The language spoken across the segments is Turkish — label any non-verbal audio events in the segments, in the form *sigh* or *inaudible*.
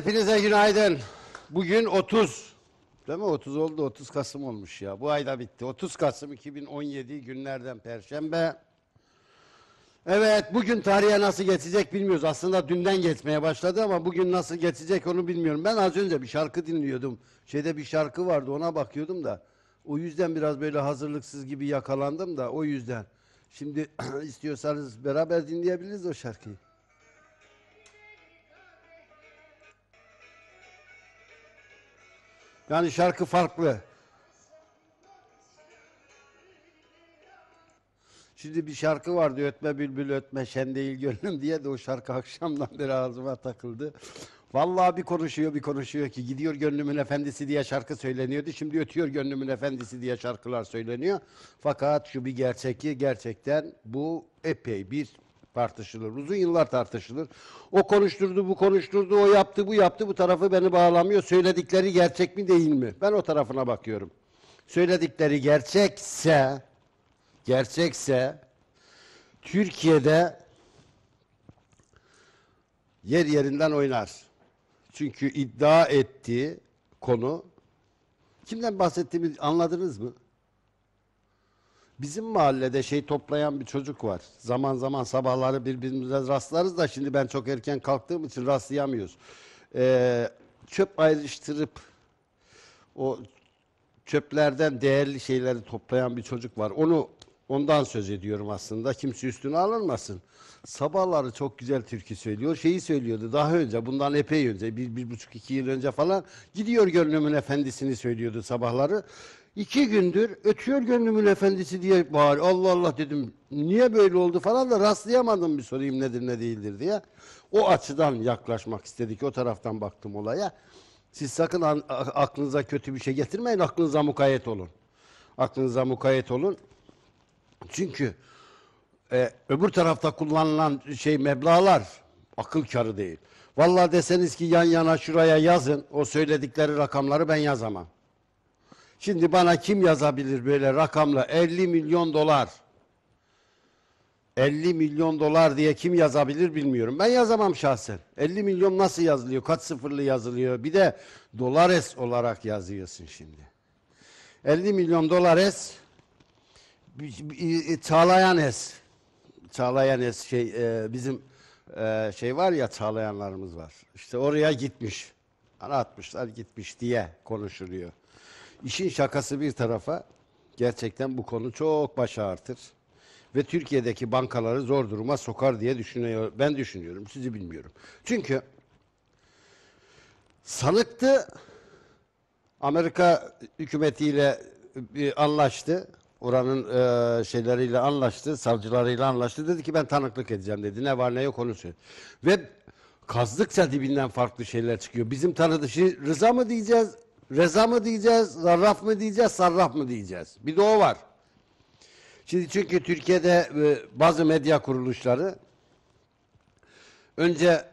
hepinize günaydın. Bugün 30. Değil mi? 30 oldu. 30 Kasım olmuş ya. Bu ayda bitti. 30 Kasım 2017 günlerden Perşembe. Evet bugün tarihe nasıl geçecek bilmiyoruz. Aslında dünden geçmeye başladı ama bugün nasıl geçecek onu bilmiyorum. Ben az önce bir şarkı dinliyordum. Şeyde bir şarkı vardı ona bakıyordum da. O yüzden biraz böyle hazırlıksız gibi yakalandım da o yüzden. Şimdi *clears throat* istiyorsanız beraber dinleyebiliriz o şarkıyı. Yani şarkı farklı. Şimdi bir şarkı vardı ötme bülbül ötme şen değil gönlüm diye de o şarkı akşamdan beri ağzıma takıldı. Vallahi bir konuşuyor bir konuşuyor ki gidiyor gönlümün efendisi diye şarkı söyleniyordu. Şimdi ötüyor gönlümün efendisi diye şarkılar söyleniyor. Fakat şu bir gerçek gerçekten bu epey bir tartışılır. Uzun yıllar tartışılır. O konuşturdu, bu konuşturdu, o yaptı, bu yaptı, bu tarafı beni bağlamıyor. Söyledikleri gerçek mi değil mi? Ben o tarafına bakıyorum. Söyledikleri gerçekse, gerçekse Türkiye'de yer yerinden oynar. Çünkü iddia ettiği konu kimden bahsettiğimi anladınız mı? Bizim mahallede şey toplayan bir çocuk var. Zaman zaman sabahları birbirimize rastlarız da şimdi ben çok erken kalktığım için rastlayamıyoruz. Ee, çöp ayrıştırıp o çöplerden değerli şeyleri toplayan bir çocuk var. Onu ondan söz ediyorum aslında. Kimse üstüne alınmasın. Sabahları çok güzel türkü söylüyor. Şeyi söylüyordu daha önce bundan epey önce bir, bir buçuk iki yıl önce falan gidiyor gönlümün efendisini söylüyordu sabahları. İki gündür ötüyor gönlümün efendisi diye bağır. Allah Allah dedim niye böyle oldu falan da rastlayamadım bir sorayım nedir ne değildir diye. O açıdan yaklaşmak istedik. O taraftan baktım olaya. Siz sakın aklınıza kötü bir şey getirmeyin. Aklınıza mukayyet olun. Aklınıza mukayyet olun. Çünkü e, öbür tarafta kullanılan şey meblalar akıl karı değil. Vallahi deseniz ki yan yana şuraya yazın o söyledikleri rakamları ben yazamam. Şimdi bana kim yazabilir böyle rakamla 50 milyon dolar? 50 milyon dolar diye kim yazabilir bilmiyorum. Ben yazamam şahsen. 50 milyon nasıl yazılıyor? Kaç sıfırlı yazılıyor? Bir de dolares olarak yazıyorsun şimdi. 50 milyon dolares Çağlayanes es şey e, bizim e, şey var ya Çağlayanlarımız var. İşte oraya gitmiş. Atmışlar gitmiş diye konuşuluyor. İşin şakası bir tarafa gerçekten bu konu çok baş ağırtır. Ve Türkiye'deki bankaları zor duruma sokar diye düşünüyor. Ben düşünüyorum. Sizi bilmiyorum. Çünkü sanıktı Amerika hükümetiyle e, anlaştı. Oranın e, şeyleriyle anlaştı, savcılarıyla anlaştı. Dedi ki ben tanıklık edeceğim dedi. Ne var ne yok onu söyle. Ve kazdıkça dibinden farklı şeyler çıkıyor. Bizim tanıdışı Rıza mı diyeceğiz, Reza mı diyeceğiz, zarraf mı diyeceğiz, sarraf mı diyeceğiz? Bir de o var. Şimdi çünkü Türkiye'de e, bazı medya kuruluşları önce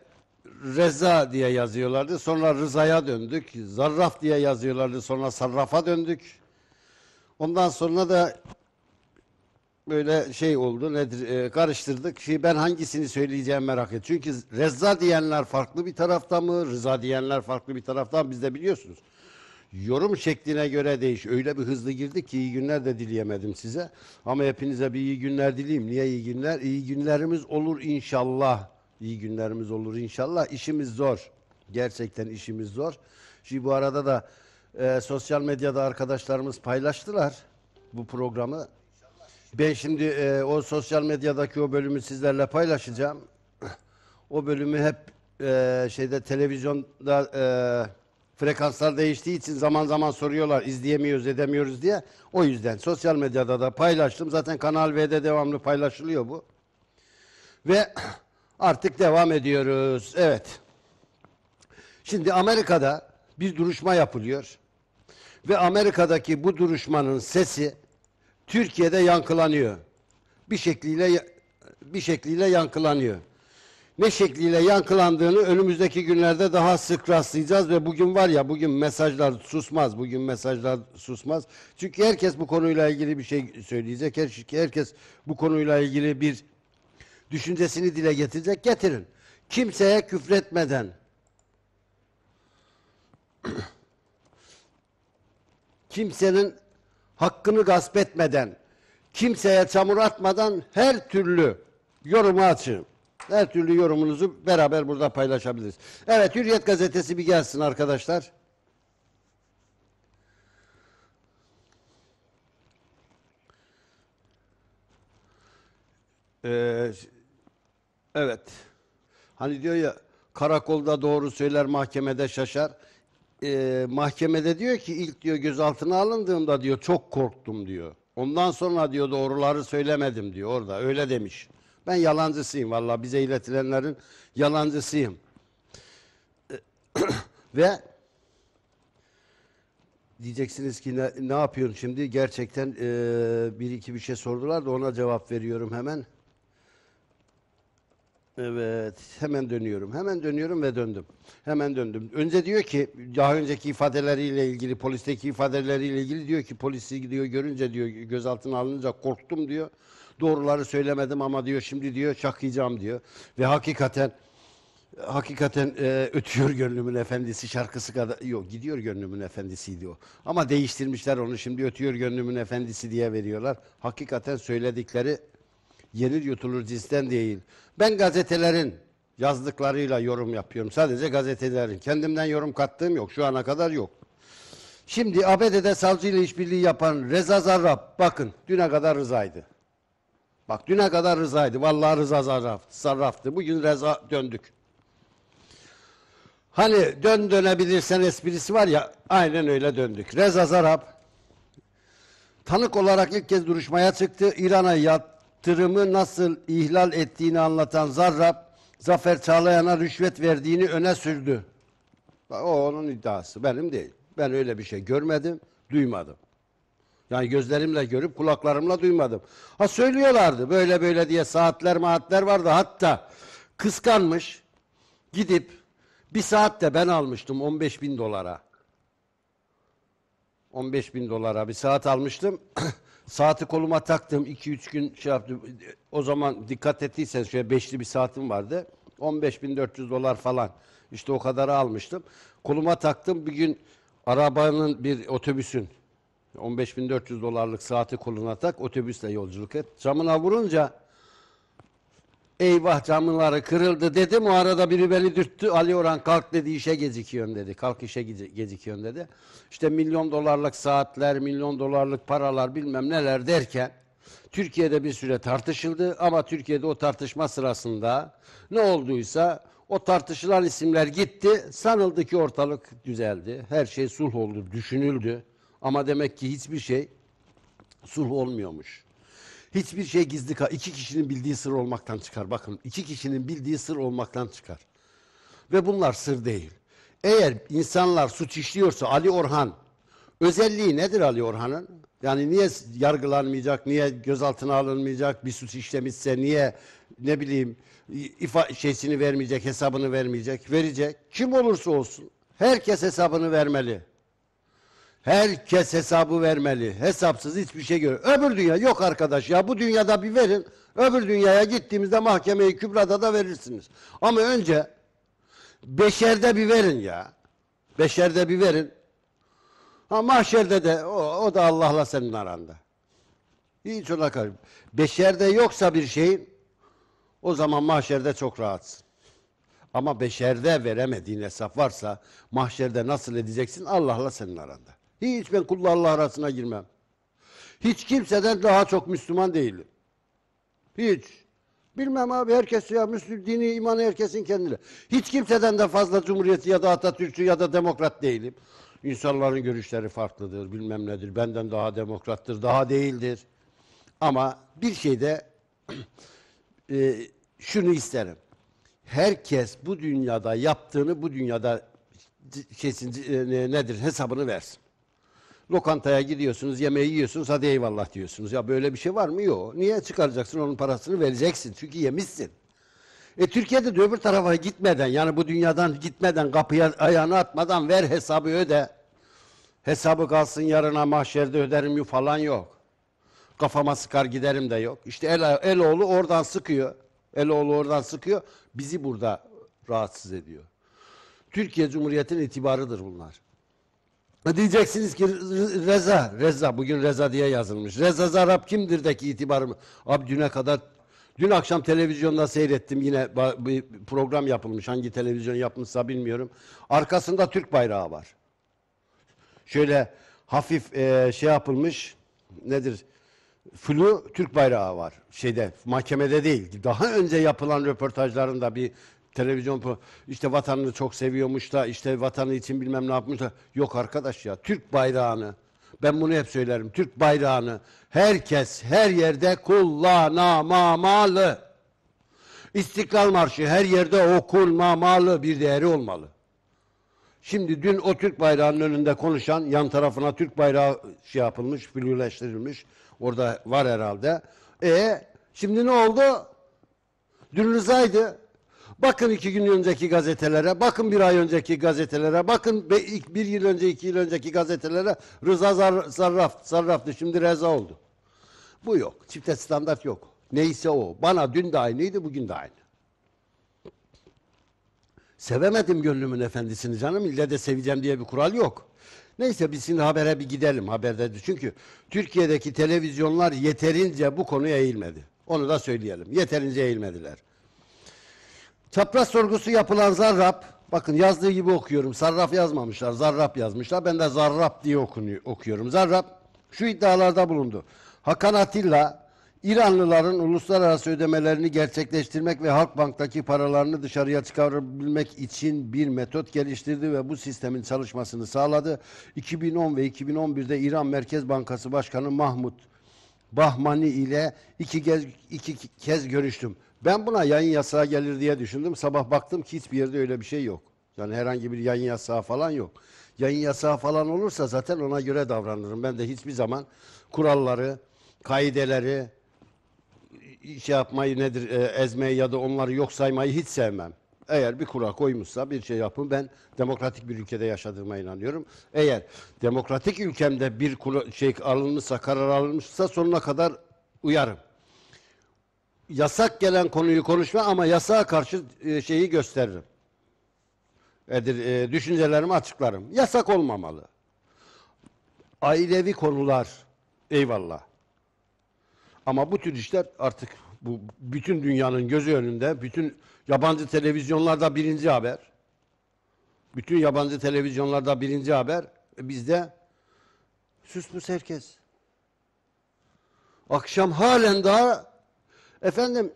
Reza diye yazıyorlardı. Sonra Rıza'ya döndük. Zarraf diye yazıyorlardı. Sonra Sarraf'a döndük. Ondan sonra da böyle şey oldu. Nedir? E, karıştırdık. Şimdi ben hangisini söyleyeceğim merak ediyorum. Çünkü Reza diyenler farklı bir tarafta mı? Rıza diyenler farklı bir taraftan biz de biliyorsunuz. Yorum şekline göre değiş. Öyle bir hızlı girdi ki iyi günler de dileyemedim size. Ama hepinize bir iyi günler dileyim. Niye iyi günler? İyi günlerimiz olur inşallah. İyi günlerimiz olur inşallah. İşimiz zor. Gerçekten işimiz zor. Şimdi bu arada da e, sosyal medyada arkadaşlarımız paylaştılar bu programı. Ben şimdi e, o sosyal medyadaki o bölümü sizlerle paylaşacağım. O bölümü hep e, şeyde televizyonda e, frekanslar değiştiği için zaman zaman soruyorlar izleyemiyoruz edemiyoruz diye. O yüzden sosyal medyada da paylaştım. Zaten Kanal V'de devamlı paylaşılıyor bu. Ve *clears throat* artık devam ediyoruz. Evet. Şimdi Amerika'da bir duruşma yapılıyor. Ve Amerika'daki bu duruşmanın sesi Türkiye'de yankılanıyor. Bir şekliyle bir şekliyle yankılanıyor ne şekliyle yankılandığını önümüzdeki günlerde daha sık rastlayacağız ve bugün var ya bugün mesajlar susmaz. Bugün mesajlar susmaz. Çünkü herkes bu konuyla ilgili bir şey söyleyecek. Her, şey- herkes bu konuyla ilgili bir düşüncesini dile getirecek. Getirin. Kimseye küfretmeden *clears throat* kimsenin hakkını gasp etmeden kimseye çamur atmadan her türlü yorumu açığım her türlü yorumunuzu beraber burada paylaşabiliriz. Evet Hürriyet gazetesi bir gelsin arkadaşlar. Ee, evet. Hani diyor ya karakolda doğru söyler mahkemede şaşar. Ee, mahkemede diyor ki ilk diyor gözaltına alındığımda diyor çok korktum diyor. Ondan sonra diyor doğruları söylemedim diyor orada öyle demiş. Ben yalancısıyım valla bize iletilenlerin yalancısıyım. *clears throat* Ve diyeceksiniz ki ne, ne yapıyorsun şimdi? Gerçekten e, bir iki bir şey sordular da ona cevap veriyorum hemen. Evet, hemen dönüyorum. Hemen dönüyorum ve döndüm. Hemen döndüm. Önce diyor ki, daha önceki ifadeleriyle ilgili, polisteki ifadeleriyle ilgili diyor ki, polisi diyor görünce diyor, gözaltına alınca korktum diyor. Doğruları söylemedim ama diyor şimdi diyor çakacağım diyor. Ve hakikaten hakikaten e, ötüyor gönlümün efendisi şarkısı kadar yok gidiyor gönlümün efendisiydi o. Ama değiştirmişler onu şimdi ötüyor gönlümün efendisi diye veriyorlar. Hakikaten söyledikleri yenir yutulur cinsten değil. Ben gazetelerin yazdıklarıyla yorum yapıyorum. Sadece gazetelerin. Kendimden yorum kattığım yok. Şu ana kadar yok. Şimdi ABD'de savcıyla işbirliği yapan Reza Zarrab bakın düne kadar rızaydı. Bak düne kadar Rıza'ydı. Vallahi Rıza zarraf, sarraftı. Bugün Rıza döndük. Hani dön dönebilirsen esprisi var ya aynen öyle döndük. Reza Zarap tanık olarak ilk kez duruşmaya çıktı. İran'a yatırımı nasıl ihlal ettiğini anlatan Zarrab, Zafer Çağlayan'a rüşvet verdiğini öne sürdü. Bak O onun iddiası, benim değil. Ben öyle bir şey görmedim, duymadım. Yani gözlerimle görüp kulaklarımla duymadım. Ha söylüyorlardı böyle böyle diye saatler maatler vardı. Hatta kıskanmış gidip bir saat de ben almıştım 15 bin dolara. 15 bin dolara bir saat almıştım. *clears throat* Saati koluma taktım 2-3 gün şey yaptım. O zaman dikkat ettiysen şöyle beşli bir saatim vardı. 15.400 dolar falan işte o kadarı almıştım. Koluma taktım bir gün arabanın bir otobüsün 15.400 dolarlık saati koluna tak otobüsle yolculuk et. Camına vurunca eyvah camları kırıldı dedim. O arada biri beni dürttü. Ali Orhan kalk dedi işe gecikiyorsun dedi. Kalk işe gecikiyorsun dedi. İşte milyon dolarlık saatler, milyon dolarlık paralar bilmem neler derken Türkiye'de bir süre tartışıldı ama Türkiye'de o tartışma sırasında ne olduysa o tartışılan isimler gitti. Sanıldı ki ortalık düzeldi. Her şey sulh oldu, düşünüldü. Ama demek ki hiçbir şey sulh olmuyormuş. Hiçbir şey gizli kal. İki kişinin bildiği sır olmaktan çıkar. Bakın iki kişinin bildiği sır olmaktan çıkar. Ve bunlar sır değil. Eğer insanlar suç işliyorsa Ali Orhan özelliği nedir Ali Orhan'ın? Yani niye yargılanmayacak, niye gözaltına alınmayacak, bir suç işlemişse niye ne bileyim ifa şeysini vermeyecek, hesabını vermeyecek, verecek. Kim olursa olsun herkes hesabını vermeli. Herkes hesabı vermeli. Hesapsız hiçbir şey görür. Öbür dünya yok arkadaş ya. Bu dünyada bir verin. Öbür dünyaya gittiğimizde mahkemeyi kübrada da verirsiniz. Ama önce beşerde bir verin ya. Beşerde bir verin. Ha mahşerde de o, o da Allah'la senin aranda. Hiç ona karşı. Beşerde yoksa bir şeyin o zaman mahşerde çok rahatsın. Ama beşerde veremediğin hesap varsa mahşerde nasıl edeceksin Allah'la senin aranda. Hiç ben kullarla arasına girmem. Hiç kimseden daha çok Müslüman değilim. Hiç. Bilmem abi herkes ya Müslüman dini imanı herkesin kendine. Hiç kimseden de fazla Cumhuriyeti ya da Atatürkçü ya da demokrat değilim. İnsanların görüşleri farklıdır bilmem nedir. Benden daha demokrattır daha değildir. Ama bir şeyde *clears throat* e, şunu isterim. Herkes bu dünyada yaptığını bu dünyada şeysin, e, nedir hesabını versin. Lokantaya gidiyorsunuz, yemeği yiyorsunuz, hadi eyvallah diyorsunuz. Ya böyle bir şey var mı? Yok. Niye çıkaracaksın onun parasını vereceksin. Çünkü yemişsin. E Türkiye'de de öbür tarafa gitmeden yani bu dünyadan gitmeden kapıya ayağını atmadan ver hesabı öde. Hesabı kalsın yarına mahşerde öderim falan yok. Kafama sıkar giderim de yok. İşte el, el oğlu oradan sıkıyor. El oğlu oradan sıkıyor. Bizi burada rahatsız ediyor. Türkiye Cumhuriyeti'nin itibarıdır bunlar. Diyeceksiniz ki Reza, Reza bugün Reza diye yazılmış. Reza Zarap kimdirdeki itibarım? Abi düne kadar Dün akşam televizyonda seyrettim yine bir program yapılmış. Hangi televizyon yapmışsa bilmiyorum. Arkasında Türk bayrağı var. Şöyle hafif e, şey yapılmış nedir? Flu Türk bayrağı var. Şeyde mahkemede değil. Daha önce yapılan röportajlarında bir televizyon işte vatanını çok seviyormuş da işte vatanı için bilmem ne yapmış da yok arkadaş ya Türk bayrağını ben bunu hep söylerim Türk bayrağını herkes her yerde kullanamamalı. İstiklal Marşı her yerde okunmamalı bir değeri olmalı. Şimdi dün o Türk bayrağının önünde konuşan yan tarafına Türk bayrağı şey yapılmış, flüleştirilmiş. Orada var herhalde. E şimdi ne oldu? Dün Rıza'ydı. Bakın iki gün önceki gazetelere, bakın bir ay önceki gazetelere, bakın bir yıl önce, iki yıl önceki gazetelere Rıza Zar Zarraf, Zarraf'tı şimdi Reza oldu. Bu yok. Çifte standart yok. Neyse o. Bana dün de aynıydı, bugün de aynı. Sevemedim gönlümün efendisini canım. İlle de seveceğim diye bir kural yok. Neyse biz şimdi habere bir gidelim haberde. Çünkü Türkiye'deki televizyonlar yeterince bu konuya eğilmedi. Onu da söyleyelim. Yeterince eğilmediler. Çapraz sorgusu yapılan Zarrab, bakın yazdığı gibi okuyorum. Sarraf yazmamışlar, Zarrab yazmışlar. Ben de Zarrab diye okunuyor, okuyorum. Zarrab şu iddialarda bulundu. Hakan Atilla, İranlıların uluslararası ödemelerini gerçekleştirmek ve Halkbank'taki paralarını dışarıya çıkarabilmek için bir metot geliştirdi ve bu sistemin çalışmasını sağladı. 2010 ve 2011'de İran Merkez Bankası Başkanı Mahmut Bahmani ile iki kez, iki kez görüştüm. Ben buna yayın yasağı gelir diye düşündüm. Sabah baktım ki hiçbir yerde öyle bir şey yok. Yani herhangi bir yayın yasağı falan yok. Yayın yasağı falan olursa zaten ona göre davranırım. Ben de hiçbir zaman kuralları, kaideleri şey yapmayı nedir e, ezmeyi ya da onları yok saymayı hiç sevmem. Eğer bir kura koymuşsa bir şey yapın. Ben demokratik bir ülkede yaşadığıma inanıyorum. Eğer demokratik ülkemde bir kura, şey alınmışsa, karar alınmışsa sonuna kadar uyarım yasak gelen konuyu konuşma ama yasağa karşı e, şeyi gösteririm. Edir, e, düşüncelerimi açıklarım. Yasak olmamalı. Ailevi konular eyvallah. Ama bu tür işler artık bu bütün dünyanın gözü önünde, bütün yabancı televizyonlarda birinci haber. Bütün yabancı televizyonlarda birinci haber. E bizde süs müs herkes. Akşam halen daha Efendim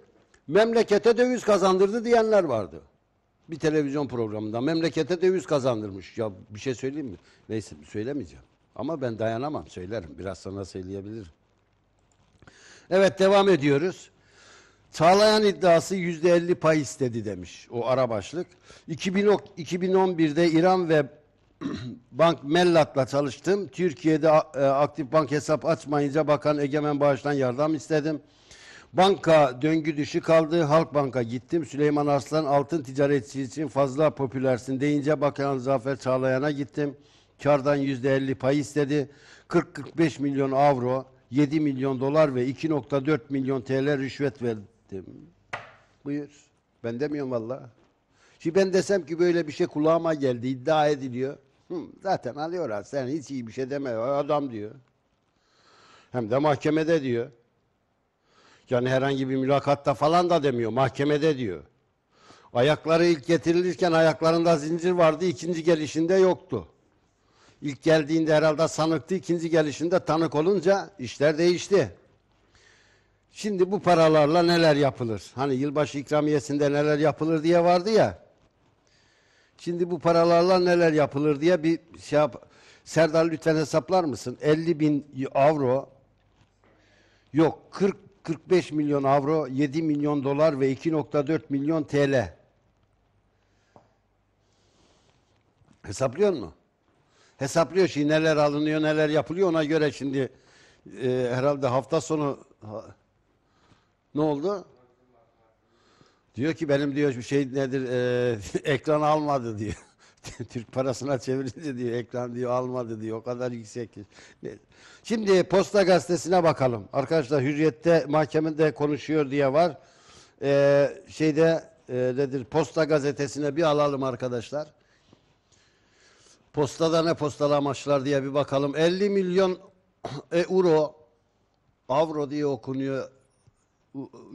memlekete döviz kazandırdı diyenler vardı. Bir televizyon programında memlekete döviz kazandırmış. Ya bir şey söyleyeyim mi? Neyse söylemeyeceğim. Ama ben dayanamam söylerim. Biraz sana söyleyebilirim. Evet devam ediyoruz. Çağlayan iddiası yüzde %50 pay istedi demiş o ara başlık. 2011'de İran ve *clears throat* Bank Mellat'la çalıştım. Türkiye'de e, aktif bank hesap açmayınca Bakan Egemen Bağış'tan yardım istedim. Banka döngü dışı kaldı. Halk Banka gittim. Süleyman Arslan altın ticaretçi için fazla popülersin deyince Bakan Zafer Çağlayan'a gittim. Kardan yüzde elli pay istedi. 40-45 milyon avro, 7 milyon dolar ve 2.4 milyon TL rüşvet verdim. Buyur. Ben demiyorum valla. Şimdi ben desem ki böyle bir şey kulağıma geldi, iddia ediliyor. Hı, zaten alıyorlar. Sen hiç iyi bir şey deme. Adam diyor. Hem de mahkemede diyor. Yani herhangi bir mülakatta falan da demiyor, mahkemede diyor. Ayakları ilk getirilirken ayaklarında zincir vardı, ikinci gelişinde yoktu. İlk geldiğinde herhalde sanıktı, ikinci gelişinde tanık olunca işler değişti. Şimdi bu paralarla neler yapılır? Hani yılbaşı ikramiyesinde neler yapılır diye vardı ya. Şimdi bu paralarla neler yapılır diye bir şey yap Serdar lütfen hesaplar mısın? 50 bin avro yok 40 45 milyon avro, 7 milyon dolar ve 2.4 milyon TL. Hesaplıyor mu? Hesaplıyor şimdi neler alınıyor, neler yapılıyor ona göre şimdi e, herhalde hafta sonu ha, ne oldu? Diyor ki benim diyor bir şey nedir e, *laughs* ekran almadı diyor. *laughs* Türk parasına çevirince diyor ekran diyor almadı diyor o kadar yüksek. Ne? Şimdi Posta Gazetesi'ne bakalım. Arkadaşlar Hürriyet'te mahkemede konuşuyor diye var. Ee, şeyde e, nedir Posta Gazetesi'ne bir alalım arkadaşlar. Postada ne postalı amaçlar diye bir bakalım. 50 milyon *clears throat* e, euro avro diye okunuyor.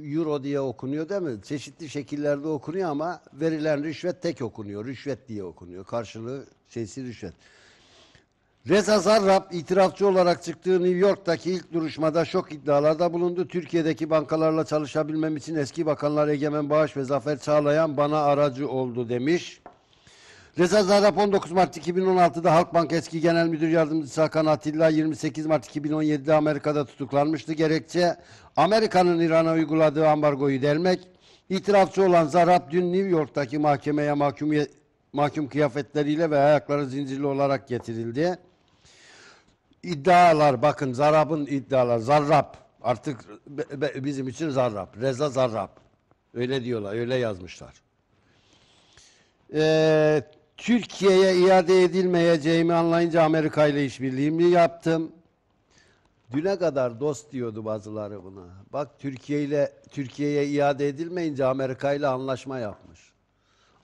Euro diye okunuyor değil mi? Çeşitli şekillerde okunuyor ama verilen rüşvet tek okunuyor. Rüşvet diye okunuyor. Karşılığı şeysi rüşvet. Reza Zarrab itirafçı olarak çıktığı New York'taki ilk duruşmada şok iddialarda bulundu. Türkiye'deki bankalarla çalışabilmem için eski bakanlar Egemen Bağış ve Zafer Çağlayan bana aracı oldu demiş. Reza Zarrab 19 Mart 2016'da Halkbank eski genel müdür yardımcısı Hakan Atilla 28 Mart 2017'de Amerika'da tutuklanmıştı. Gerekçe Amerika'nın İran'a uyguladığı ambargoyu delmek. İtirafçı olan Zarrab dün New York'taki mahkemeye mahkum, mahkum kıyafetleriyle ve ayakları zincirli olarak getirildi iddialar bakın Zarab'ın iddialar. Zarrab artık bizim için Zarrab. Reza Zarrab. Öyle diyorlar. Öyle yazmışlar. Ee, Türkiye'ye iade edilmeyeceğimi anlayınca Amerika ile işbirliğimi yaptım. Düne kadar dost diyordu bazıları buna. Bak Türkiye ile Türkiye'ye iade edilmeyince Amerika ile anlaşma yapmış.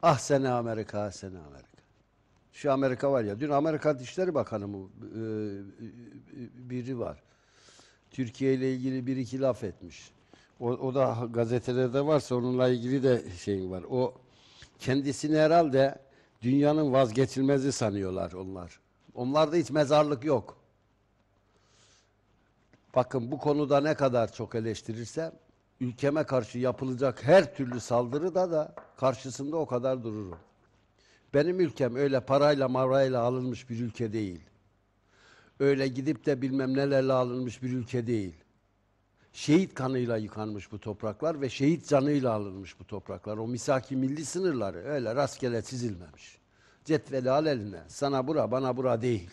Ah sene Amerika, ah sene Amerika. Şu Amerika var ya. Dün Amerika Dışişleri Bakanı mı e, biri var. Türkiye ile ilgili bir iki laf etmiş. O, o da gazetelerde varsa onunla ilgili de şey var. O kendisini herhalde dünyanın vazgeçilmezi sanıyorlar onlar. Onlarda hiç mezarlık yok. Bakın bu konuda ne kadar çok eleştirirsem ülkeme karşı yapılacak her türlü saldırıda da karşısında o kadar dururum. Benim ülkem öyle parayla marayla alınmış bir ülke değil. Öyle gidip de bilmem nelerle alınmış bir ülke değil. Şehit kanıyla yıkanmış bu topraklar ve şehit canıyla alınmış bu topraklar. O misaki milli sınırları öyle rastgele çizilmemiş. Cetveli al eline. Sana bura bana bura değil.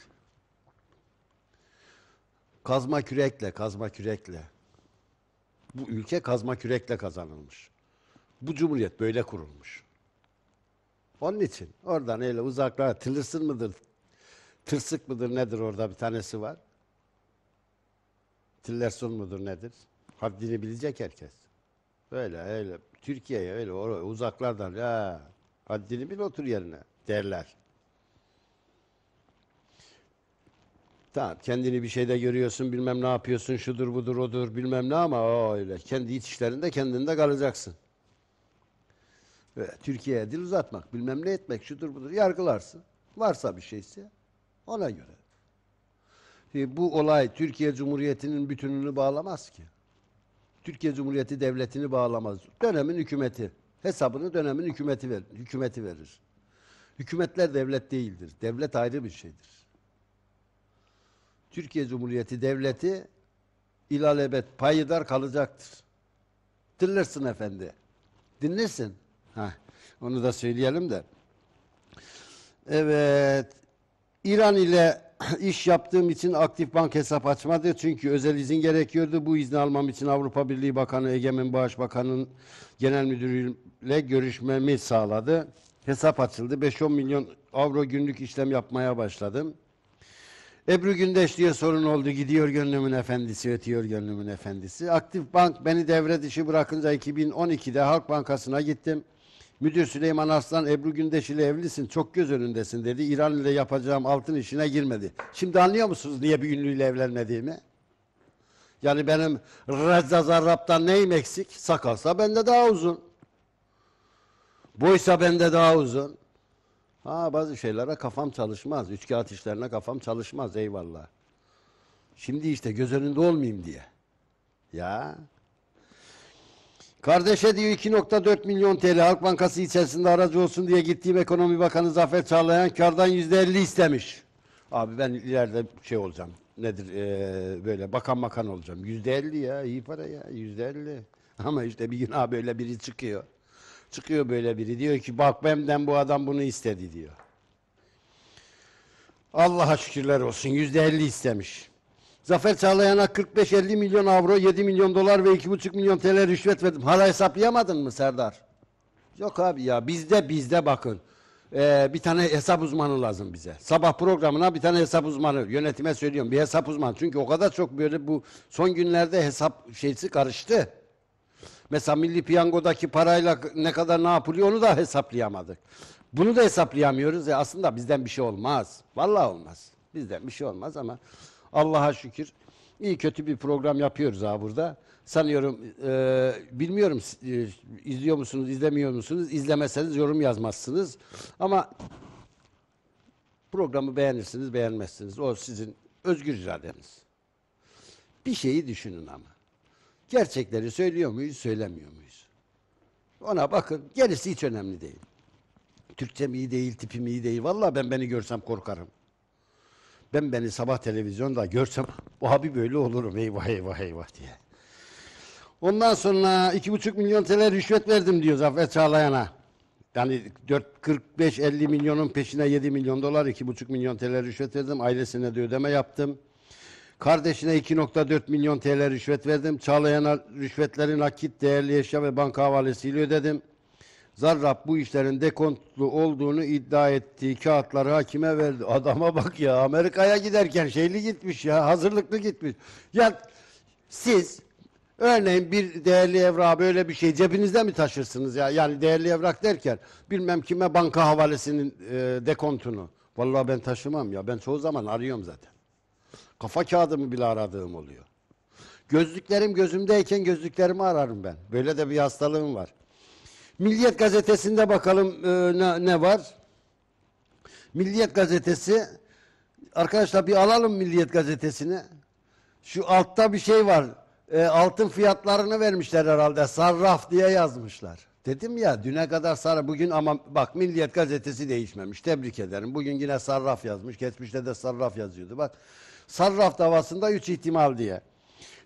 Kazma kürekle, kazma kürekle. Bu ülke kazma kürekle kazanılmış. Bu cumhuriyet böyle kurulmuş. Onun için oradan öyle uzaklara tılırsın mıdır? Tırsık mıdır nedir orada bir tanesi var. Tillerson mudur nedir? Haddini bilecek herkes. Böyle öyle Türkiye'ye öyle oraya, uzaklardan ya haddini bil otur yerine derler. Tamam kendini bir şeyde görüyorsun bilmem ne yapıyorsun şudur budur odur bilmem ne ama o öyle kendi iç işlerinde kendinde kalacaksın ve Türkiye'ye dil uzatmak, bilmem ne etmek, şudur budur yargılarsın. Varsa bir şeyse ona göre. Şimdi bu olay Türkiye Cumhuriyeti'nin bütününü bağlamaz ki. Türkiye Cumhuriyeti devletini bağlamaz. Dönemin hükümeti hesabını dönemin hükümeti verir hükümeti verir. Hükümetler devlet değildir. Devlet ayrı bir şeydir. Türkiye Cumhuriyeti devleti ilalebet payidar kalacaktır. Dinlersin efendi. Dinlersin. Heh, onu da söyleyelim de. Evet. İran ile *clears throat* iş yaptığım için aktif bank hesap açmadı. Çünkü özel izin gerekiyordu. Bu izni almam için Avrupa Birliği Bakanı Egemen Bağış Bakanı'nın genel müdürüyle görüşmemi sağladı. Hesap açıldı. 5-10 milyon avro günlük işlem yapmaya başladım. Ebru Gündeş diye sorun oldu. Gidiyor gönlümün efendisi, ötüyor gönlümün efendisi. Aktif Bank beni devre dışı bırakınca 2012'de Halk Bankası'na gittim. Müdür Süleyman Aslan Ebru Gündeş ile evlisin çok göz önündesin dedi. İran ile yapacağım altın işine girmedi. Şimdi anlıyor musunuz niye bir ünlüyle evlenmediğimi? Yani benim Rezza Zarrab'dan neyim eksik? Sakalsa bende daha uzun. Boysa bende daha uzun. Ha bazı şeylere kafam çalışmaz. Üç kağıt işlerine kafam çalışmaz eyvallah. Şimdi işte göz önünde olmayayım diye. Ya Kardeşe diyor 2.4 milyon TL Halk Bankası içerisinde aracı olsun diye gittiğim Ekonomi Bakanı Zafer Çağlayan kardan %50 istemiş. Abi ben ileride şey olacağım. Nedir ee, böyle bakan bakan olacağım. %50 ya iyi para ya %50. *laughs* Ama işte bir gün abi böyle biri çıkıyor. Çıkıyor böyle biri diyor ki bak benden bu adam bunu istedi diyor. Allah'a şükürler olsun %50 istemiş. Zafer Çağlayan'a 45-50 milyon avro, 7 milyon dolar ve 2,5 milyon TL rüşvet verdim. Hala hesaplayamadın mı Serdar? Yok abi ya bizde bizde bakın. Ee, bir tane hesap uzmanı lazım bize. Sabah programına bir tane hesap uzmanı. Yönetime söylüyorum bir hesap uzmanı. Çünkü o kadar çok böyle bu son günlerde hesap şeysi karıştı. Mesela milli piyangodaki parayla ne kadar ne yapılıyor onu da hesaplayamadık. Bunu da hesaplayamıyoruz. E aslında bizden bir şey olmaz. Vallahi olmaz. Bizden bir şey olmaz ama Allah'a şükür iyi kötü bir program yapıyoruz ha burada. Sanıyorum e, bilmiyorum e, izliyor musunuz, izlemiyor musunuz? İzlemezseniz yorum yazmazsınız. Ama programı beğenirsiniz, beğenmezsiniz. O sizin özgür iradeniz. Bir şeyi düşünün ama. Gerçekleri söylüyor muyuz, söylemiyor muyuz? Ona bakın. Gerisi hiç önemli değil. Türkçem iyi değil, tipim iyi değil. Vallahi ben beni görsem korkarım. Ben beni sabah televizyonda görsem o abi böyle olurum eyvah eyvah eyvah diye. Ondan sonra iki buçuk milyon TL rüşvet verdim diyor Zafer Çağlayan'a. Yani 45-50 milyonun peşine 7 milyon dolar, 2,5 milyon TL rüşvet verdim. Ailesine de ödeme yaptım. Kardeşine 2,4 milyon TL rüşvet verdim. Çağlayan'a rüşvetleri nakit, değerli eşya ve banka havalesiyle ödedim. Zarrab bu işlerin dekontlu olduğunu iddia ettiği kağıtları hakime verdi. *laughs* Adama bak ya Amerika'ya giderken şeyli gitmiş ya hazırlıklı gitmiş. Ya siz örneğin bir değerli evrağı böyle bir şey cebinizde mi taşırsınız ya? Yani değerli evrak derken bilmem kime banka havalesinin e, dekontunu. Vallahi ben taşımam ya ben çoğu zaman arıyorum zaten. Kafa kağıdımı bile aradığım oluyor. Gözlüklerim gözümdeyken gözlüklerimi ararım ben. Böyle de bir hastalığım var. Milliyet gazetesinde bakalım e, ne, ne var? Milliyet gazetesi arkadaşlar bir alalım Milliyet gazetesini. Şu altta bir şey var. E, altın fiyatlarını vermişler herhalde. Sarraf diye yazmışlar. Dedim ya düne kadar sarraf bugün ama bak Milliyet gazetesi değişmemiş. Tebrik ederim. Bugün yine sarraf yazmış. Geçmişte de sarraf yazıyordu. Bak sarraf davasında üç ihtimal diye.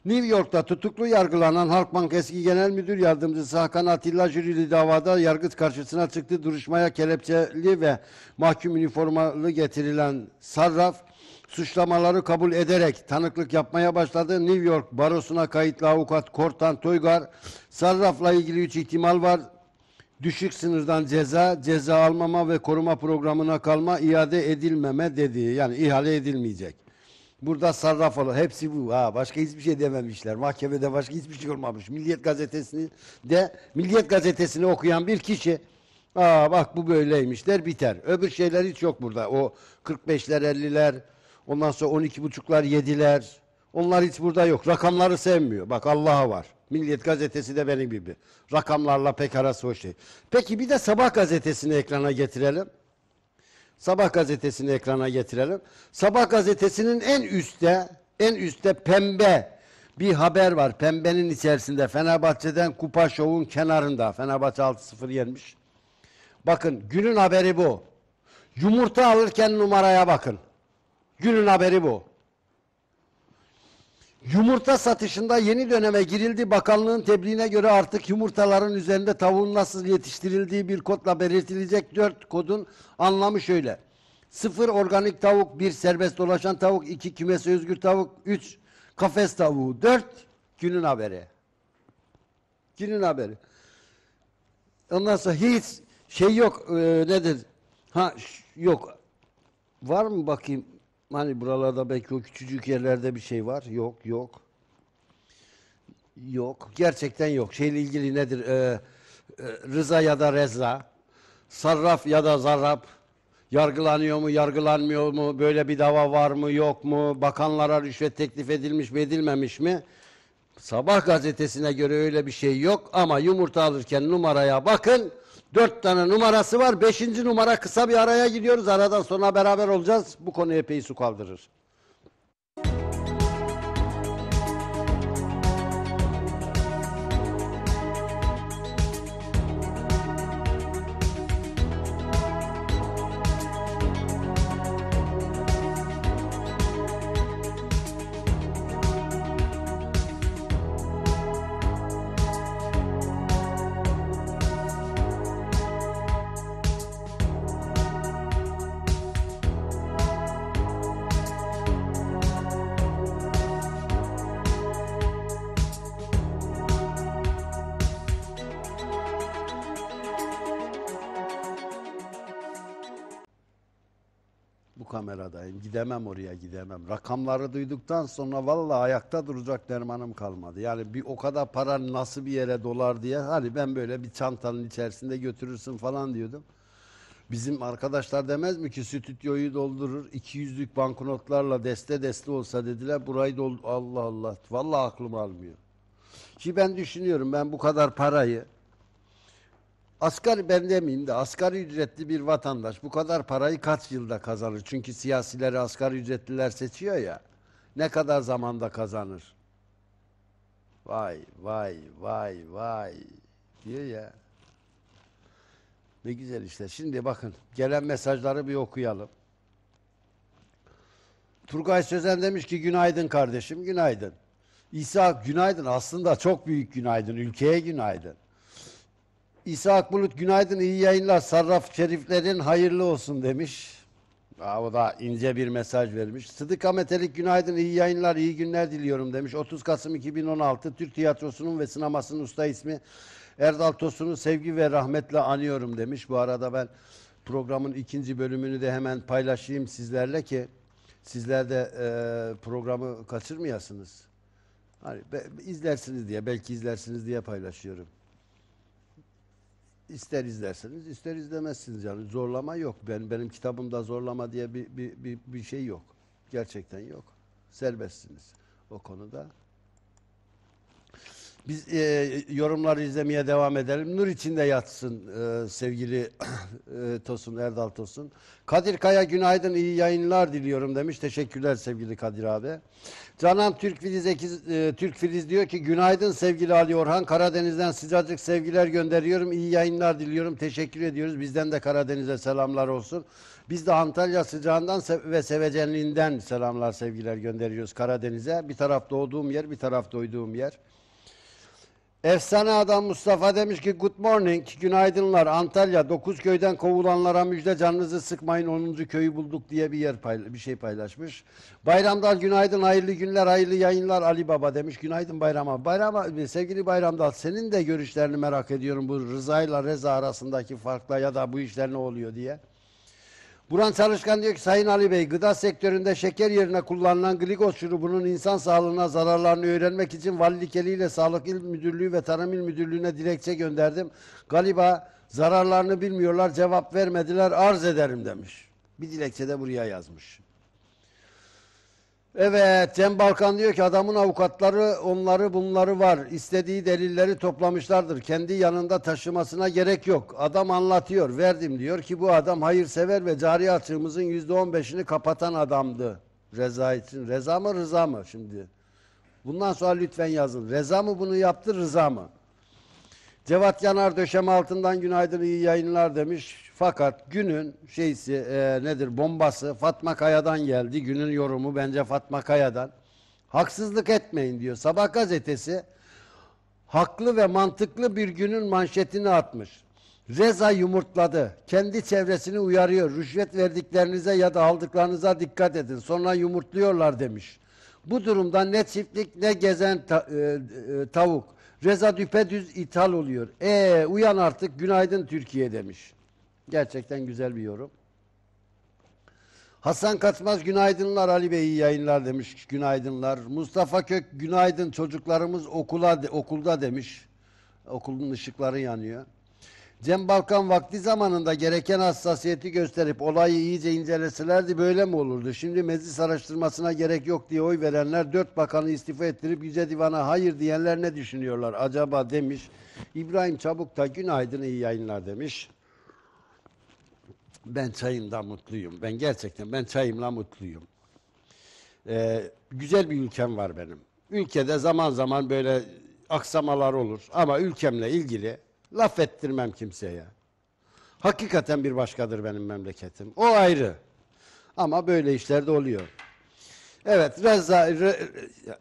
New York'ta tutuklu yargılanan Halkbank eski genel müdür yardımcısı Hakan Atilla jürili davada yargıt karşısına çıktı. Duruşmaya kelepçeli ve mahkum üniformalı getirilen Sarraf suçlamaları kabul ederek tanıklık yapmaya başladı. New York barosuna kayıtlı avukat Kortan Toygar, Sarraf'la ilgili üç ihtimal var. Düşük sınırdan ceza, ceza almama ve koruma programına kalma, iade edilmeme dediği yani ihale edilmeyecek. Burada sarraf olan hepsi bu. Ha başka hiçbir şey dememişler. Mahkemede başka hiçbir şey olmamış. Milliyet gazetesini de Milliyet gazetesini okuyan bir kişi Aa bak bu böyleymiş der biter. Öbür şeyler hiç yok burada. O 45'ler 50'ler ondan sonra 12 buçuklar 7'ler onlar hiç burada yok. Rakamları sevmiyor. Bak Allah'a var. Milliyet gazetesi de benim gibi. Rakamlarla pek arası o şey. Peki bir de sabah gazetesini ekrana getirelim. Sabah gazetesini ekrana getirelim. Sabah gazetesinin en üstte, en üstte pembe bir haber var. Pembenin içerisinde Fenerbahçe'den Kupa Şov'un kenarında. Fenerbahçe 6-0 yenmiş. Bakın günün haberi bu. Yumurta alırken numaraya bakın. Günün haberi bu. Yumurta satışında yeni döneme girildi. Bakanlığın tebliğine göre artık yumurtaların üzerinde tavuğun nasıl yetiştirildiği bir kodla belirtilecek. Dört kodun anlamı şöyle. Sıfır organik tavuk, bir serbest dolaşan tavuk, iki kümesi özgür tavuk, üç kafes tavuğu, dört günün haberi. Günün haberi. Ondan sonra hiç şey yok e, nedir? Ha yok. Var mı bakayım? Hani buralarda belki o küçücük yerlerde bir şey var. Yok, yok. Yok. Gerçekten yok. Şeyle ilgili nedir? Ee, e, Rıza ya da Reza Sarraf ya da Zarrab, yargılanıyor mu, yargılanmıyor mu, böyle bir dava var mı, yok mu, bakanlara rüşvet teklif edilmiş mi, edilmemiş mi? Sabah gazetesine göre öyle bir şey yok ama yumurta alırken numaraya bakın, Dört tane numarası var. Beşinci numara kısa bir araya gidiyoruz. Aradan sonra beraber olacağız. Bu konu epey su kaldırır. gidemem oraya gidemem. Rakamları duyduktan sonra vallahi ayakta duracak dermanım kalmadı. Yani bir o kadar para nasıl bir yere dolar diye hani ben böyle bir çantanın içerisinde götürürsün falan diyordum. Bizim arkadaşlar demez mi ki stüdyoyu doldurur 200'lük banknotlarla deste deste olsa dediler burayı doldur Allah Allah vallahi aklım almıyor. Ki ben düşünüyorum ben bu kadar parayı Asgari ben demeyeyim de asgari ücretli bir vatandaş bu kadar parayı kaç yılda kazanır? Çünkü siyasileri asgari ücretliler seçiyor ya. Ne kadar zamanda kazanır? Vay vay vay vay diyor ya. Ne güzel işte. Şimdi bakın gelen mesajları bir okuyalım. Turgay Sözen demiş ki günaydın kardeşim günaydın. İsa günaydın aslında çok büyük günaydın ülkeye günaydın. İsa Akbulut günaydın iyi yayınlar. Sarraf Şeriflerin hayırlı olsun demiş. Aa, o da ince bir mesaj vermiş. Sıdık Metelik günaydın, iyi yayınlar, iyi günler diliyorum demiş. 30 Kasım 2016 Türk tiyatrosunun ve sinemasının usta ismi Erdal Tosun'u sevgi ve rahmetle anıyorum demiş. Bu arada ben programın ikinci bölümünü de hemen paylaşayım sizlerle ki sizler de e, programı kaçırmayasınız. Hani be, izlersiniz diye, belki izlersiniz diye paylaşıyorum ister izlersiniz, ister izlemezsiniz yani zorlama yok. Ben benim kitabımda zorlama diye bir bir bir, bir şey yok. Gerçekten yok. Serbestsiniz o konuda. Biz e, yorumları izlemeye devam edelim. Nur içinde yatsın e, sevgili *clears throat* e, Tosun, Erdal Tosun. Kadir Kaya günaydın, iyi yayınlar diliyorum demiş. Teşekkürler sevgili Kadir abi. Canan Türk Filiz, e, Türk Filiz diyor ki günaydın sevgili Ali Orhan. Karadeniz'den sıcacık sevgiler gönderiyorum. İyi yayınlar diliyorum. Teşekkür ediyoruz. Bizden de Karadeniz'e selamlar olsun. Biz de Antalya sıcağından ve sevecenliğinden selamlar sevgiler gönderiyoruz Karadeniz'e. Bir taraf doğduğum yer, bir taraf doyduğum yer. Efsane adam Mustafa demiş ki good morning, günaydınlar Antalya dokuz köyden kovulanlara müjde canınızı sıkmayın onuncu köyü bulduk diye bir yer bir şey paylaşmış. Bayramdal günaydın, hayırlı günler, hayırlı yayınlar Ali Baba demiş. Günaydın Bayrama Bayrama sevgili Bayramdal senin de görüşlerini merak ediyorum bu Rıza ile Reza arasındaki farkla ya da bu işler ne oluyor diye. Buran Çalışkan diyor ki Sayın Ali Bey gıda sektöründe şeker yerine kullanılan glikoz şurubunun insan sağlığına zararlarını öğrenmek için valilik eliyle Sağlık İl Müdürlüğü ve Tarım İl Müdürlüğü'ne dilekçe gönderdim. Galiba zararlarını bilmiyorlar cevap vermediler arz ederim demiş. Bir dilekçe de buraya yazmış. Evet, Cem Balkan diyor ki adamın avukatları onları bunları var. İstediği delilleri toplamışlardır. Kendi yanında taşımasına gerek yok. Adam anlatıyor, verdim diyor ki bu adam hayırsever ve cari açığımızın yüzde on beşini kapatan adamdı. Reza için. Reza mı Rıza mı şimdi? Bundan sonra lütfen yazın. Reza mı bunu yaptı Rıza mı? Cevat Yanar döşem altından günaydın iyi yayınlar demiş. Fakat günün şeysi e, nedir bombası Fatma Kaya'dan geldi. Günün yorumu bence Fatma Kaya'dan. Haksızlık etmeyin diyor. Sabah gazetesi haklı ve mantıklı bir günün manşetini atmış. Reza yumurtladı. Kendi çevresini uyarıyor. Rüşvet verdiklerinize ya da aldıklarınıza dikkat edin. Sonra yumurtluyorlar demiş. Bu durumda ne çiftlik ne gezen ta, e, e, tavuk. Reza düpedüz ithal oluyor. E uyan artık günaydın Türkiye demiş. Gerçekten güzel bir yorum. Hasan Katmaz günaydınlar Ali Bey iyi yayınlar demiş. Günaydınlar. Mustafa Kök günaydın çocuklarımız okula de, okulda demiş. Okulun ışıkları yanıyor. Cem Balkan vakti zamanında gereken hassasiyeti gösterip olayı iyice inceleselerdi böyle mi olurdu? Şimdi meclis araştırmasına gerek yok diye oy verenler dört bakanı istifa ettirip Yüce Divan'a hayır diyenler ne düşünüyorlar acaba demiş. İbrahim Çabuk da günaydın iyi yayınlar demiş. Ben çayımla mutluyum. Ben gerçekten ben çayımla mutluyum. Ee, güzel bir ülkem var benim. Ülkede zaman zaman böyle aksamalar olur ama ülkemle ilgili laf ettirmem kimseye. Hakikaten bir başkadır benim memleketim. O ayrı. Ama böyle işler de oluyor. Evet, Reza, re,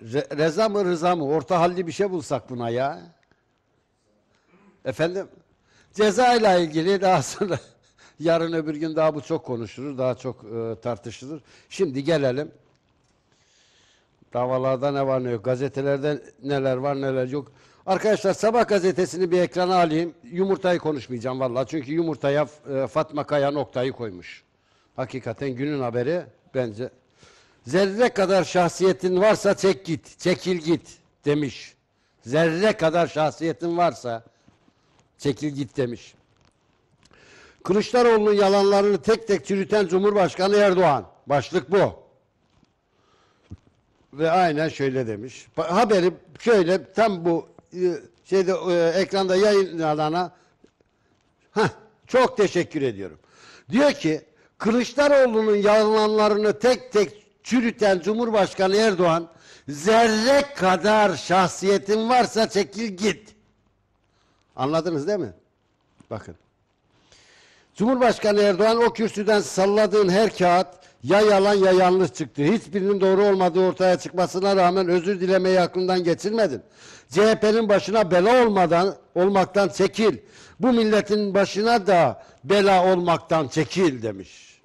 re, Reza mı Rıza mı? Orta halli bir şey bulsak buna ya. Efendim? Ceza ile ilgili daha sonra Yarın öbür gün daha bu çok konuşulur, daha çok e, tartışılır. Şimdi gelelim. Davalarda ne var ne yok, gazetelerde neler var neler yok. Arkadaşlar sabah gazetesini bir ekrana alayım. Yumurtayı konuşmayacağım vallahi çünkü yumurtaya e, Fatma Kaya noktayı koymuş. Hakikaten günün haberi bence. Zerre kadar şahsiyetin varsa çek git, çekil git demiş. Zerre kadar şahsiyetin varsa çekil git demiş. Kılıçdaroğlu'nun yalanlarını tek tek çürüten Cumhurbaşkanı Erdoğan. Başlık bu. Ve aynen şöyle demiş. Haberi şöyle tam bu e, şeyde e, ekranda yayınlanana Ha çok teşekkür ediyorum. Diyor ki Kılıçdaroğlu'nun yalanlarını tek tek çürüten Cumhurbaşkanı Erdoğan zerre kadar şahsiyetin varsa çekil git. Anladınız değil mi? Bakın. Cumhurbaşkanı Erdoğan o kürsüden salladığın her kağıt ya yalan ya yanlış çıktı. Hiçbirinin doğru olmadığı ortaya çıkmasına rağmen özür dilemeyi aklından geçirmedin. CHP'nin başına bela olmadan olmaktan çekil. Bu milletin başına da bela olmaktan çekil demiş.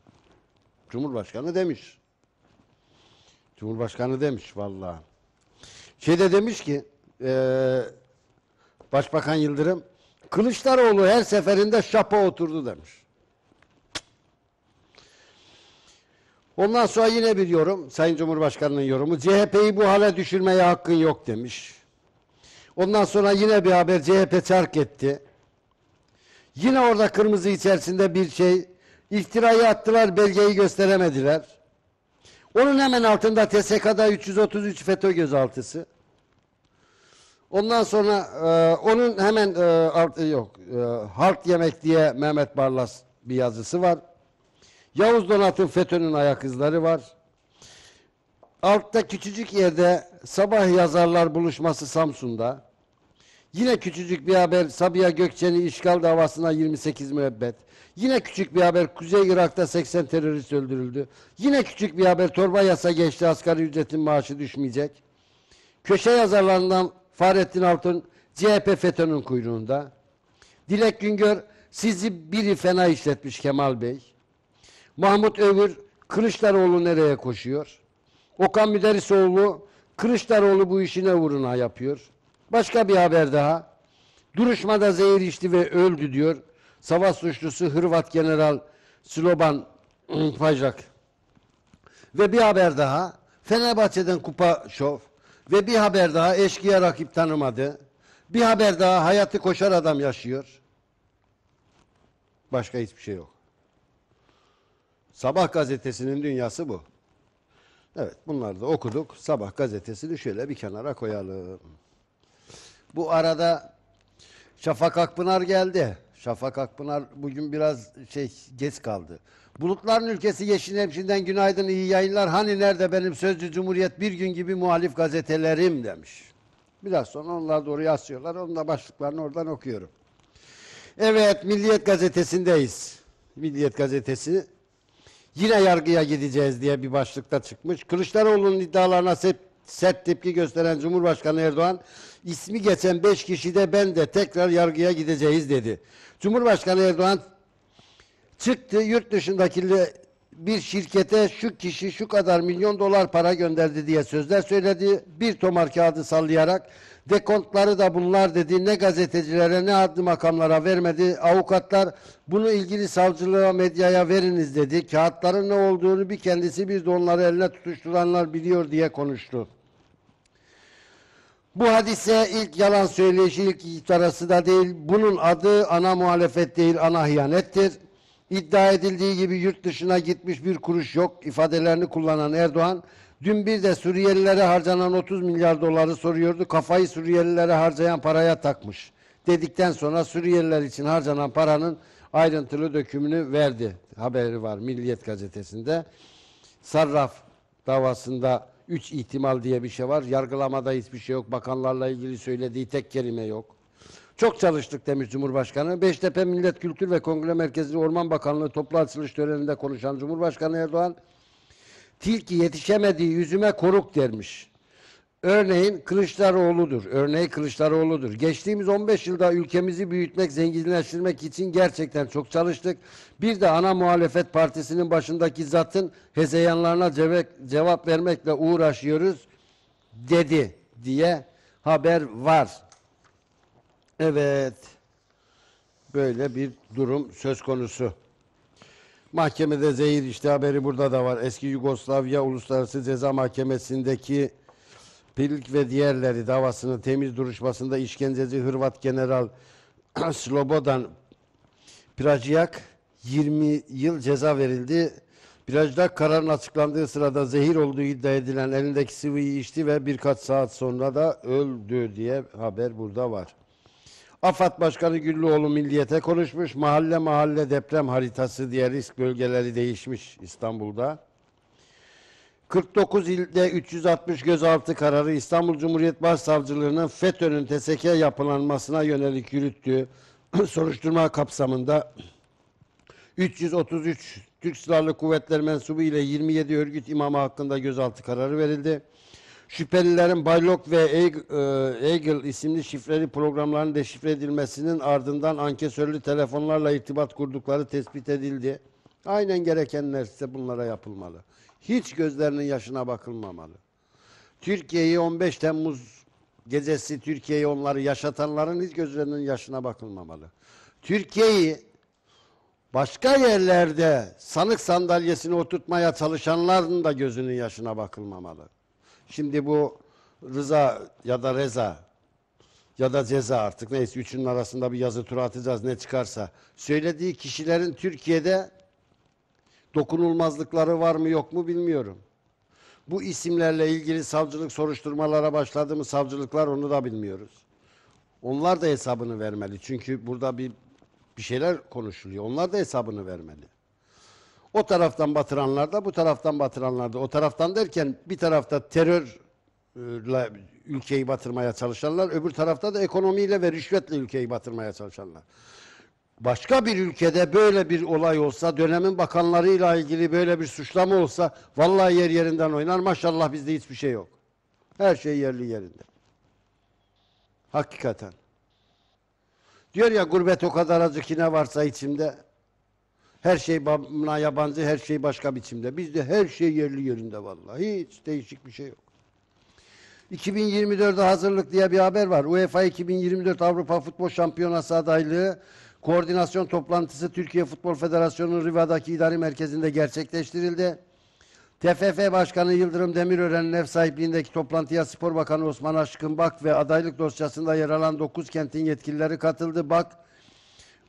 Cumhurbaşkanı demiş. Cumhurbaşkanı demiş valla. Şey de demiş ki ee, Başbakan Yıldırım Kılıçdaroğlu her seferinde şapa oturdu demiş. Ondan sonra yine bir yorum, Sayın Cumhurbaşkanı'nın yorumu. CHP'yi bu hale düşürmeye hakkın yok demiş. Ondan sonra yine bir haber CHP terk etti. Yine orada kırmızı içerisinde bir şey. iftirayı attılar, belgeyi gösteremediler. Onun hemen altında TSK'da 333 FETÖ gözaltısı. Ondan sonra e, onun hemen e, art, e, yok e, Halk Yemek diye Mehmet Barlas bir yazısı var. Yavuz Donat'ın FETÖ'nün ayak izleri var. Altta küçücük yerde sabah yazarlar buluşması Samsun'da. Yine küçücük bir haber Sabiha Gökçen'in işgal davasına 28 müebbet. Yine küçük bir haber Kuzey Irak'ta 80 terörist öldürüldü. Yine küçük bir haber torba yasa geçti asgari ücretin maaşı düşmeyecek. Köşe yazarlarından Fahrettin Altun CHP FETÖ'nün kuyruğunda. Dilek Güngör sizi biri fena işletmiş Kemal Bey. Mahmut Övür Kılıçdaroğlu nereye koşuyor? Okan Müderrisoğlu Kılıçdaroğlu bu işine vuruna yapıyor. Başka bir haber daha. Duruşmada zehir içti ve öldü diyor. Savaş suçlusu Hırvat General Sloban hm, Pajak. Ve bir haber daha. Fenerbahçe'den kupa şov. Ve bir haber daha eşkıya rakip tanımadı. Bir haber daha hayatı koşar adam yaşıyor. Başka hiçbir şey yok. Sabah gazetesinin dünyası bu. Evet bunları da okuduk. Sabah gazetesini şöyle bir kenara koyalım. Bu arada Şafak Akpınar geldi. Şafak Akpınar bugün biraz şey geç kaldı. Bulutların ülkesi Yeşil Hemşin'den günaydın iyi yayınlar. Hani nerede benim sözcü Cumhuriyet bir gün gibi muhalif gazetelerim demiş. Biraz sonra onlar doğru yazıyorlar. Onun da başlıklarını oradan okuyorum. Evet Milliyet gazetesindeyiz. Milliyet gazetesi yine yargıya gideceğiz diye bir başlıkta çıkmış. Kılıçdaroğlu'nun iddialarına sep sert tepki gösteren Cumhurbaşkanı Erdoğan ismi geçen 5 kişi de ben de tekrar yargıya gideceğiz dedi. Cumhurbaşkanı Erdoğan Çıktı yurt dışındaki bir şirkete şu kişi şu kadar milyon dolar para gönderdi diye sözler söyledi. Bir tomar kağıdı sallayarak dekontları da bunlar dedi. Ne gazetecilere ne adlı makamlara vermedi. Avukatlar bunu ilgili savcılığa medyaya veriniz dedi. Kağıtların ne olduğunu bir kendisi bir de onları eline tutuşturanlar biliyor diye konuştu. Bu hadise ilk yalan söyleyişi ilk iftarası da değil. Bunun adı ana muhalefet değil ana hiyanettir. İddia edildiği gibi yurt dışına gitmiş bir kuruş yok ifadelerini kullanan Erdoğan, dün bir de Suriyelilere harcanan 30 milyar doları soruyordu. Kafayı Suriyelilere harcayan paraya takmış dedikten sonra Suriyeliler için harcanan paranın ayrıntılı dökümünü verdi. Haberi var Milliyet gazetesinde. Sarraf davasında 3 ihtimal diye bir şey var. Yargılamada hiçbir şey yok. Bakanlarla ilgili söylediği tek kelime yok. Çok çalıştık demiş Cumhurbaşkanı. Beştepe Millet Kültür ve Kongre Merkezi Orman Bakanlığı toplu açılış töreninde konuşan Cumhurbaşkanı Erdoğan, tilki yetişemediği yüzüme koruk dermiş. Örneğin Kılıçdaroğlu'dur. Örneği Kılıçdaroğlu'dur. Geçtiğimiz 15 yılda ülkemizi büyütmek, zenginleştirmek için gerçekten çok çalıştık. Bir de ana muhalefet partisinin başındaki zatın hezeyanlarına cevap vermekle uğraşıyoruz dedi diye haber var. Evet. Böyle bir durum söz konusu. Mahkemede zehir işte haberi burada da var. Eski Yugoslavya Uluslararası Ceza Mahkemesi'ndeki Pilik ve diğerleri davasının temiz duruşmasında işkenceci Hırvat General *clears throat* Slobodan Prajak 20 yıl ceza verildi. Prajak kararın açıklandığı sırada zehir olduğu iddia edilen elindeki sıvıyı içti ve birkaç saat sonra da öldü diye haber burada var. AFAD Başkanı Güllüoğlu Milliyet'e konuşmuş. Mahalle mahalle deprem haritası diye risk bölgeleri değişmiş İstanbul'da. 49 ilde 360 gözaltı kararı İstanbul Cumhuriyet Başsavcılığı'nın FETÖ'nün TSK yapılanmasına yönelik yürüttüğü *clears throat* soruşturma kapsamında 333 Türk Silahlı Kuvvetleri mensubu ile 27 örgüt imamı hakkında gözaltı kararı verildi. Şüphelilerin Baylok ve e, Eagle isimli şifreli programların deşifre edilmesinin ardından ankesörlü telefonlarla irtibat kurdukları tespit edildi. Aynen gerekenler ise bunlara yapılmalı. Hiç gözlerinin yaşına bakılmamalı. Türkiye'yi 15 Temmuz gecesi Türkiye'yi onları yaşatanların hiç gözlerinin yaşına bakılmamalı. Türkiye'yi başka yerlerde sanık sandalyesini oturtmaya çalışanların da gözünün yaşına bakılmamalı. Şimdi bu rıza ya da reza ya da ceza artık neyse üçünün arasında bir yazı tura atacağız ne çıkarsa. Söylediği kişilerin Türkiye'de dokunulmazlıkları var mı yok mu bilmiyorum. Bu isimlerle ilgili savcılık soruşturmalara başladı mı savcılıklar onu da bilmiyoruz. Onlar da hesabını vermeli. Çünkü burada bir bir şeyler konuşuluyor. Onlar da hesabını vermeli. O taraftan batıranlar da bu taraftan batıranlar da. O taraftan derken bir tarafta terörle ülkeyi batırmaya çalışanlar, öbür tarafta da ekonomiyle ve rüşvetle ülkeyi batırmaya çalışanlar. Başka bir ülkede böyle bir olay olsa, dönemin bakanlarıyla ilgili böyle bir suçlama olsa vallahi yer yerinden oynar. Maşallah bizde hiçbir şey yok. Her şey yerli yerinde. Hakikaten. Diyor ya gurbet o kadar acı ki ne varsa içimde her şey bana yabancı, her şey başka biçimde. Bizde her şey yerli yerinde vallahi. Hiç değişik bir şey yok. 2024'e hazırlık diye bir haber var. UEFA 2024 Avrupa Futbol Şampiyonası adaylığı koordinasyon toplantısı Türkiye Futbol Federasyonu'nun Riva'daki idari merkezinde gerçekleştirildi. TFF Başkanı Yıldırım Demirören'in ev sahipliğindeki toplantıya Spor Bakanı Osman Aşkın Bak ve adaylık dosyasında yer alan 9 kentin yetkilileri katıldı. Bak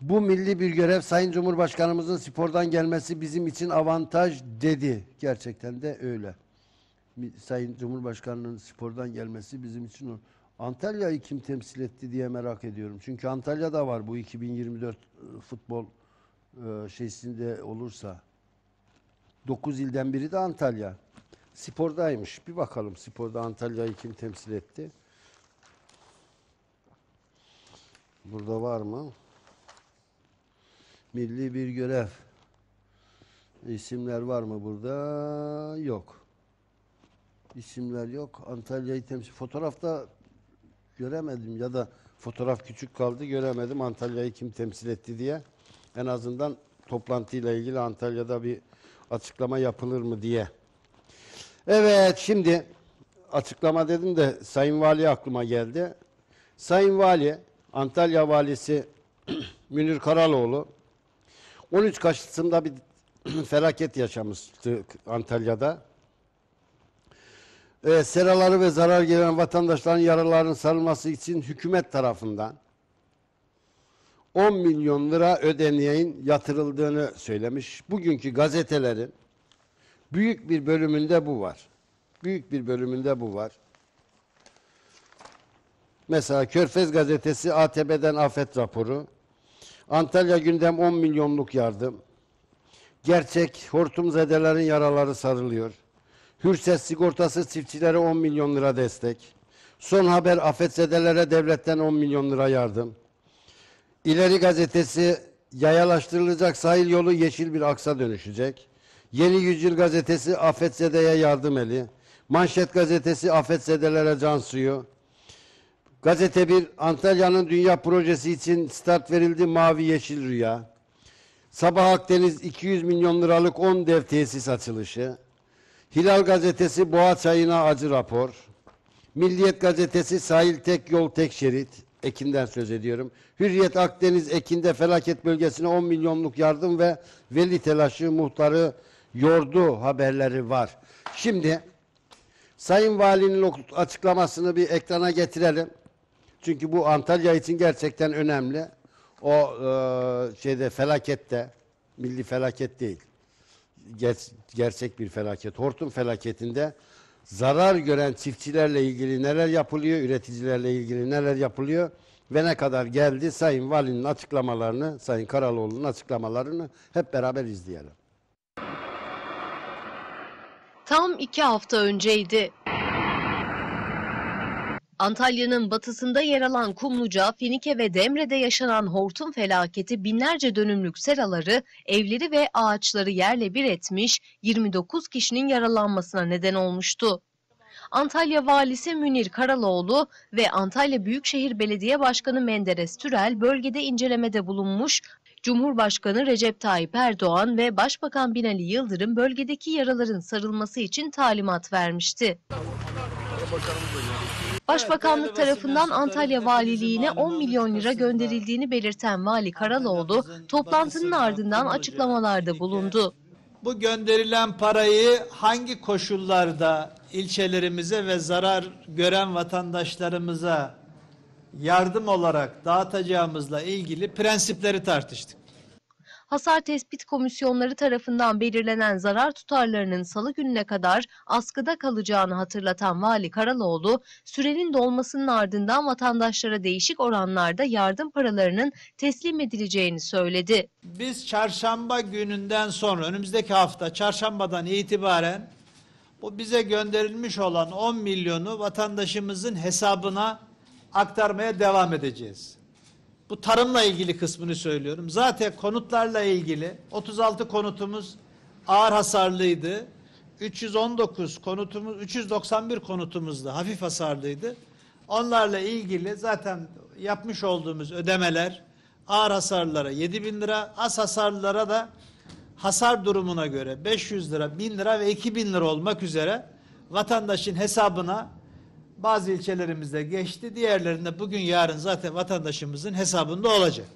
bu milli bir görev Sayın Cumhurbaşkanımızın spordan gelmesi bizim için avantaj dedi. Gerçekten de öyle. Sayın Cumhurbaşkanının spordan gelmesi bizim için o. Antalya'yı kim temsil etti diye merak ediyorum. Çünkü Antalya'da var bu 2024 e, futbol e, şeysinde olursa. 9 ilden biri de Antalya. Spordaymış. Bir bakalım sporda Antalya'yı kim temsil etti. Burada var mı? Milli bir görev. İsimler var mı burada? Yok. İsimler yok. Antalya'yı temsil. Fotoğrafta göremedim ya da fotoğraf küçük kaldı göremedim Antalya'yı kim temsil etti diye. En azından toplantıyla ilgili Antalya'da bir açıklama yapılır mı diye. Evet şimdi açıklama dedim de Sayın Vali aklıma geldi. Sayın Vali, Antalya Valisi *clears throat* Münir Karaloğlu 13 Kasım'da bir *clears throat* felaket yaşamıştı Antalya'da. E, seraları ve zarar gelen vatandaşların yaralarının sarılması için hükümet tarafından 10 milyon lira ödeneyin yatırıldığını söylemiş. Bugünkü gazetelerin büyük bir bölümünde bu var. Büyük bir bölümünde bu var. Mesela Körfez gazetesi ATB'den afet raporu, Antalya gündem 10 milyonluk yardım. Gerçek hortum zedelerin yaraları sarılıyor. Hürses sigortası çiftçilere 10 milyon lira destek. Son haber afet zedelere devletten 10 milyon lira yardım. İleri gazetesi yayalaştırılacak sahil yolu yeşil bir aksa dönüşecek. Yeni Yüzyıl gazetesi afet zedeye yardım eli. Manşet gazetesi afet zedelere can suyu. Gazete 1 Antalya'nın dünya projesi için start verildi Mavi Yeşil Rüya. Sabah Akdeniz 200 milyon liralık 10 dev tesis açılışı. Hilal Gazetesi Boğa Çayı'na acı rapor. Milliyet Gazetesi Sahil Tek Yol Tek Şerit. Ekin'den söz ediyorum. Hürriyet Akdeniz Ekin'de felaket bölgesine 10 milyonluk yardım ve veli telaşı muhtarı yordu haberleri var. Şimdi Sayın Valinin açıklamasını bir ekrana getirelim. Çünkü bu Antalya için gerçekten önemli. O e, şeyde felakette, milli felaket değil. Ger gerçek bir felaket. Hortum felaketinde zarar gören çiftçilerle ilgili neler yapılıyor, üreticilerle ilgili neler yapılıyor ve ne kadar geldi Sayın Vali'nin açıklamalarını, Sayın Karaloğlu'nun açıklamalarını hep beraber izleyelim. Tam iki hafta önceydi. Antalya'nın batısında yer alan Kumluca, Finike ve Demre'de yaşanan hortum felaketi binlerce dönümlük seraları, evleri ve ağaçları yerle bir etmiş, 29 kişinin yaralanmasına neden olmuştu. Antalya Valisi Münir Karaloğlu ve Antalya Büyükşehir Belediye Başkanı Menderes Türel bölgede incelemede bulunmuş, Cumhurbaşkanı Recep Tayyip Erdoğan ve Başbakan Binali Yıldırım bölgedeki yaraların sarılması için talimat vermişti. Başkanımız da Başbakanlık tarafından Antalya Valiliğine 10 milyon lira gönderildiğini belirten Vali Karaloğlu, toplantının ardından açıklamalarda bulundu. Bu gönderilen parayı hangi koşullarda ilçelerimize ve zarar gören vatandaşlarımıza yardım olarak dağıtacağımızla ilgili prensipleri tartıştık. Hasar tespit komisyonları tarafından belirlenen zarar tutarlarının salı gününe kadar askıda kalacağını hatırlatan Vali Karaloğlu, sürenin dolmasının ardından vatandaşlara değişik oranlarda yardım paralarının teslim edileceğini söyledi. Biz çarşamba gününden sonra önümüzdeki hafta çarşambadan itibaren bu bize gönderilmiş olan 10 milyonu vatandaşımızın hesabına aktarmaya devam edeceğiz. Bu tarımla ilgili kısmını söylüyorum. Zaten konutlarla ilgili 36 konutumuz ağır hasarlıydı. 319 konutumuz 391 konutumuz da hafif hasarlıydı. Onlarla ilgili zaten yapmış olduğumuz ödemeler ağır hasarlara 7 bin lira, az hasarlara da hasar durumuna göre 500 lira, 1000 lira ve 2000 lira olmak üzere vatandaşın hesabına bazı ilçelerimizde geçti. Diğerlerinde bugün yarın zaten vatandaşımızın hesabında olacak.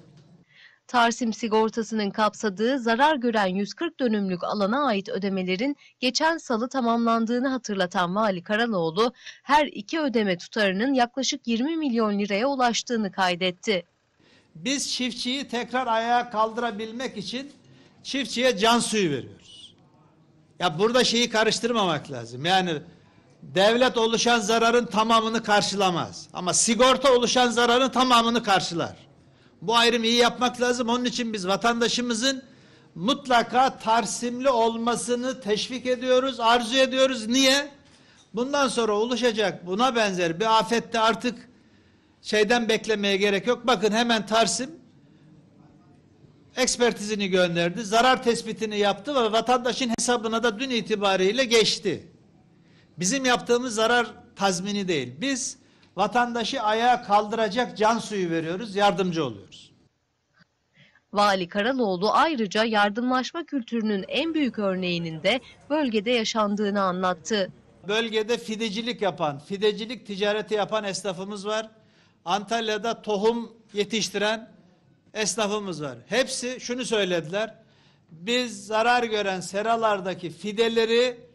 Tarsim sigortasının kapsadığı zarar gören 140 dönümlük alana ait ödemelerin geçen salı tamamlandığını hatırlatan Vali Karaloğlu, her iki ödeme tutarının yaklaşık 20 milyon liraya ulaştığını kaydetti. Biz çiftçiyi tekrar ayağa kaldırabilmek için çiftçiye can suyu veriyoruz. Ya burada şeyi karıştırmamak lazım. Yani devlet oluşan zararın tamamını karşılamaz. Ama sigorta oluşan zararın tamamını karşılar. Bu ayrımı iyi yapmak lazım. Onun için biz vatandaşımızın mutlaka tarsimli olmasını teşvik ediyoruz, arzu ediyoruz. Niye? Bundan sonra oluşacak buna benzer bir afette artık şeyden beklemeye gerek yok. Bakın hemen Tarsim ekspertizini gönderdi. Zarar tespitini yaptı ve vatandaşın hesabına da dün itibariyle geçti. Bizim yaptığımız zarar tazmini değil. Biz vatandaşı ayağa kaldıracak can suyu veriyoruz, yardımcı oluyoruz. Vali Karaloğlu ayrıca yardımlaşma kültürünün en büyük örneğinin de bölgede yaşandığını anlattı. Bölgede fidecilik yapan, fidecilik ticareti yapan esnafımız var. Antalya'da tohum yetiştiren esnafımız var. Hepsi şunu söylediler. Biz zarar gören seralardaki fideleri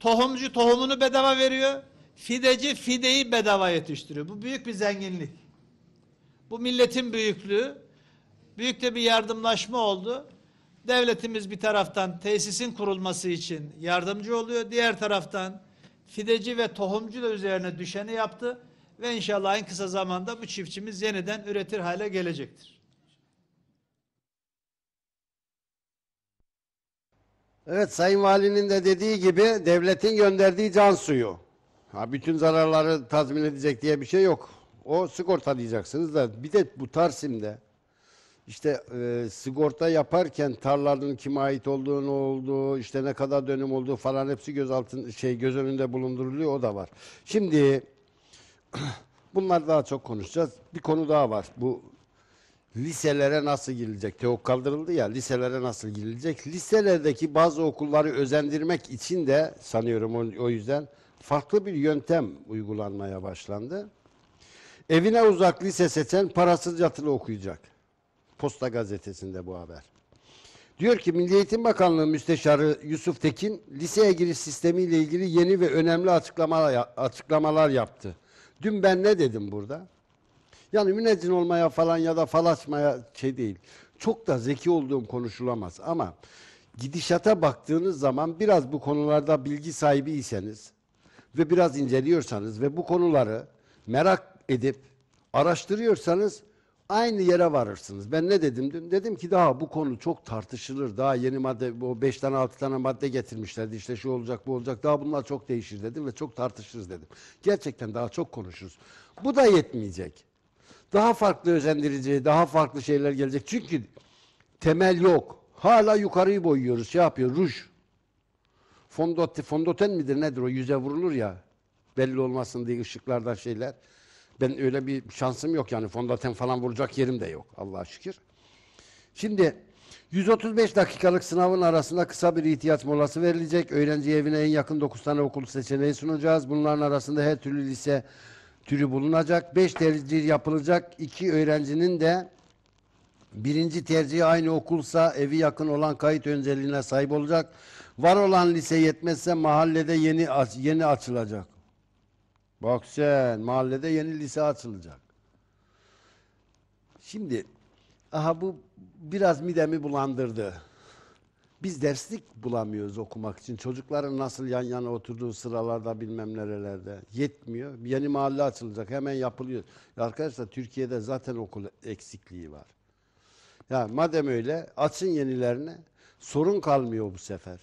Tohumcu tohumunu bedava veriyor. Fideci fideyi bedava yetiştiriyor. Bu büyük bir zenginlik. Bu milletin büyüklüğü. Büyük de bir yardımlaşma oldu. Devletimiz bir taraftan tesisin kurulması için yardımcı oluyor. Diğer taraftan fideci ve tohumcu da üzerine düşeni yaptı. Ve inşallah en kısa zamanda bu çiftçimiz yeniden üretir hale gelecektir. Evet Sayın Valinin de dediği gibi devletin gönderdiği can suyu. Ha, bütün zararları tazmin edecek diye bir şey yok. O sigorta diyeceksiniz de. bir de bu Tarsim'de işte e, sigorta yaparken tarlaların kime ait olduğunu olduğu, işte ne kadar dönüm olduğu falan hepsi göz altın şey göz önünde bulunduruluyor o da var. Şimdi *clears throat* bunlar daha çok konuşacağız. Bir konu daha var. Bu liselere nasıl girilecek? Teok kaldırıldı ya liselere nasıl girilecek? Liselerdeki bazı okulları özendirmek için de sanıyorum o, yüzden farklı bir yöntem uygulanmaya başlandı. Evine uzak lise seçen parasız yatılı okuyacak. Posta gazetesinde bu haber. Diyor ki Milli Eğitim Bakanlığı Müsteşarı Yusuf Tekin liseye giriş sistemiyle ilgili yeni ve önemli açıklamalar yaptı. Dün ben ne dedim burada? Yani münezzin olmaya falan ya da falaşmaya şey değil. Çok da zeki olduğum konuşulamaz ama gidişata baktığınız zaman biraz bu konularda bilgi sahibi iseniz ve biraz inceliyorsanız ve bu konuları merak edip araştırıyorsanız aynı yere varırsınız. Ben ne dedim dün? Dedim ki daha bu konu çok tartışılır. Daha yeni madde, bu beş tane altı tane madde getirmişlerdi. İşte şu olacak, bu olacak. Daha bunlar çok değişir dedim ve çok tartışırız dedim. Gerçekten daha çok konuşuruz. Bu da yetmeyecek. Daha farklı özendirici, daha farklı şeyler gelecek. Çünkü temel yok. Hala yukarıyı boyuyoruz. Şey yapıyor, ruj. Fondot, fondoten midir nedir o? Yüze vurulur ya. Belli olmasın diye ışıklardan şeyler. Ben öyle bir şansım yok yani. Fondoten falan vuracak yerim de yok. Allah'a şükür. Şimdi 135 dakikalık sınavın arasında kısa bir ihtiyaç molası verilecek. Öğrenci evine en yakın 9 tane okul seçeneği sunacağız. Bunların arasında her türlü lise türü bulunacak. Beş tercih yapılacak. İki öğrencinin de birinci tercihi aynı okulsa evi yakın olan kayıt önceliğine sahip olacak. Var olan lise yetmezse mahallede yeni aç, yeni açılacak. Bak sen mahallede yeni lise açılacak. Şimdi aha bu biraz midemi bulandırdı. Biz derslik bulamıyoruz okumak için. Çocukların nasıl yan yana oturduğu sıralarda bilmem nerelerde. Yetmiyor. Yeni mahalle açılacak. Hemen yapılıyor. Arkadaşlar Türkiye'de zaten okul eksikliği var. Ya madem öyle açın yenilerini. Sorun kalmıyor bu sefer.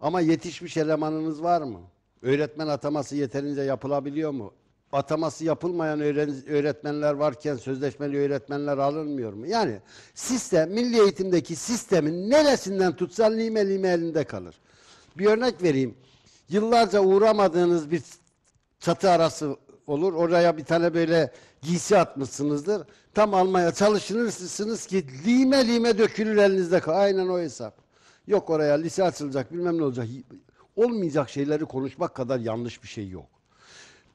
Ama yetişmiş elemanınız var mı? Öğretmen ataması yeterince yapılabiliyor mu? ataması yapılmayan öğretmenler varken sözleşmeli öğretmenler alınmıyor mu? Yani sistem, milli eğitimdeki sistemin neresinden tutsan lime lime elinde kalır. Bir örnek vereyim. Yıllarca uğramadığınız bir çatı arası olur. Oraya bir tane böyle giysi atmışsınızdır. Tam almaya çalışırsınız ki lime lime dökülür elinizde. Aynen o hesap. Yok oraya lise açılacak bilmem ne olacak. Olmayacak şeyleri konuşmak kadar yanlış bir şey yok.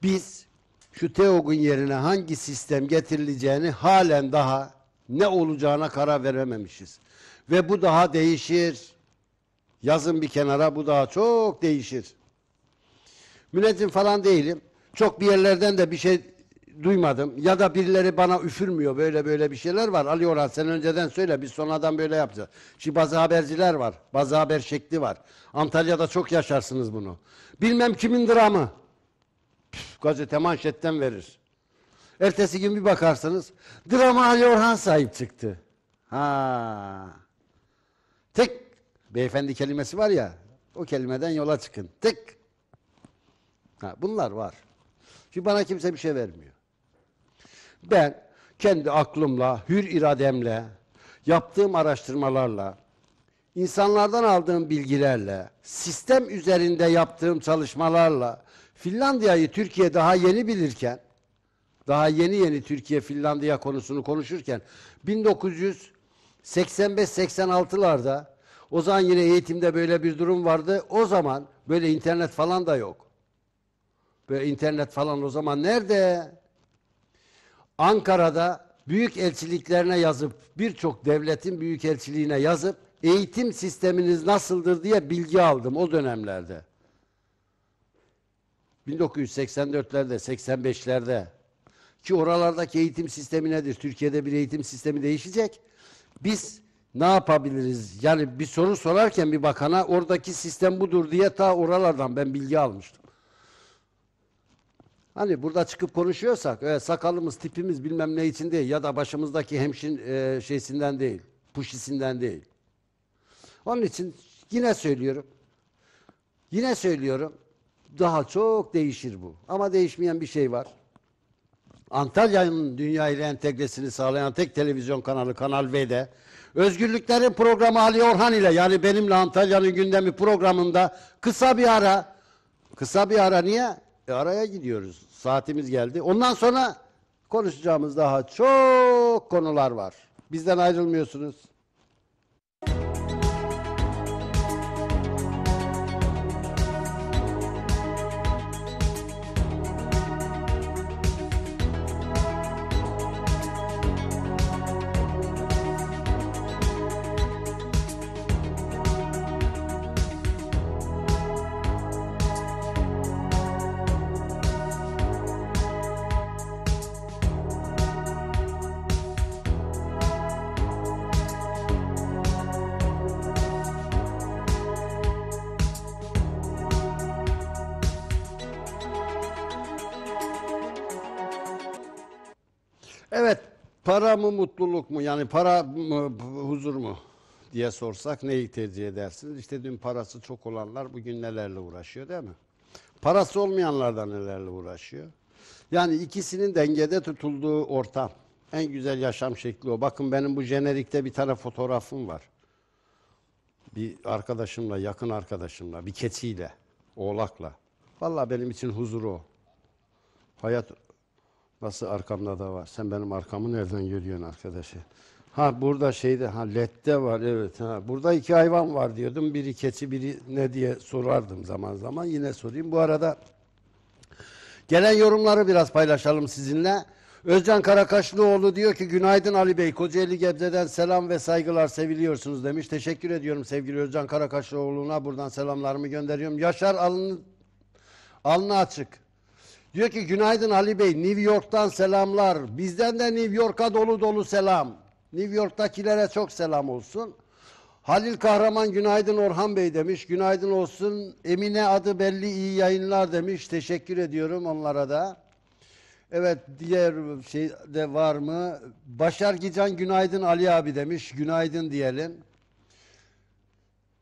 Biz şu TEOG'un yerine hangi sistem getirileceğini halen daha ne olacağına karar verememişiz. Ve bu daha değişir. Yazın bir kenara bu daha çok değişir. Münezzin falan değilim. Çok bir yerlerden de bir şey duymadım. Ya da birileri bana üfürmüyor. Böyle böyle bir şeyler var. Ali Orhan sen önceden söyle. Biz sonradan böyle yapacağız. Şimdi bazı haberciler var. Bazı haber şekli var. Antalya'da çok yaşarsınız bunu. Bilmem kimin dramı püf, gazete manşetten verir. Ertesi gün bir bakarsınız drama Ali Orhan sahip çıktı. Ha. Tek beyefendi kelimesi var ya o kelimeden yola çıkın. Tek. Ha, bunlar var. Çünkü bana kimse bir şey vermiyor. Ben kendi aklımla, hür irademle, yaptığım araştırmalarla, insanlardan aldığım bilgilerle, sistem üzerinde yaptığım çalışmalarla Finlandiya'yı Türkiye daha yeni bilirken, daha yeni yeni Türkiye Finlandiya konusunu konuşurken 1985-86'larda o zaman yine eğitimde böyle bir durum vardı. O zaman böyle internet falan da yok. Böyle internet falan o zaman nerede? Ankara'da büyük elçiliklerine yazıp birçok devletin büyük elçiliğine yazıp eğitim sisteminiz nasıldır diye bilgi aldım o dönemlerde. 1984'lerde, 85'lerde ki oralardaki eğitim sistemi nedir? Türkiye'de bir eğitim sistemi değişecek. Biz ne yapabiliriz? Yani bir soru sorarken bir bakana oradaki sistem budur diye ta oralardan ben bilgi almıştım. Hani burada çıkıp konuşuyorsak e, sakalımız, tipimiz bilmem ne için değil ya da başımızdaki hemşin e, şeysinden değil, puşisinden değil. Onun için yine söylüyorum. Yine söylüyorum daha çok değişir bu. Ama değişmeyen bir şey var. Antalya'nın dünya ile entegresini sağlayan tek televizyon kanalı Kanal V'de Özgürlüklerin programı Ali Orhan ile yani benimle Antalya'nın gündemi programında kısa bir ara kısa bir ara niye? E araya gidiyoruz. Saatimiz geldi. Ondan sonra konuşacağımız daha çok konular var. Bizden ayrılmıyorsunuz. Para mı mutluluk mu? Yani para mı huzur mu? diye sorsak neyi tercih edersiniz? İşte dün parası çok olanlar bugün nelerle uğraşıyor değil mi? Parası olmayanlar da nelerle uğraşıyor? Yani ikisinin dengede tutulduğu ortam. En güzel yaşam şekli o. Bakın benim bu jenerikte bir tane fotoğrafım var. Bir arkadaşımla, yakın arkadaşımla, bir keçiyle, oğlakla. Vallahi benim için huzuru o. Hayat Nasıl arkamda da var. Sen benim arkamı nereden görüyorsun arkadaşı? Ha burada şeyde ha ledde var evet ha. Burada iki hayvan var diyordum. Biri keçi biri ne diye sorardım zaman zaman. Yine sorayım. Bu arada gelen yorumları biraz paylaşalım sizinle. Özcan Karakaşlıoğlu diyor ki günaydın Ali Bey. Kocaeli Gebze'den selam ve saygılar seviliyorsunuz demiş. Teşekkür ediyorum sevgili Özcan Karakaşlıoğlu'na. Buradan selamlarımı gönderiyorum. Yaşar alın alnı açık. Diyor ki günaydın Ali Bey New York'tan selamlar. Bizden de New York'a dolu dolu selam. New York'takilere çok selam olsun. Halil Kahraman günaydın Orhan Bey demiş. Günaydın olsun. Emine adı belli iyi yayınlar demiş. Teşekkür ediyorum onlara da. Evet diğer şey de var mı? Başar Gican günaydın Ali abi demiş. Günaydın diyelim.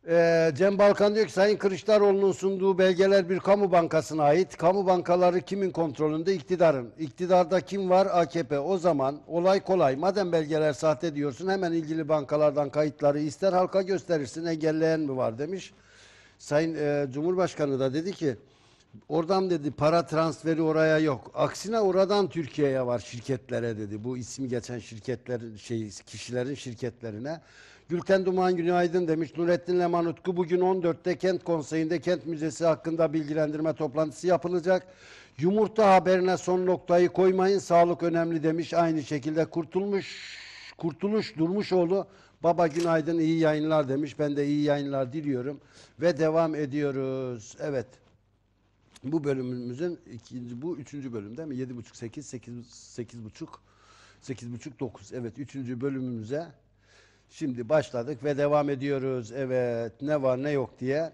Ee, Cem Balkan diyor ki Sayın Kılıçdaroğlu'nun sunduğu belgeler bir kamu bankasına ait. Kamu bankaları kimin kontrolünde? İktidarın. İktidarda kim var? AKP. O zaman olay kolay. Madem belgeler sahte diyorsun hemen ilgili bankalardan kayıtları ister halka gösterirsin. Engelleyen mi var demiş. Sayın e, Cumhurbaşkanı da dedi ki oradan dedi para transferi oraya yok. Aksine oradan Türkiye'ye var şirketlere dedi. Bu isim geçen şirketler şey kişilerin şirketlerine. Gülten Duman günaydın demiş. Nurettin Leman Utku bugün 14'te Kent Konseyi'nde Kent Müzesi hakkında bilgilendirme toplantısı yapılacak. Yumurta haberine son noktayı koymayın. Sağlık önemli demiş. Aynı şekilde Kurtulmuş Kurtuluş Durmuşoğlu baba günaydın iyi yayınlar demiş. Ben de iyi yayınlar diliyorum ve devam ediyoruz. Evet. Bu bölümümüzün ikinci bu üçüncü bölüm değil mi? Yedi buçuk sekiz sekiz sekiz buçuk sekiz buçuk dokuz. Evet üçüncü bölümümüze Şimdi başladık ve devam ediyoruz. Evet ne var ne yok diye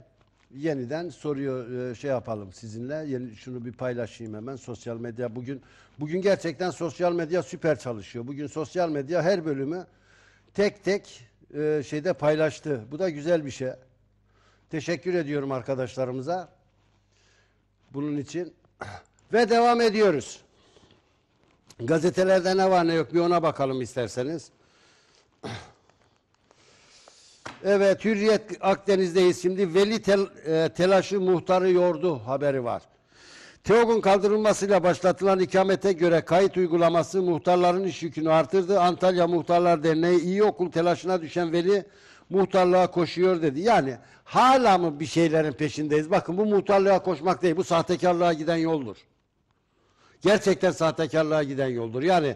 yeniden soruyor e, şey yapalım sizinle. Yeni şunu bir paylaşayım hemen sosyal medya bugün bugün gerçekten sosyal medya süper çalışıyor. Bugün sosyal medya her bölümü tek tek e, şeyde paylaştı. Bu da güzel bir şey. Teşekkür ediyorum arkadaşlarımıza. Bunun için ve devam ediyoruz. Gazetelerde ne var ne yok bir ona bakalım isterseniz. Evet Hürriyet Akdeniz'deyiz şimdi. Veli tel, e, telaşı muhtarı yordu haberi var. TEOG'un kaldırılmasıyla başlatılan ikamete göre kayıt uygulaması muhtarların iş yükünü artırdı. Antalya Muhtarlar Derneği iyi okul telaşına düşen veli muhtarlığa koşuyor dedi. Yani hala mı bir şeylerin peşindeyiz? Bakın bu muhtarlığa koşmak değil, bu sahtekarlığa giden yoldur. Gerçekten sahtekarlığa giden yoldur. Yani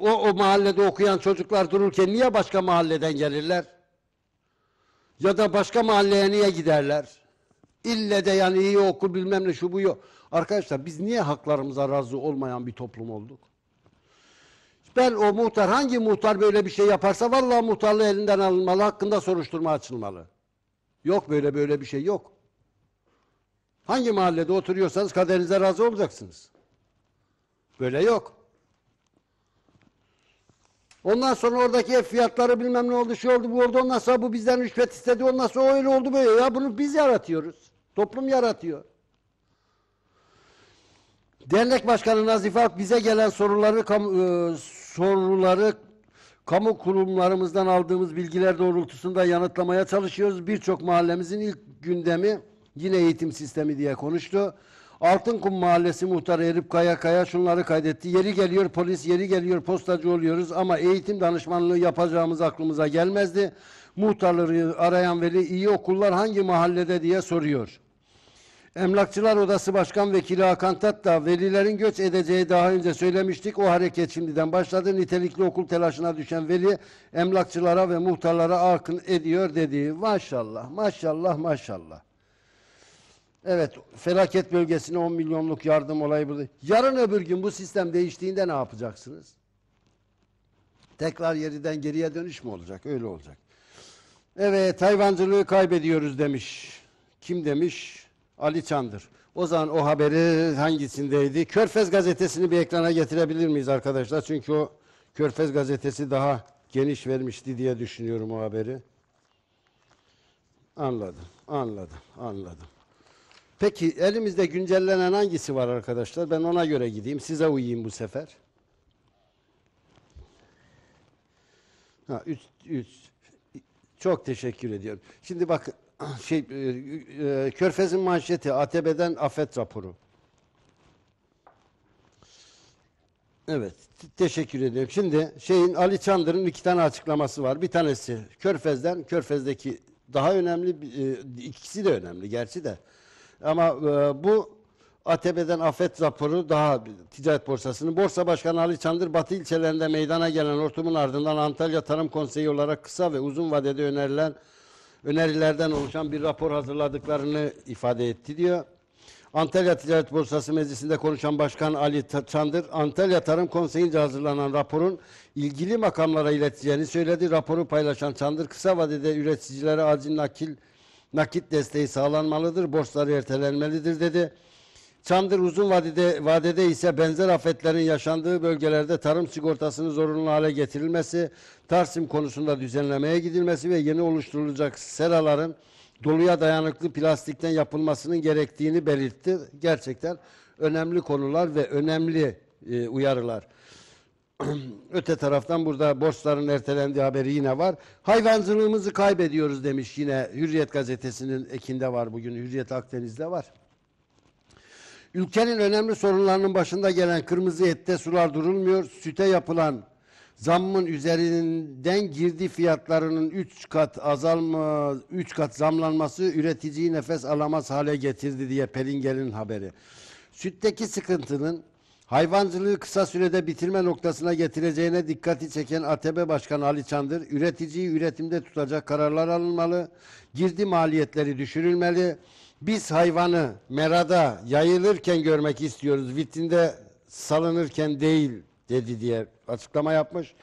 o, o mahallede okuyan çocuklar dururken niye başka mahalleden gelirler? Ya da başka mahalleye niye giderler? İlle de yani iyi okul bilmem ne şu bu yok. Arkadaşlar biz niye haklarımıza razı olmayan bir toplum olduk? Ben o muhtar hangi muhtar böyle bir şey yaparsa vallahi muhtarlığı elinden alınmalı, hakkında soruşturma açılmalı. Yok böyle böyle bir şey yok. Hangi mahallede oturuyorsanız kaderinize razı olacaksınız. Böyle yok. Ondan sonra oradaki ev fiyatları bilmem ne oldu, şey oldu, bu oldu. Ondan sonra bu bizden rüşvet istedi. Ondan sonra öyle oldu böyle. Ya bunu biz yaratıyoruz. Toplum yaratıyor. Dernek Başkanı Nazif Ak bize gelen soruları e, soruları kamu kurumlarımızdan aldığımız bilgiler doğrultusunda yanıtlamaya çalışıyoruz. Birçok mahallemizin ilk gündemi yine eğitim sistemi diye konuştu. Altınkum Mahallesi muhtarı Erip Kaya Kaya şunları kaydetti. Yeri geliyor polis, yeri geliyor postacı oluyoruz ama eğitim danışmanlığı yapacağımız aklımıza gelmezdi. Muhtarları arayan veli iyi okullar hangi mahallede diye soruyor. Emlakçılar Odası Başkan Vekili Hakan Tat da velilerin göç edeceği daha önce söylemiştik. O hareket şimdiden başladı. Nitelikli okul telaşına düşen veli emlakçılara ve muhtarlara akın ediyor dediği maşallah maşallah maşallah. Evet felaket bölgesine 10 milyonluk yardım olayı burada. Yarın öbür gün bu sistem değiştiğinde ne yapacaksınız? Tekrar yeriden geriye dönüş mü olacak? Öyle olacak. Evet hayvancılığı kaybediyoruz demiş. Kim demiş? Ali Çandır. O zaman o haberi hangisindeydi? Körfez gazetesini bir ekrana getirebilir miyiz arkadaşlar? Çünkü o Körfez gazetesi daha geniş vermişti diye düşünüyorum o haberi. Anladım, anladım, anladım. Peki elimizde güncellenen hangisi var arkadaşlar? Ben ona göre gideyim. Size uyuyayım bu sefer. Ha, üç, üç. Çok teşekkür ediyorum. Şimdi bakın *clears throat* şey e, e, Körfez'in manşeti ATB'den afet raporu. Evet, teşekkür ediyorum. Şimdi şeyin Ali Çandır'ın iki tane açıklaması var. Bir tanesi Körfez'den, Körfez'deki daha önemli, e, ikisi de önemli gerçi de. Ama e, bu ATB'den afet raporu daha ticaret borsasının borsa başkanı Ali Çandır Batı ilçelerinde meydana gelen ortumun ardından Antalya Tarım Konseyi olarak kısa ve uzun vadede önerilen önerilerden oluşan bir rapor hazırladıklarını ifade etti diyor. Antalya Ticaret Borsası Meclisi'nde konuşan Başkan Ali Çandır, Antalya Tarım Konseyi'nce hazırlanan raporun ilgili makamlara ileteceğini söyledi. Raporu paylaşan Çandır, kısa vadede üreticilere acil nakil nakit desteği sağlanmalıdır, borçlar ertelenmelidir dedi. Çandır uzun vadede, vadede ise benzer afetlerin yaşandığı bölgelerde tarım sigortasının zorunlu hale getirilmesi, Tarsim konusunda düzenlemeye gidilmesi ve yeni oluşturulacak seraların doluya dayanıklı plastikten yapılmasının gerektiğini belirtti. Gerçekten önemli konular ve önemli e, uyarılar. *clears throat* Öte taraftan burada borçların ertelendiği haberi yine var. Hayvancılığımızı kaybediyoruz demiş yine Hürriyet gazetesinin ekinde var bugün. Hürriyet Akdeniz'de var. Ülkenin önemli sorunlarının başında gelen kırmızı ette sular durulmuyor. Süte yapılan zammın üzerinden girdi fiyatlarının 3 kat azalma 3 kat zamlanması üreticiyi nefes alamaz hale getirdi diye Pelingel'in haberi. Sütteki sıkıntının Hayvancılığı kısa sürede bitirme noktasına getireceğine dikkati çeken ATB Başkanı Ali Çandır, üreticiyi üretimde tutacak kararlar alınmalı, girdi maliyetleri düşürülmeli. Biz hayvanı merada yayılırken görmek istiyoruz, vitrinde salınırken değil dedi diye açıklama yapmış.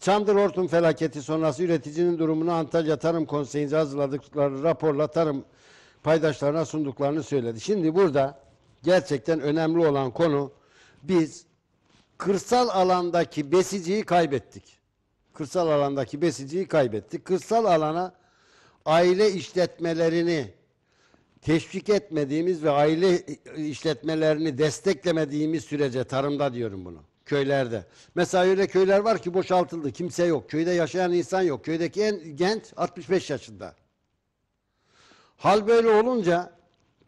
Çandır Hortum felaketi sonrası üreticinin durumunu Antalya Tarım Konseyi'nce hazırladıkları raporla tarım paydaşlarına sunduklarını söyledi. Şimdi burada gerçekten önemli olan konu biz kırsal alandaki besiciyi kaybettik. Kırsal alandaki besiciyi kaybettik. Kırsal alana aile işletmelerini teşvik etmediğimiz ve aile işletmelerini desteklemediğimiz sürece tarımda diyorum bunu. Köylerde. Mesela öyle köyler var ki boşaltıldı. Kimse yok. Köyde yaşayan insan yok. Köydeki en genç 65 yaşında. Hal böyle olunca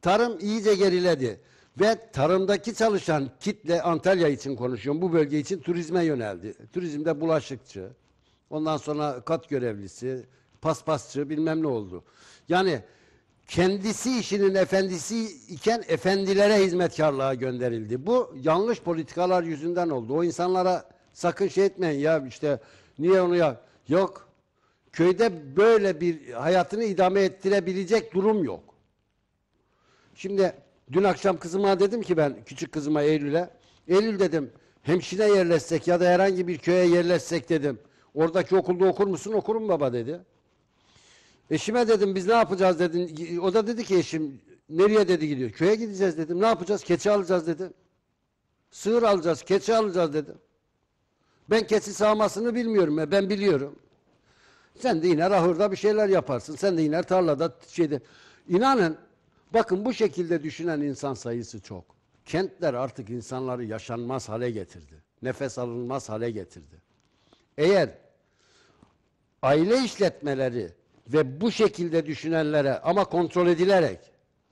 tarım iyice geriledi ve tarımdaki çalışan kitle Antalya için konuşuyorum. Bu bölge için turizme yöneldi. Turizmde bulaşıkçı, ondan sonra kat görevlisi, paspasçı bilmem ne oldu. Yani kendisi işinin efendisi iken efendilere hizmetkarlığa gönderildi. Bu yanlış politikalar yüzünden oldu. O insanlara sakın şey etmeyin ya işte niye onu ya yok. Köyde böyle bir hayatını idame ettirebilecek durum yok. Şimdi Dün akşam kızıma dedim ki ben küçük kızıma Eylül'e. Eylül dedim hemşire yerleşsek ya da herhangi bir köye yerleşsek dedim. Oradaki okulda okur musun okurum baba dedi. Eşime dedim biz ne yapacağız dedim. O da dedi ki eşim nereye dedi gidiyor. Köye gideceğiz dedim. Ne yapacağız? Keçi alacağız dedi. Sığır alacağız, keçi alacağız dedi. Ben keçi sağmasını bilmiyorum. Ya, e, ben biliyorum. Sen de iner ahırda bir şeyler yaparsın. Sen de iner tarlada şeyde. İnanın Bakın bu şekilde düşünen insan sayısı çok. Kentler artık insanları yaşanmaz hale getirdi. Nefes alınmaz hale getirdi. Eğer aile işletmeleri ve bu şekilde düşünenlere ama kontrol edilerek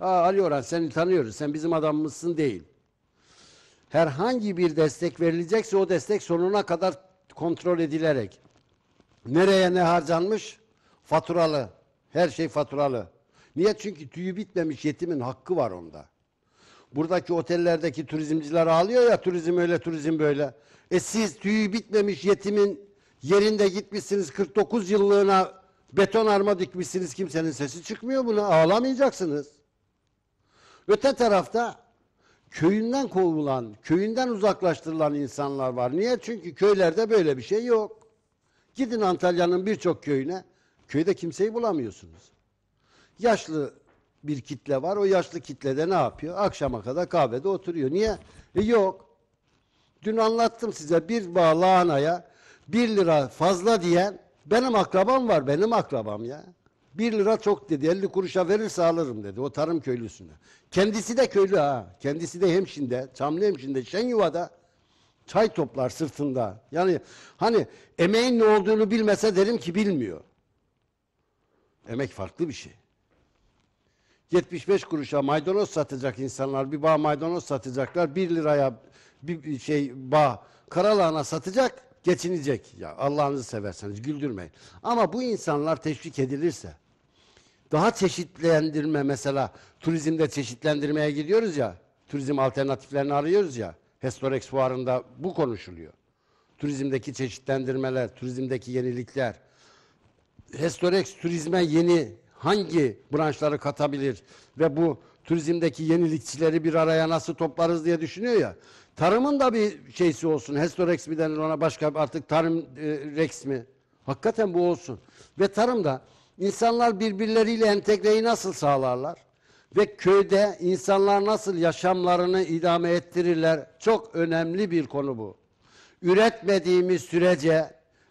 Aa, Ali Orhan seni tanıyoruz sen bizim adamımızsın değil. Herhangi bir destek verilecekse o destek sonuna kadar kontrol edilerek nereye ne harcanmış faturalı her şey faturalı Niye? Çünkü tüyü bitmemiş yetimin hakkı var onda. Buradaki otellerdeki turizmciler ağlıyor ya turizm öyle turizm böyle. E siz tüyü bitmemiş yetimin yerinde gitmişsiniz 49 yıllığına beton arma dikmişsiniz kimsenin sesi çıkmıyor buna ağlamayacaksınız. Öte tarafta köyünden kovulan, köyünden uzaklaştırılan insanlar var. Niye? Çünkü köylerde böyle bir şey yok. Gidin Antalya'nın birçok köyüne, köyde kimseyi bulamıyorsunuz. Yaşlı bir kitle var. O yaşlı kitlede ne yapıyor? Akşama kadar kahvede oturuyor. Niye? E yok. Dün anlattım size bir bağ lahanaya bir lira fazla diyen benim akrabam var. Benim akrabam ya. Bir lira çok dedi. elli kuruşa verirse alırım dedi. O tarım köylüsüne. Kendisi de köylü ha. Kendisi de hemşinde. Çamlı hemşinde. Şenyuva'da çay toplar sırtında. Yani hani emeğin ne olduğunu bilmese derim ki bilmiyor. Emek farklı bir şey. 75 kuruşa maydanoz satacak insanlar bir bağ maydanoz satacaklar 1 liraya bir şey bağ karalana satacak geçinecek ya Allah'ınızı severseniz güldürmeyin ama bu insanlar teşvik edilirse daha çeşitlendirme mesela turizmde çeşitlendirmeye gidiyoruz ya turizm alternatiflerini arıyoruz ya Hestorex fuarında bu konuşuluyor turizmdeki çeşitlendirmeler turizmdeki yenilikler Hestorex turizme yeni hangi branşları katabilir ve bu turizmdeki yenilikçileri bir araya nasıl toplarız diye düşünüyor ya. Tarımın da bir şeysi olsun. Hestorex mi denir ona başka artık tarım e, rex mi? Hakikaten bu olsun. Ve tarımda insanlar birbirleriyle entegreyi nasıl sağlarlar? Ve köyde insanlar nasıl yaşamlarını idame ettirirler? Çok önemli bir konu bu. Üretmediğimiz sürece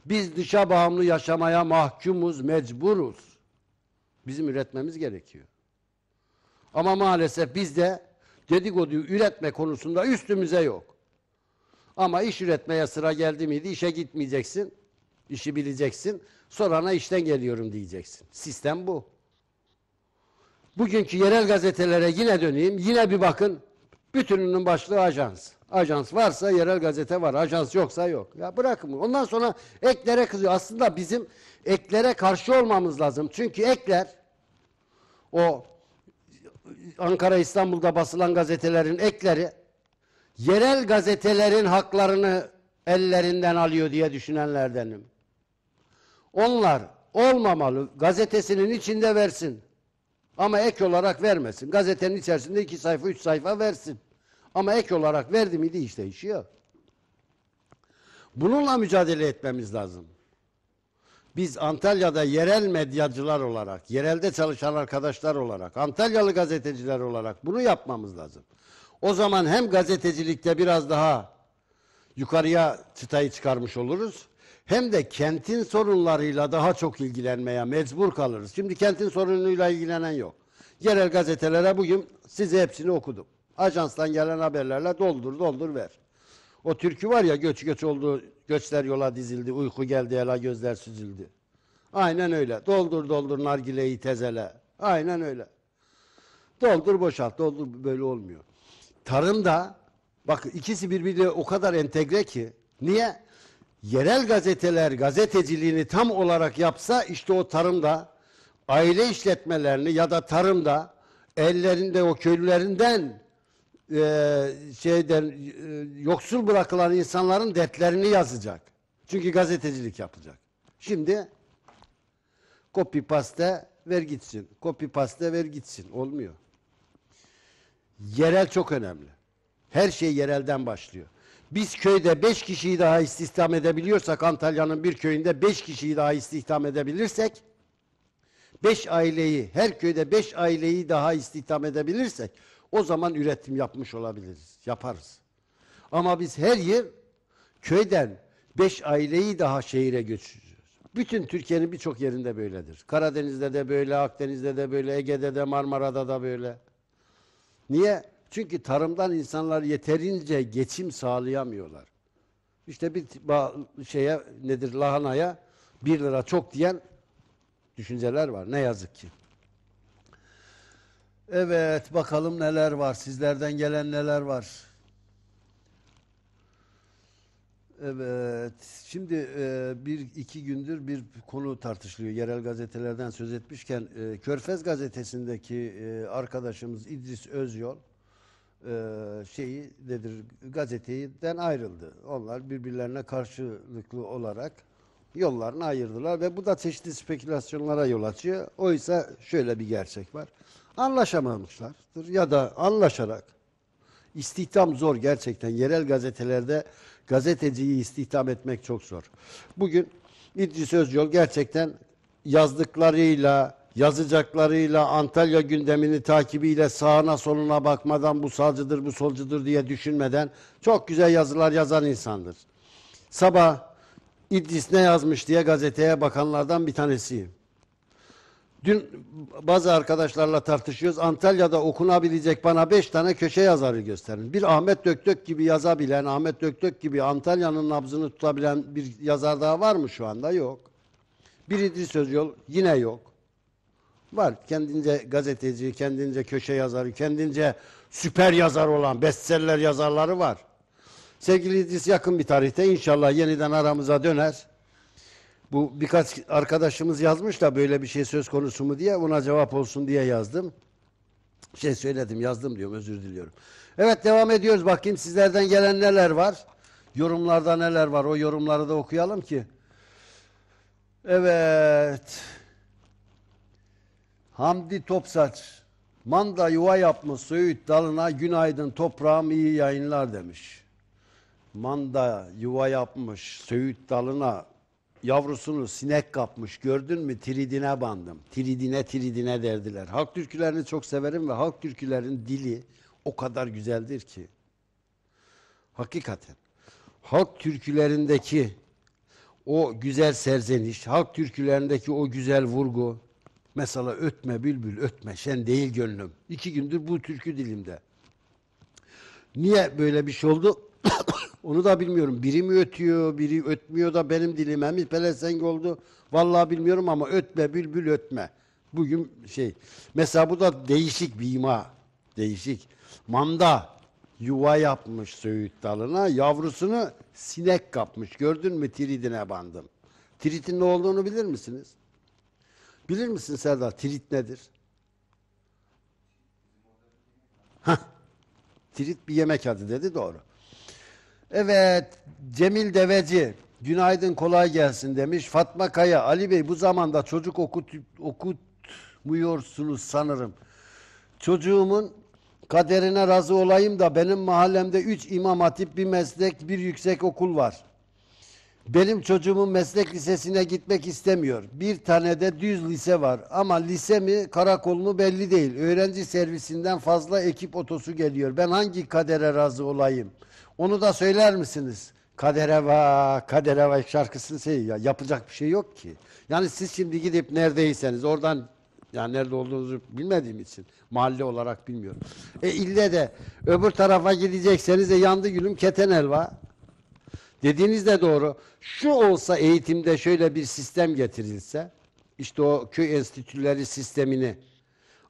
biz dışa bağımlı yaşamaya mahkumuz, mecburuz. Bizim üretmemiz gerekiyor. Ama maalesef bizde dedikoduyu üretme konusunda üstümüze yok. Ama iş üretmeye sıra geldi miydi işe gitmeyeceksin. İşi bileceksin. Sorana işten geliyorum diyeceksin. Sistem bu. Bugünkü yerel gazetelere yine döneyim. Yine bir bakın. Bütününün başlığı ajans. Ajans varsa yerel gazete var. Ajans yoksa yok. Ya bırakın. Ondan sonra eklere kızıyor. Aslında bizim eklere karşı olmamız lazım. Çünkü ekler o Ankara İstanbul'da basılan gazetelerin ekleri yerel gazetelerin haklarını ellerinden alıyor diye düşünenlerdenim. Onlar olmamalı. Gazetesinin içinde versin. Ama ek olarak vermesin. Gazetenin içerisinde iki sayfa, üç sayfa versin. Ama ek olarak verdi miydi iş değişiyor. Bununla mücadele etmemiz lazım biz Antalya'da yerel medyacılar olarak, yerelde çalışan arkadaşlar olarak, Antalyalı gazeteciler olarak bunu yapmamız lazım. O zaman hem gazetecilikte biraz daha yukarıya çıtayı çıkarmış oluruz. Hem de kentin sorunlarıyla daha çok ilgilenmeye mecbur kalırız. Şimdi kentin sorunuyla ilgilenen yok. Yerel gazetelere bugün size hepsini okudum. Ajanstan gelen haberlerle doldur doldur ver. O türkü var ya göç göç olduğu Göçler yola dizildi, uyku geldi, ela gözler süzüldü. Aynen öyle. Doldur doldur nargileyi tezele. Aynen öyle. Doldur boşalt, doldur böyle olmuyor. Tarımda bak ikisi birbirine o kadar entegre ki. Niye? Yerel gazeteler gazeteciliğini tam olarak yapsa işte o tarımda aile işletmelerini ya da tarımda ellerinde o köylülerinden e, şeyden e, yoksul bırakılan insanların dertlerini yazacak. Çünkü gazetecilik yapacak. Şimdi copy paste ver gitsin. Copy paste ver gitsin. Olmuyor. Yerel çok önemli. Her şey yerelden başlıyor. Biz köyde beş kişiyi daha istihdam edebiliyorsak Antalya'nın bir köyünde beş kişiyi daha istihdam edebilirsek beş aileyi her köyde beş aileyi daha istihdam edebilirsek o zaman üretim yapmış olabiliriz. Yaparız. Ama biz her yıl köyden beş aileyi daha şehire göçürüyoruz. Bütün Türkiye'nin birçok yerinde böyledir. Karadeniz'de de böyle, Akdeniz'de de böyle, Ege'de de, Marmara'da da böyle. Niye? Çünkü tarımdan insanlar yeterince geçim sağlayamıyorlar. İşte bir şeye nedir lahanaya bir lira çok diyen düşünceler var ne yazık ki. Evet bakalım neler var. Sizlerden gelen neler var. Evet. Şimdi e, bir iki gündür bir konu tartışılıyor. Yerel gazetelerden söz etmişken e, Körfez gazetesindeki e, arkadaşımız İdris Özyol e, şeyi dedir gazeteden ayrıldı. Onlar birbirlerine karşılıklı olarak yollarını ayırdılar ve bu da çeşitli spekülasyonlara yol açıyor. Oysa şöyle bir gerçek var anlaşamamışlardır ya da anlaşarak istihdam zor gerçekten. Yerel gazetelerde gazeteciyi istihdam etmek çok zor. Bugün İdris Özyol gerçekten yazdıklarıyla, yazacaklarıyla, Antalya gündemini takibiyle sağına soluna bakmadan bu sağcıdır bu solcudur diye düşünmeden çok güzel yazılar yazan insandır. Sabah İdris ne yazmış diye gazeteye bakanlardan bir tanesiyim. Dün bazı arkadaşlarla tartışıyoruz. Antalya'da okunabilecek bana beş tane köşe yazarı gösterin. Bir Ahmet Döktök gibi yazabilen, Ahmet Döktök gibi Antalya'nın nabzını tutabilen bir yazar daha var mı şu anda? Yok. Bir İdris Özyol yine yok. Var. Kendince gazeteci, kendince köşe yazarı, kendince süper yazar olan bestseller yazarları var. Sevgili İdris yakın bir tarihte inşallah yeniden aramıza döner. Bu birkaç arkadaşımız yazmış da böyle bir şey söz konusu mu diye buna cevap olsun diye yazdım. Şey söyledim yazdım diyorum özür diliyorum. Evet devam ediyoruz bakayım sizlerden gelen neler var. Yorumlarda neler var o yorumları da okuyalım ki. Evet. Hamdi Topsaç. Manda yuva yapmış Söğüt dalına günaydın toprağım iyi yayınlar demiş. Manda yuva yapmış Söğüt dalına yavrusunu sinek kapmış gördün mü tridine bandım. Tridine tridine derdiler. Halk türkülerini çok severim ve halk türkülerin dili o kadar güzeldir ki. Hakikaten. Halk türkülerindeki o güzel serzeniş, halk türkülerindeki o güzel vurgu. Mesela ötme bülbül ötme sen değil gönlüm. İki gündür bu türkü dilimde. Niye böyle bir şey oldu? *coughs* Onu da bilmiyorum. Biri mi ötüyor, biri ötmüyor da benim dilime mi pelesenk oldu. Vallahi bilmiyorum ama ötme bülbül ötme. Bugün şey. Mesela bu da değişik bir ima. Değişik. Manda yuva yapmış söğüt dalına. Yavrusunu sinek kapmış. Gördün mü tridine bandım. Tritin ne olduğunu bilir misiniz? Bilir misin Serdar? Tirit nedir? Hah. Tirit bir yemek adı dedi doğru. Evet, Cemil Deveci, günaydın kolay gelsin demiş. Fatma Kaya, Ali Bey bu zamanda çocuk okut, okutmuyorsunuz sanırım. Çocuğumun kaderine razı olayım da benim mahallemde üç imam hatip bir meslek bir yüksek okul var. Benim çocuğumun meslek lisesine gitmek istemiyor. Bir tane de düz lise var ama lise mi karakol mu belli değil. Öğrenci servisinden fazla ekip otosu geliyor. Ben hangi kadere razı olayım?'' Onu da söyler misiniz? Kadereva, Kadereva şarkısını şey ya yapacak bir şey yok ki. Yani siz şimdi gidip neredeyseniz oradan yani nerede olduğunuzu bilmediğim için mahalle olarak bilmiyorum. E ille de öbür tarafa gidecekseniz de yandı gülüm keten elva. Dediğiniz de doğru. Şu olsa eğitimde şöyle bir sistem getirilse işte o köy enstitüleri sistemini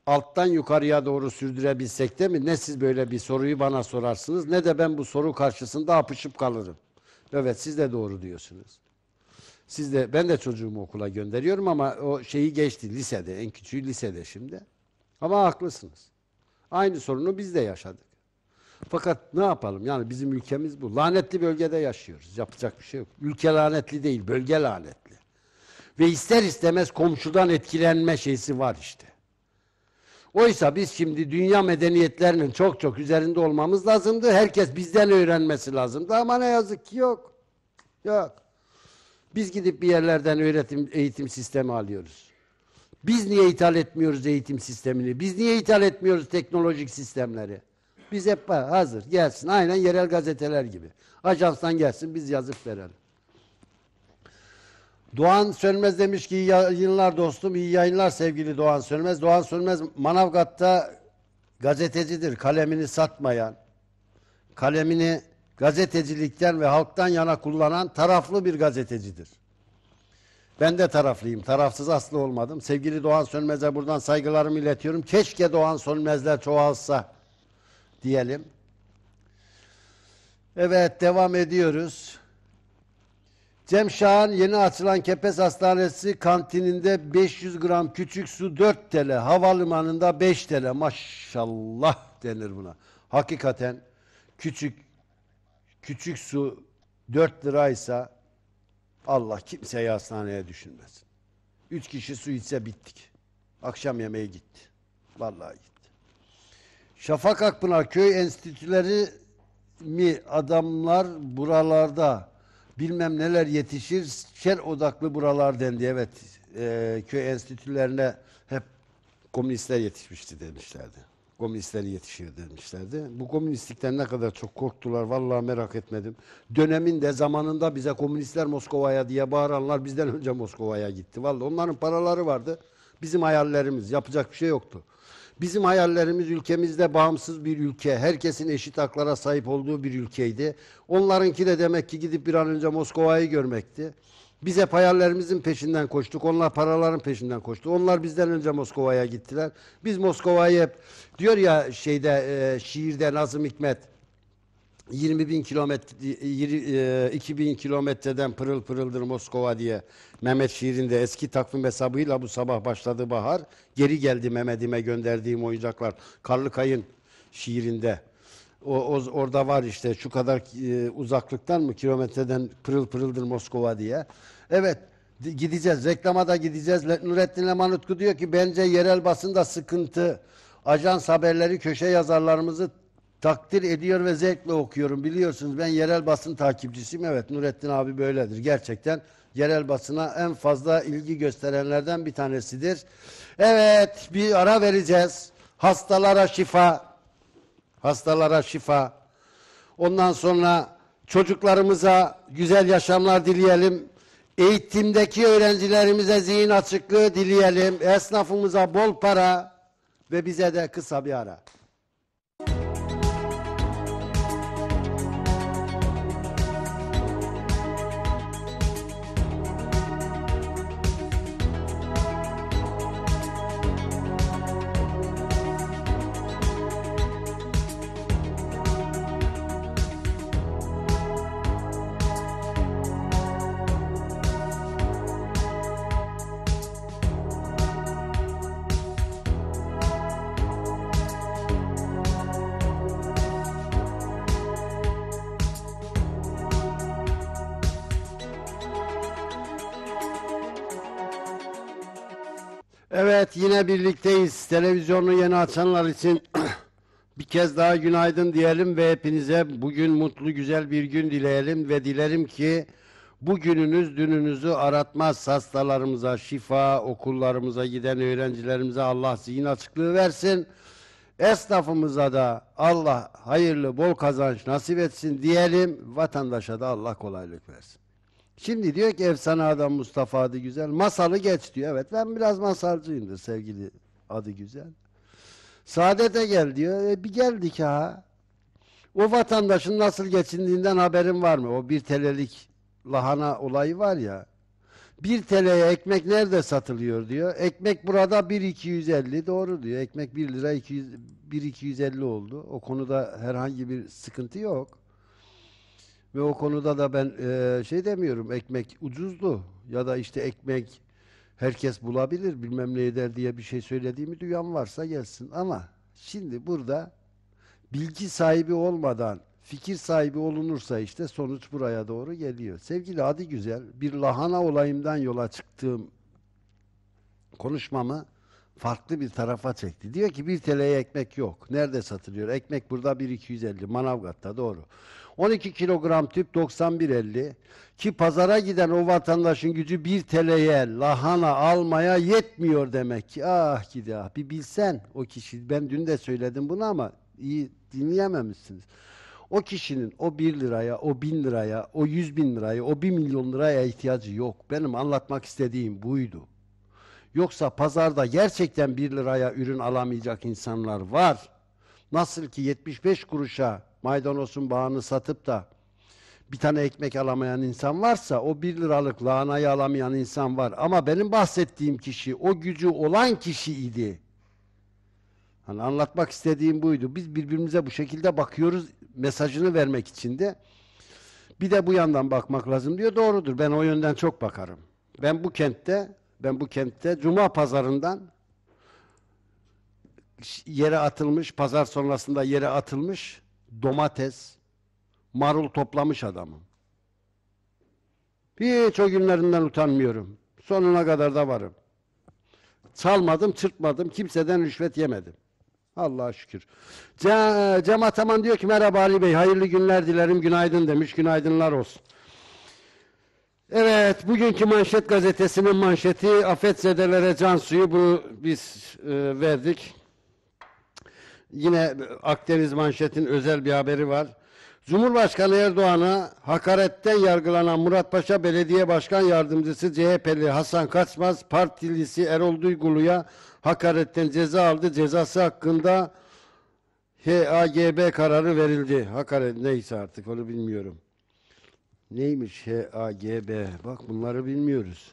alttan yukarıya doğru sürdürebilsek değil mi? Ne siz böyle bir soruyu bana sorarsınız ne de ben bu soru karşısında apışıp kalırım. Evet siz de doğru diyorsunuz. Siz de ben de çocuğumu okula gönderiyorum ama o şeyi geçti lisede en küçüğü lisede şimdi. Ama haklısınız. Aynı sorunu biz de yaşadık. Fakat ne yapalım? Yani bizim ülkemiz bu. Lanetli bölgede yaşıyoruz. Yapacak bir şey yok. Ülke lanetli değil, bölge lanetli. Ve ister istemez komşudan etkilenme şeysi var işte. Oysa biz şimdi dünya medeniyetlerinin çok çok üzerinde olmamız lazımdı. Herkes bizden öğrenmesi lazımdı ama ne yazık ki yok. Yok. Biz gidip bir yerlerden öğretim eğitim sistemi alıyoruz. Biz niye ithal etmiyoruz eğitim sistemini? Biz niye ithal etmiyoruz teknolojik sistemleri? Biz hep hazır gelsin aynen yerel gazeteler gibi. Ajanstan gelsin biz yazıp verelim. Doğan Sönmez demiş ki iyi yayınlar dostum, iyi yayınlar sevgili Doğan Sönmez. Doğan Sönmez Manavgat'ta gazetecidir, kalemini satmayan, kalemini gazetecilikten ve halktan yana kullanan taraflı bir gazetecidir. Ben de taraflıyım, tarafsız aslı olmadım. Sevgili Doğan Sönmez'e buradan saygılarımı iletiyorum. Keşke Doğan Sönmez'ler çoğalsa diyelim. Evet, devam ediyoruz. Cem Şahan yeni açılan Kepes Hastanesi kantininde 500 gram küçük su 4 TL, havalimanında 5 TL. Maşallah denir buna. Hakikaten küçük küçük su 4 liraysa Allah kimseyi hastaneye düşünmesin. 3 kişi su içse bittik. Akşam yemeği gitti. Vallahi gitti. Şafak Akpınar köy enstitüleri mi adamlar buralarda bilmem neler yetişir, şer odaklı buralar dendi. Evet, e, köy enstitülerine hep komünistler yetişmişti demişlerdi. Komünistler yetişir demişlerdi. Bu komünistlikten ne kadar çok korktular vallahi merak etmedim. Döneminde zamanında bize komünistler Moskova'ya diye bağıranlar bizden önce Moskova'ya gitti. Vallahi onların paraları vardı. Bizim hayallerimiz yapacak bir şey yoktu. Bizim hayallerimiz ülkemizde bağımsız bir ülke, herkesin eşit haklara sahip olduğu bir ülkeydi. Onlarınki de demek ki gidip bir an önce Moskova'yı görmekti. Biz hep hayallerimizin peşinden koştuk. Onlar paraların peşinden koştu. Onlar bizden önce Moskova'ya gittiler. Biz Moskova'yı hep diyor ya şeyde e, şiirde Nazım Hikmet 20 bin kilometre, 2 e, kilometreden pırıl pırıldır Moskova diye Mehmet şiirinde eski takvim hesabıyla bu sabah başladı bahar. Geri geldi Mehmet'ime gönderdiğim oyuncaklar. Karlı Kayın şiirinde. O, o, orada var işte şu kadar e, uzaklıktan mı kilometreden pırıl pırıldır Moskova diye. Evet gideceğiz reklama da gideceğiz. Nurettin Lemanutku diyor ki bence yerel basında sıkıntı. Ajans haberleri köşe yazarlarımızı takdir ediyor ve zevkle okuyorum. Biliyorsunuz ben yerel basın takipçisiyim. Evet Nurettin abi böyledir. Gerçekten yerel basına en fazla ilgi gösterenlerden bir tanesidir. Evet bir ara vereceğiz. Hastalara şifa. Hastalara şifa. Ondan sonra çocuklarımıza güzel yaşamlar dileyelim. Eğitimdeki öğrencilerimize zihin açıklığı dileyelim. Esnafımıza bol para ve bize de kısa bir ara. yine birlikteyiz. Televizyonu yeni açanlar için *clears throat* bir kez daha günaydın diyelim ve hepinize bugün mutlu güzel bir gün dileyelim ve dilerim ki bugününüz dününüzü aratmaz hastalarımıza, şifa, okullarımıza giden öğrencilerimize Allah zihin açıklığı versin. Esnafımıza da Allah hayırlı bol kazanç nasip etsin diyelim. Vatandaşa da Allah kolaylık versin. Şimdi diyor ki efsane adam Mustafa adı güzel. Masalı geç diyor. Evet ben biraz masalcıyımdır sevgili adı güzel. Saadete gel diyor. E, bir geldik ha. O vatandaşın nasıl geçindiğinden haberin var mı? O bir telelik lahana olayı var ya. Bir teleye ekmek nerede satılıyor diyor. Ekmek burada 1.250 doğru diyor. Ekmek 1 lira 200, 1.250 oldu. O konuda herhangi bir sıkıntı yok. Ve o konuda da ben e, şey demiyorum ekmek ucuzdu ya da işte ekmek herkes bulabilir bilmem ne eder diye bir şey söylediğimi duyan varsa gelsin. Ama şimdi burada bilgi sahibi olmadan fikir sahibi olunursa işte sonuç buraya doğru geliyor. Sevgili Adi Güzel bir lahana olayımdan yola çıktığım konuşmamı farklı bir tarafa çekti. Diyor ki bir TL'ye ekmek yok. Nerede satılıyor? Ekmek burada 1.250 Manavgat'ta doğru. 12 kilogram tip 91.50 ki pazara giden o vatandaşın gücü 1 TL'ye lahana almaya yetmiyor demek ki. Ah gidi ah bir bilsen o kişi ben dün de söyledim bunu ama iyi dinleyememişsiniz. O kişinin o 1 liraya, o 1000 liraya, o 100 bin liraya, o 1 milyon liraya ihtiyacı yok. Benim anlatmak istediğim buydu. Yoksa pazarda gerçekten 1 liraya ürün alamayacak insanlar var. Nasıl ki 75 kuruşa maydanozun bağını satıp da bir tane ekmek alamayan insan varsa o bir liralık lahanayı alamayan insan var. Ama benim bahsettiğim kişi o gücü olan kişi idi. Hani anlatmak istediğim buydu. Biz birbirimize bu şekilde bakıyoruz mesajını vermek için de. Bir de bu yandan bakmak lazım diyor. Doğrudur. Ben o yönden çok bakarım. Ben bu kentte, ben bu kentte cuma pazarından yere atılmış, pazar sonrasında yere atılmış domates, marul toplamış adamım. Hiç o günlerinden utanmıyorum. Sonuna kadar da varım. Çalmadım, çırpmadım, kimseden rüşvet yemedim. Allah'a şükür. Ce Cem Ataman diyor ki merhaba Ali Bey, hayırlı günler dilerim, günaydın demiş, günaydınlar olsun. Evet, bugünkü manşet gazetesinin manşeti afetzedelere can suyu, bunu biz e, verdik yine Akdeniz manşetin özel bir haberi var. Cumhurbaşkanı Erdoğan'a hakaretten yargılanan Murat Paşa Belediye Başkan Yardımcısı CHP'li Hasan Kaçmaz, partilisi Erol Duygulu'ya hakaretten ceza aldı. Cezası hakkında HAGB kararı verildi. Hakaret neyse artık onu bilmiyorum. Neymiş HAGB? Bak bunları bilmiyoruz.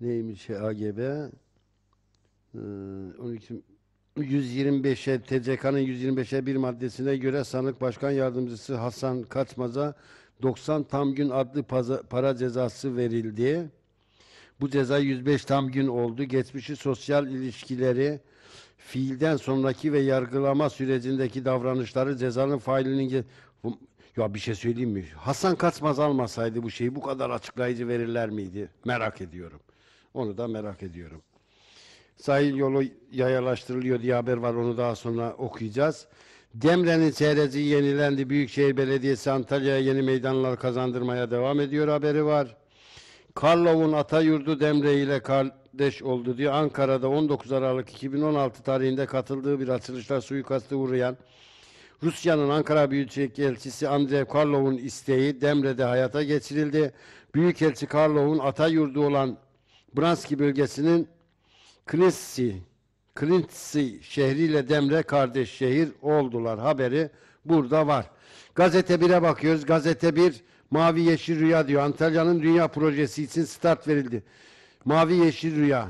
Neymiş HAGB? 12 ee, 125'e TCK'nın 125'e bir maddesine göre sanık başkan yardımcısı Hasan Kaçmaz'a 90 tam gün adlı para cezası verildi. Bu ceza 105 tam gün oldu. Geçmişi sosyal ilişkileri fiilden sonraki ve yargılama sürecindeki davranışları cezanın failinin ya bir şey söyleyeyim mi? Hasan Kaçmaz almasaydı bu şeyi bu kadar açıklayıcı verirler miydi? Merak ediyorum. Onu da merak ediyorum. Sahil yolu yayalaştırılıyor diye haber var onu daha sonra okuyacağız. Demre'nin çeyreci yenilendi. Büyükşehir Belediyesi Antalya'ya yeni meydanlar kazandırmaya devam ediyor haberi var. Karlov'un ata yurdu Demre ile kardeş oldu diyor. Ankara'da 19 Aralık 2016 tarihinde katıldığı bir açılışla suikastı uğrayan Rusya'nın Ankara Büyükelçisi Andrei Karlov'un isteği Demre'de hayata geçirildi. Büyükelçi Karlov'un ata yurdu olan Branski bölgesinin Klinsi, Klinsi şehriyle Demre kardeş şehir oldular haberi burada var. Gazete 1'e bakıyoruz. Gazete 1 Mavi Yeşil Rüya diyor. Antalya'nın dünya projesi için start verildi. Mavi Yeşil Rüya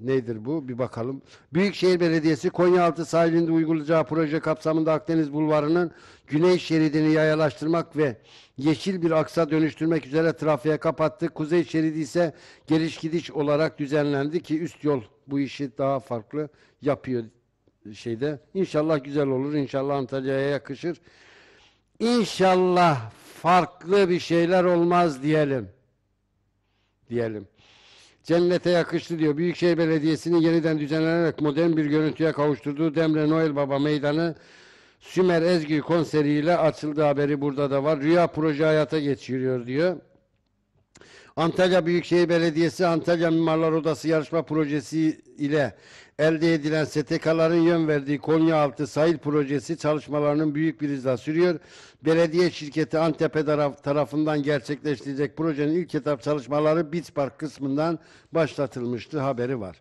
nedir bu? Bir bakalım. Büyükşehir Belediyesi Konyaaltı sahilinde uygulayacağı proje kapsamında Akdeniz Bulvarı'nın güney şeridini yayalaştırmak ve yeşil bir aksa dönüştürmek üzere trafiğe kapattı. Kuzey şeridi ise geliş gidiş olarak düzenlendi ki üst yol bu işi daha farklı yapıyor şeyde. İnşallah güzel olur. İnşallah Antalya'ya yakışır. İnşallah farklı bir şeyler olmaz diyelim. Diyelim cennete yakıştı diyor. Büyükşehir Belediyesi'nin yeniden düzenlenerek modern bir görüntüye kavuşturduğu Demre Noel Baba Meydanı Sümer Ezgi konseriyle açıldı haberi burada da var. Rüya proje hayata geçiriyor diyor. Antalya Büyükşehir Belediyesi Antalya Mimarlar Odası yarışma projesi ile elde edilen STK'ların yön verdiği Konyaaltı Sahil Projesi çalışmalarının büyük bir hızla sürüyor. Belediye şirketi Antep taraf, tarafından gerçekleştirecek projenin ilk etap çalışmaları Bitspark kısmından başlatılmıştı haberi var.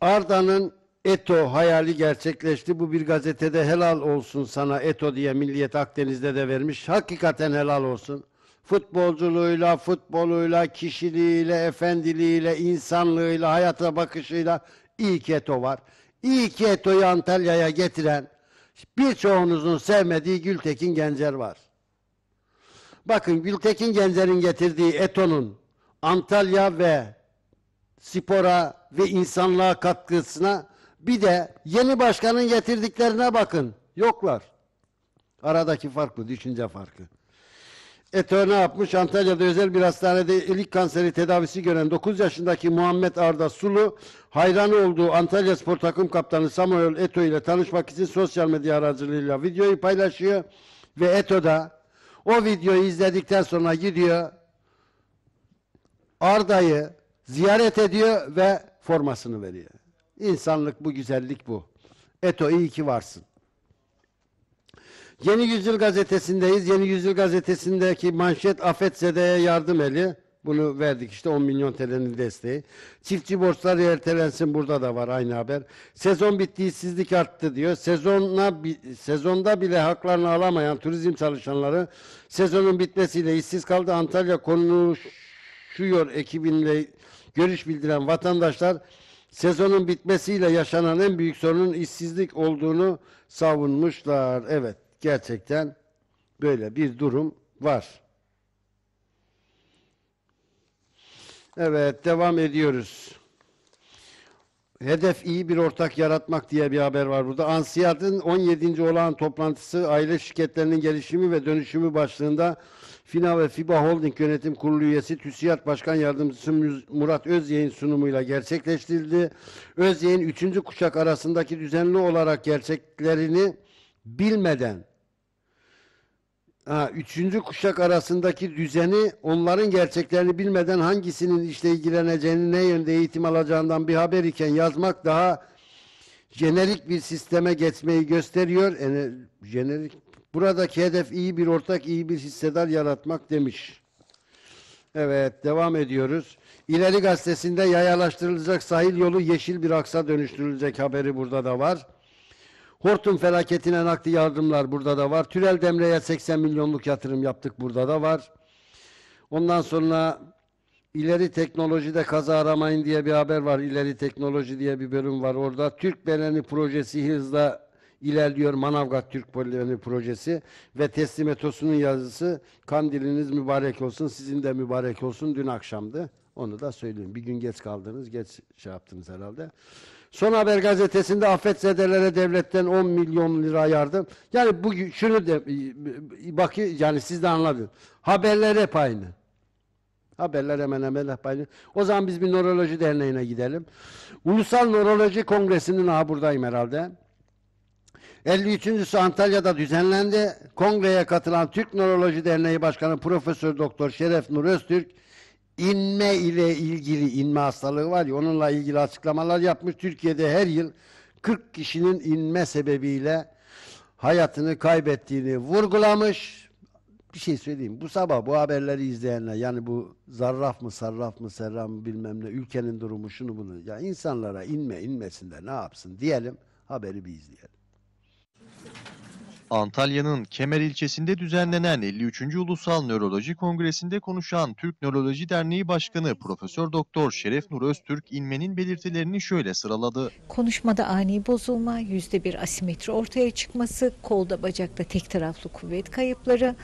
Arda'nın Eto hayali gerçekleşti. Bu bir gazetede helal olsun sana Eto diye Milliyet Akdeniz'de de vermiş. Hakikaten helal olsun futbolculuğuyla, futboluyla, kişiliğiyle, efendiliğiyle, insanlığıyla, hayata bakışıyla iyi ki Eto var. İyi ki Eto'yu Antalya'ya getiren birçoğunuzun sevmediği Gültekin Gencer var. Bakın Gültekin Gencer'in getirdiği Eto'nun Antalya ve spora ve insanlığa katkısına bir de yeni başkanın getirdiklerine bakın. Yoklar. Aradaki farklı, düşünce farkı. ETÖ ne yapmış? Antalya'da özel bir hastanede ilik kanseri tedavisi gören 9 yaşındaki Muhammed Arda Sulu, hayran olduğu Antalya Spor takım kaptanı Samuel Eto ile tanışmak için sosyal medya aracılığıyla videoyu paylaşıyor ve Eto da o videoyu izledikten sonra gidiyor Arda'yı ziyaret ediyor ve formasını veriyor. İnsanlık bu, güzellik bu. Eto iyi ki varsın. Yeni Yüzyıl gazetesindeyiz. Yeni Yüzyıl gazetesindeki manşet Afet Zede'ye yardım eli. Bunu verdik işte 10 milyon TL'nin desteği. Çiftçi borçları ertelensin burada da var aynı haber. Sezon bitti işsizlik arttı diyor. Sezonla, sezonda bile haklarını alamayan turizm çalışanları sezonun bitmesiyle işsiz kaldı. Antalya konuşuyor ekibinle görüş bildiren vatandaşlar sezonun bitmesiyle yaşanan en büyük sorunun işsizlik olduğunu savunmuşlar. Evet gerçekten böyle bir durum var. Evet, devam ediyoruz. Hedef iyi bir ortak yaratmak diye bir haber var burada. Ansiyat'ın 17. olağan toplantısı aile şirketlerinin gelişimi ve dönüşümü başlığında FİNA ve FIBA Holding Yönetim Kurulu üyesi TÜSİAD Başkan Yardımcısı Murat Özyeğin sunumuyla gerçekleştirildi. Özyeğin 3. kuşak arasındaki düzenli olarak gerçeklerini bilmeden ha, üçüncü kuşak arasındaki düzeni onların gerçeklerini bilmeden hangisinin işle ilgileneceğini ne yönde eğitim alacağından bir haber iken yazmak daha jenerik bir sisteme geçmeyi gösteriyor. Yani, jenerik Buradaki hedef iyi bir ortak, iyi bir hissedar yaratmak demiş. Evet, devam ediyoruz. İleri gazetesinde yayalaştırılacak sahil yolu yeşil bir aksa dönüştürülecek haberi burada da var. Hortum felaketine nakdi yardımlar burada da var. Türel Demre'ye 80 milyonluk yatırım yaptık burada da var. Ondan sonra ileri teknolojide kaza aramayın diye bir haber var. İleri teknoloji diye bir bölüm var orada. Türk Beleni projesi hızla ilerliyor. Manavgat Türk Beleni projesi ve teslim etosunun yazısı kandiliniz mübarek olsun sizin de mübarek olsun dün akşamdı. Onu da söyleyeyim. Bir gün geç kaldınız, geç şey yaptınız herhalde. Son Haber gazetesinde afetzedelere devletten 10 milyon lira yardım. Yani bugün şunu de bak yani siz de anladınız. Haberler hep aynı. Haberler hemen hemen hep aynı. O zaman biz bir nöroloji derneğine gidelim. Ulusal Nöroloji Kongresi'nin ha buradayım herhalde. 53.sü Antalya'da düzenlendi. Kongreye katılan Türk Nöroloji Derneği Başkanı Profesör Doktor Şeref Nur Öztürk inme ile ilgili inme hastalığı var ya onunla ilgili açıklamalar yapmış. Türkiye'de her yıl 40 kişinin inme sebebiyle hayatını kaybettiğini vurgulamış. Bir şey söyleyeyim. Bu sabah bu haberleri izleyenler yani bu zarraf mı sarraf mı serraf mı bilmem ne ülkenin durumu şunu bunu ya insanlara inme inmesinler ne yapsın diyelim haberi bir izleyelim. Antalya'nın Kemer ilçesinde düzenlenen 53. Ulusal Nöroloji Kongresi'nde konuşan Türk Nöroloji Derneği Başkanı Profesör Doktor Şeref Nur Öztürk inmenin belirtilerini şöyle sıraladı. Konuşmada ani bozulma, yüzde bir asimetri ortaya çıkması, kolda bacakta tek taraflı kuvvet kayıpları,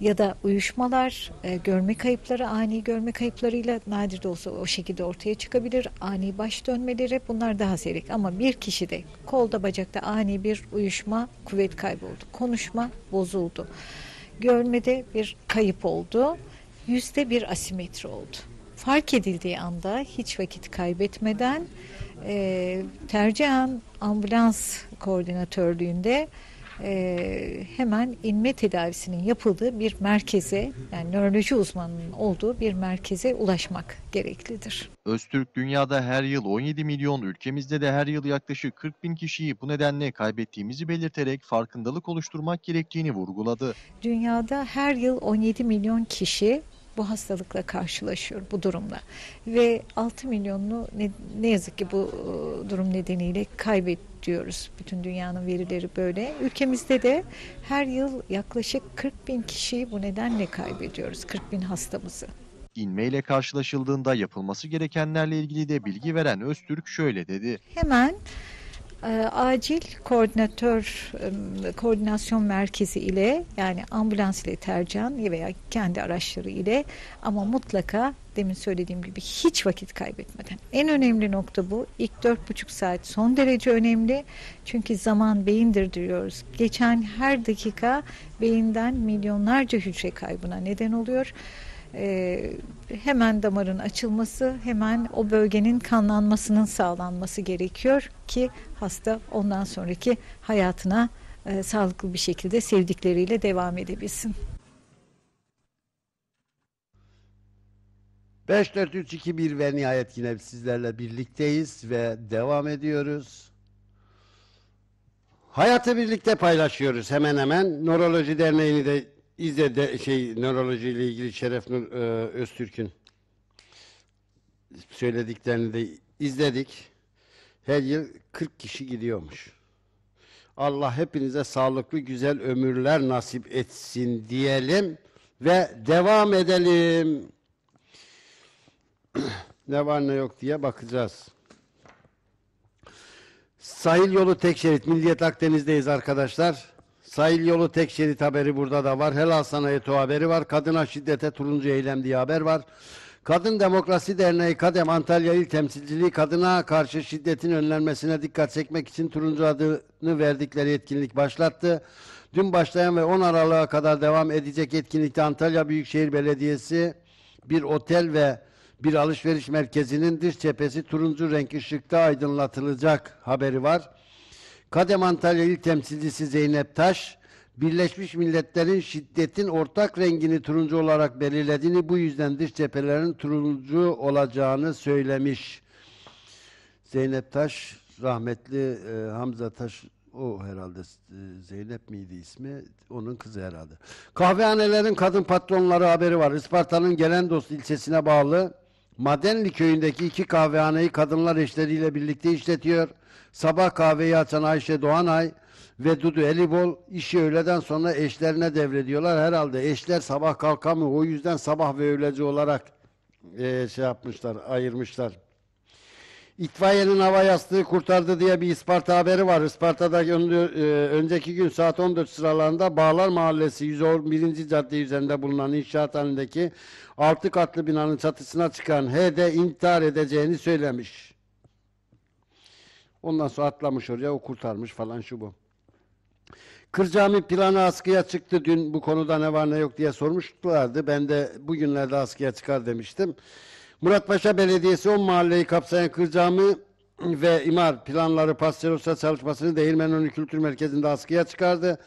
ya da uyuşmalar, e, görme kayıpları, ani görme kayıplarıyla nadir de olsa o şekilde ortaya çıkabilir. Ani baş dönmeleri bunlar daha seyrek ama bir kişide kolda bacakta ani bir uyuşma, kuvvet kaybı oldu. Konuşma bozuldu. Görmede bir kayıp oldu. Yüzde bir asimetri oldu. Fark edildiği anda hiç vakit kaybetmeden e, tercihen ambulans koordinatörlüğünde e, hemen inme tedavisinin yapıldığı bir merkeze yani nöroloji uzmanının olduğu bir merkeze ulaşmak gereklidir. Öztürk dünyada her yıl 17 milyon ülkemizde de her yıl yaklaşık 40 bin kişiyi bu nedenle kaybettiğimizi belirterek farkındalık oluşturmak gerektiğini vurguladı. Dünyada her yıl 17 milyon kişi bu hastalıkla karşılaşıyor bu durumla. Ve 6 milyonunu ne, ne yazık ki bu e, durum nedeniyle kaybetti diyoruz. Bütün dünyanın verileri böyle. Ülkemizde de her yıl yaklaşık 40 bin kişiyi bu nedenle kaybediyoruz. 40 bin hastamızı. İnmeyle karşılaşıldığında yapılması gerekenlerle ilgili de bilgi veren Öztürk şöyle dedi. Hemen ee, acil koordinatör koordinasyon merkezi ile yani ambulans ile tercan veya kendi araçları ile ama mutlaka demin söylediğim gibi hiç vakit kaybetmeden. En önemli nokta bu. İlk dört buçuk saat son derece önemli. Çünkü zaman beyindir diyoruz. Geçen her dakika beyinden milyonlarca hücre kaybına neden oluyor e, hemen damarın açılması, hemen o bölgenin kanlanmasının sağlanması gerekiyor ki hasta ondan sonraki hayatına e, sağlıklı bir şekilde sevdikleriyle devam edebilsin. 5 4 3 2 1 ve nihayet yine sizlerle birlikteyiz ve devam ediyoruz. Hayatı birlikte paylaşıyoruz hemen hemen. Nöroloji Derneği'ni de İzze'de şey nöroloji ile ilgili Şeref Nur, e, Öztürk'ün söylediklerini de izledik. Her yıl 40 kişi gidiyormuş. Allah hepinize sağlıklı güzel ömürler nasip etsin diyelim ve devam edelim. *clears throat* ne var ne yok diye bakacağız. Sahil yolu tek şerit. Milliyet Akdeniz'deyiz arkadaşlar. Sahil yolu tek şerit haberi burada da var. Helal sana eto haberi var. Kadına şiddete turuncu eylem diye haber var. Kadın Demokrasi Derneği Kadem Antalya İl Temsilciliği kadına karşı şiddetin önlenmesine dikkat çekmek için turuncu adını verdikleri etkinlik başlattı. Dün başlayan ve 10 Aralık'a kadar devam edecek etkinlikte Antalya Büyükşehir Belediyesi bir otel ve bir alışveriş merkezinin dış cephesi turuncu renk ışıkta aydınlatılacak haberi var. Kadem Antalya İl Temsilcisi Zeynep Taş, Birleşmiş Milletler'in şiddetin ortak rengini turuncu olarak belirlediğini bu yüzden dış cephelerin turuncu olacağını söylemiş. Zeynep Taş, rahmetli e, Hamza Taş o herhalde e, Zeynep miydi ismi? Onun kızı herhalde. Kahvehanelerin kadın patronları haberi var. Isparta'nın Gelendost ilçesine bağlı Madenli köyündeki iki kahvehaneyi kadınlar eşleriyle birlikte işletiyor. Sabah kahveyi açan Ayşe Doğanay ve Dudu Elibol işi öğleden sonra eşlerine devrediyorlar. Herhalde eşler sabah kalkamıyor. O yüzden sabah ve öğleci olarak e, şey yapmışlar, ayırmışlar. İtfaiyenin hava yastığı kurtardı diye bir Isparta haberi var. Isparta'da e, önceki gün saat 14 sıralarında Bağlar Mahallesi 111. cadde üzerinde bulunan inşaat halindeki 6 katlı binanın çatısına çıkan HD intihar edeceğini söylemiş. Ondan sonra atlamış oraya o kurtarmış falan şu bu. Kır Cami planı askıya çıktı. Dün bu konuda ne var ne yok diye sormuşlardı. Ben de bugünlerde askıya çıkar demiştim. Muratpaşa Belediyesi 10 mahalleyi kapsayan Kır Cami ve imar planları Pasteros'a çalışmasını Değirmen Önü Kültür Merkezi'nde askıya çıkardı.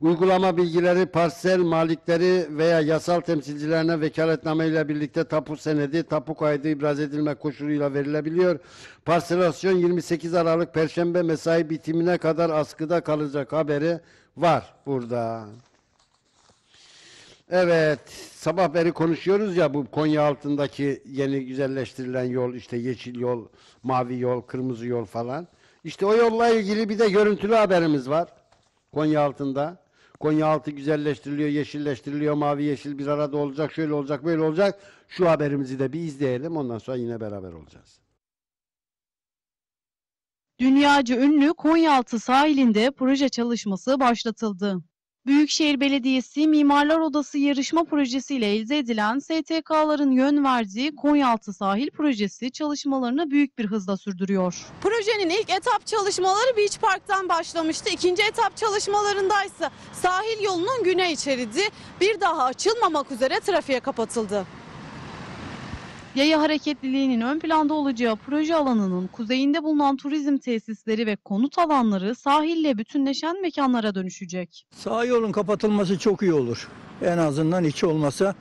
Uygulama bilgileri parsel malikleri veya yasal temsilcilerine vekaletname ile birlikte tapu senedi, tapu kaydı ibraz edilme koşuluyla verilebiliyor. Parselasyon 28 Aralık Perşembe mesai bitimine kadar askıda kalacak haberi var burada. Evet, sabah beri konuşuyoruz ya bu Konya altındaki yeni güzelleştirilen yol, işte yeşil yol, mavi yol, kırmızı yol falan. İşte o yolla ilgili bir de görüntülü haberimiz var Konya altında. Konyaaltı güzelleştiriliyor, yeşilleştiriliyor, mavi yeşil bir arada olacak, şöyle olacak, böyle olacak. Şu haberimizi de bir izleyelim, ondan sonra yine beraber olacağız. Dünyaca ünlü Konyaaltı sahilinde proje çalışması başlatıldı. Büyükşehir Belediyesi Mimarlar Odası yarışma projesiyle elde edilen STK'ların yön verdiği Konyaaltı Sahil Projesi çalışmalarını büyük bir hızla sürdürüyor. Projenin ilk etap çalışmaları Beach Park'tan başlamıştı. İkinci etap çalışmalarındaysa sahil yolunun güney içeridi bir daha açılmamak üzere trafiğe kapatıldı. Yaya hareketliliğinin ön planda olacağı proje alanının kuzeyinde bulunan turizm tesisleri ve konut alanları sahille bütünleşen mekanlara dönüşecek. Sağ yolun kapatılması çok iyi olur. En azından hiç olmasa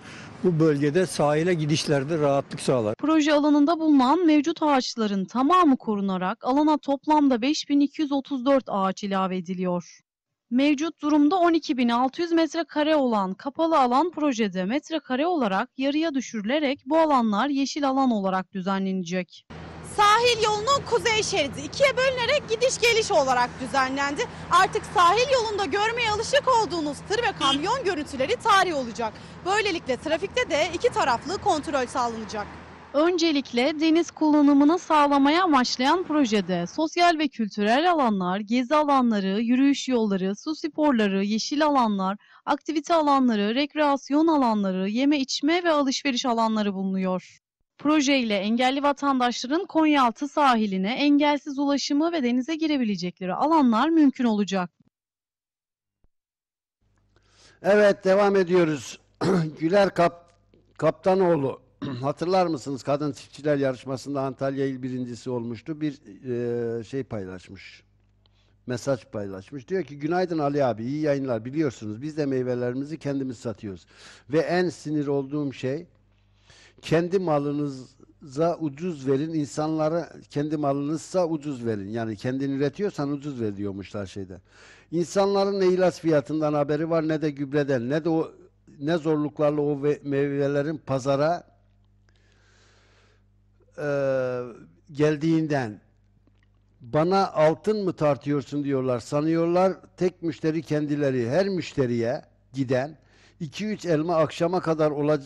bu bölgede sahile gidişlerde rahatlık sağlar. Proje alanında bulunan mevcut ağaçların tamamı korunarak alana toplamda 5234 ağaç ilave ediliyor. Mevcut durumda 12.600 metrekare olan kapalı alan projede metrekare olarak yarıya düşürülerek bu alanlar yeşil alan olarak düzenlenecek. Sahil yolunun kuzey şeridi ikiye bölünerek gidiş geliş olarak düzenlendi. Artık sahil yolunda görmeye alışık olduğunuz tır ve kamyon görüntüleri tarih olacak. Böylelikle trafikte de iki taraflı kontrol sağlanacak. Öncelikle deniz kullanımını sağlamaya amaçlayan projede sosyal ve kültürel alanlar, gezi alanları, yürüyüş yolları, su sporları, yeşil alanlar, aktivite alanları, rekreasyon alanları, yeme içme ve alışveriş alanları bulunuyor. Proje ile engelli vatandaşların Konyaaltı sahiline engelsiz ulaşımı ve denize girebilecekleri alanlar mümkün olacak. Evet devam ediyoruz. *clears throat* Güler Kap Kaptanoğlu *clears throat* hatırlar mısınız kadın çiftçiler yarışmasında Antalya il birincisi olmuştu. Bir e, şey paylaşmış. Mesaj paylaşmış. Diyor ki günaydın Ali abi iyi yayınlar biliyorsunuz biz de meyvelerimizi kendimiz satıyoruz. Ve en sinir olduğum şey kendi malınıza ucuz verin insanlara kendi malınızsa ucuz verin. Yani kendini üretiyorsan ucuz ver diyormuşlar şeyde. İnsanların ne ilaç fiyatından haberi var ne de gübreden ne de o ne zorluklarla o meyvelerin pazara e, geldiğinden bana altın mı tartıyorsun diyorlar. Sanıyorlar tek müşteri kendileri. Her müşteriye giden 2-3 elma akşama kadar ola,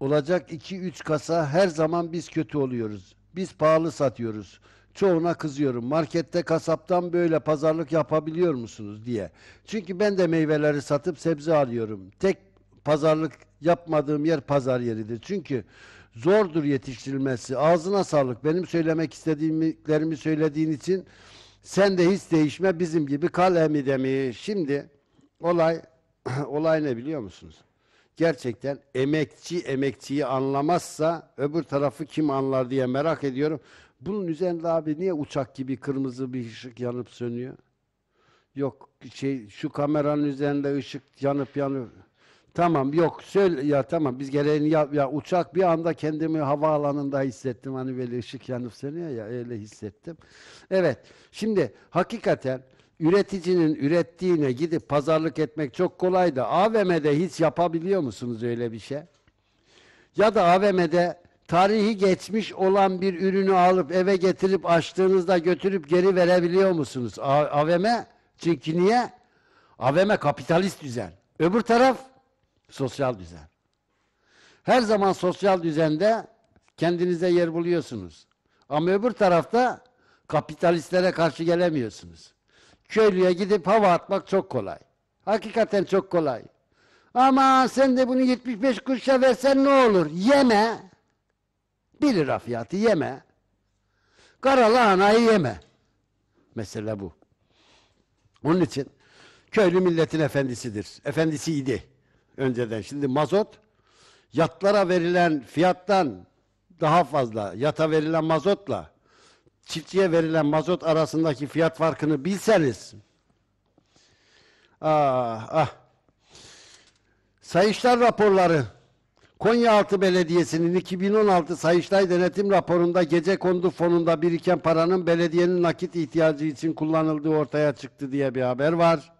olacak 2-3 kasa her zaman biz kötü oluyoruz. Biz pahalı satıyoruz. Çoğuna kızıyorum. Markette kasaptan böyle pazarlık yapabiliyor musunuz diye. Çünkü ben de meyveleri satıp sebze alıyorum. Tek pazarlık yapmadığım yer pazar yeridir. Çünkü zordur yetiştirilmesi. Ağzına sağlık. Benim söylemek istediğimlerimi söylediğin için sen de hiç değişme bizim gibi kal emi demeyi. Şimdi olay *clears throat* olay ne biliyor musunuz? Gerçekten emekçi emekçiyi anlamazsa öbür tarafı kim anlar diye merak ediyorum. Bunun üzerinde abi niye uçak gibi kırmızı bir ışık yanıp sönüyor? Yok şey şu kameranın üzerinde ışık yanıp yanıp Tamam yok söyle ya tamam biz gereğini yap ya uçak bir anda kendimi havaalanında hissettim hani böyle ışık yanıp seni ya öyle hissettim. Evet şimdi hakikaten üreticinin ürettiğine gidip pazarlık etmek çok kolay da AVM'de hiç yapabiliyor musunuz öyle bir şey? Ya da AVM'de tarihi geçmiş olan bir ürünü alıp eve getirip açtığınızda götürüp geri verebiliyor musunuz? A AVM çünkü niye? AVM kapitalist düzen. Öbür taraf sosyal düzen. Her zaman sosyal düzende kendinize yer buluyorsunuz. Ama öbür tarafta kapitalistlere karşı gelemiyorsunuz. Köylüye gidip hava atmak çok kolay. Hakikaten çok kolay. Ama sen de bunu 75 kuruşa versen ne olur? Yeme. 1 lira fiyatı yeme. Kara lahanayı yeme. Mesele bu. Onun için köylü milletin efendisidir. Efendisiydi önceden. Şimdi mazot yatlara verilen fiyattan daha fazla. Yata verilen mazotla çiftçiye verilen mazot arasındaki fiyat farkını bilseniz ah ah Sayışlar raporları Konyaaltı Belediyesi'nin 2016 Sayıştay Denetim Raporu'nda gece kondu fonunda biriken paranın belediyenin nakit ihtiyacı için kullanıldığı ortaya çıktı diye bir haber var.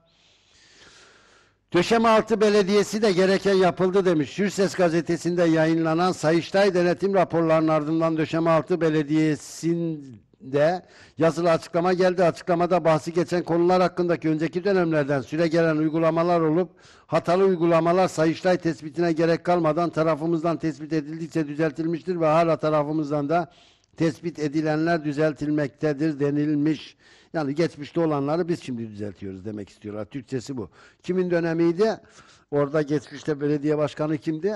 Döşemealtı Belediyesi de gereken yapıldı demiş. Hürses gazetesinde yayınlanan Sayıştay denetim raporlarının ardından Döşemealtı Belediyesi'nde yazılı açıklama geldi. Açıklamada bahsi geçen konular hakkındaki önceki dönemlerden süre gelen uygulamalar olup hatalı uygulamalar Sayıştay tespitine gerek kalmadan tarafımızdan tespit edildikçe düzeltilmiştir ve hala tarafımızdan da tespit edilenler düzeltilmektedir denilmiş. Yani geçmişte olanları biz şimdi düzeltiyoruz demek istiyorlar. Türkçesi bu. Kimin dönemiydi? Orada geçmişte belediye başkanı kimdi?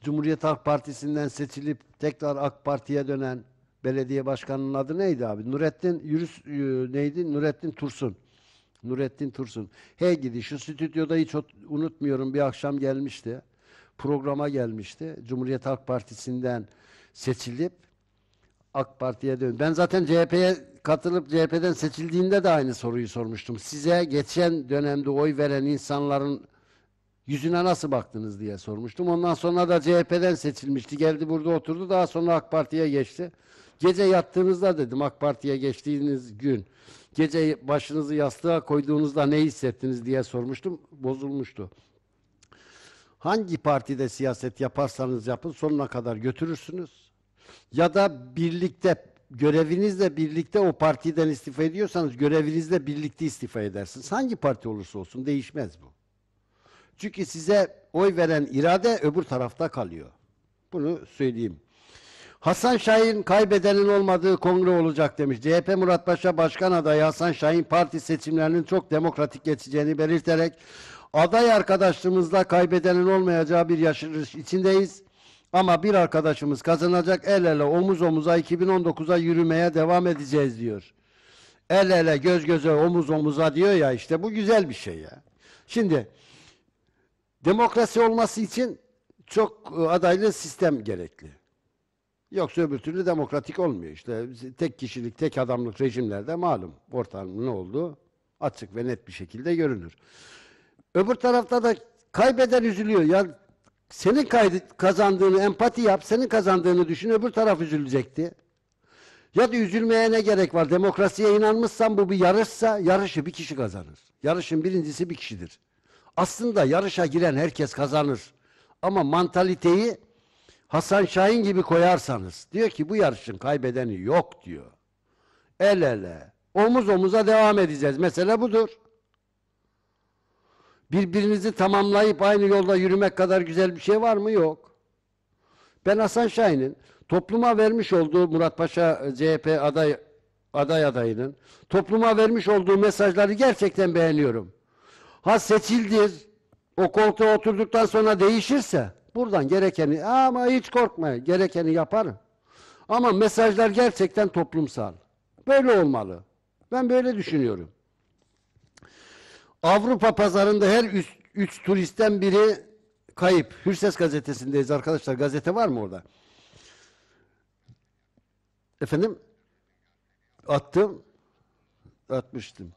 Cumhuriyet Halk Partisi'nden seçilip tekrar AK Parti'ye dönen belediye başkanının adı neydi abi? Nurettin Yürüs e, neydi? Nurettin Tursun. Nurettin Tursun. Hey gidi şu stüdyoda hiç unutmuyorum bir akşam gelmişti. Programa gelmişti. Cumhuriyet Halk Partisi'nden seçilip AK Parti'ye dön. Ben zaten CHP'ye katılıp CHP'den seçildiğinde de aynı soruyu sormuştum. Size geçen dönemde oy veren insanların yüzüne nasıl baktınız diye sormuştum. Ondan sonra da CHP'den seçilmişti. Geldi burada oturdu. Daha sonra AK Parti'ye geçti. Gece yattığınızda dedim AK Parti'ye geçtiğiniz gün gece başınızı yastığa koyduğunuzda ne hissettiniz diye sormuştum. Bozulmuştu. Hangi partide siyaset yaparsanız yapın sonuna kadar götürürsünüz. Ya da birlikte görevinizle birlikte o partiden istifa ediyorsanız görevinizle birlikte istifa edersiniz. Hangi parti olursa olsun değişmez bu. Çünkü size oy veren irade öbür tarafta kalıyor. Bunu söyleyeyim. Hasan Şahin kaybedenin olmadığı kongre olacak demiş. CHP Murat Paşa Başkan adayı Hasan Şahin parti seçimlerinin çok demokratik geçeceğini belirterek aday arkadaşlığımızda kaybedenin olmayacağı bir yaşarış içindeyiz. Ama bir arkadaşımız kazanacak el ele omuz omuza 2019'a yürümeye devam edeceğiz diyor. El ele göz göze omuz omuza diyor ya işte bu güzel bir şey ya. Şimdi demokrasi olması için çok e, adaylı sistem gerekli. Yoksa öbür türlü demokratik olmuyor. İşte tek kişilik, tek adamlık rejimlerde malum ortamın ne olduğu açık ve net bir şekilde görünür. Öbür tarafta da kaybeden üzülüyor. Ya senin kazandığını empati yap, senin kazandığını düşün, öbür taraf üzülecekti. Ya da üzülmeye ne gerek var? Demokrasiye inanmışsan bu bir yarışsa, yarışı bir kişi kazanır. Yarışın birincisi bir kişidir. Aslında yarışa giren herkes kazanır. Ama mantaliteyi Hasan Şahin gibi koyarsanız, diyor ki bu yarışın kaybedeni yok diyor. El ele, omuz omuza devam edeceğiz. Mesele budur. Birbirinizi tamamlayıp aynı yolda yürümek kadar güzel bir şey var mı? Yok. Ben Hasan Şahin'in topluma vermiş olduğu Murat Paşa e, CHP aday aday adayının topluma vermiş olduğu mesajları gerçekten beğeniyorum. Ha seçildir, o koltuğa oturduktan sonra değişirse buradan gerekeni ama hiç korkma gerekeni yaparım. Ama mesajlar gerçekten toplumsal. Böyle olmalı. Ben böyle düşünüyorum. Avrupa pazarında her üç, üç turistten biri kayıp. Hürses gazetesindeyiz arkadaşlar. Gazete var mı orada? Efendim? Attım. Atmıştım.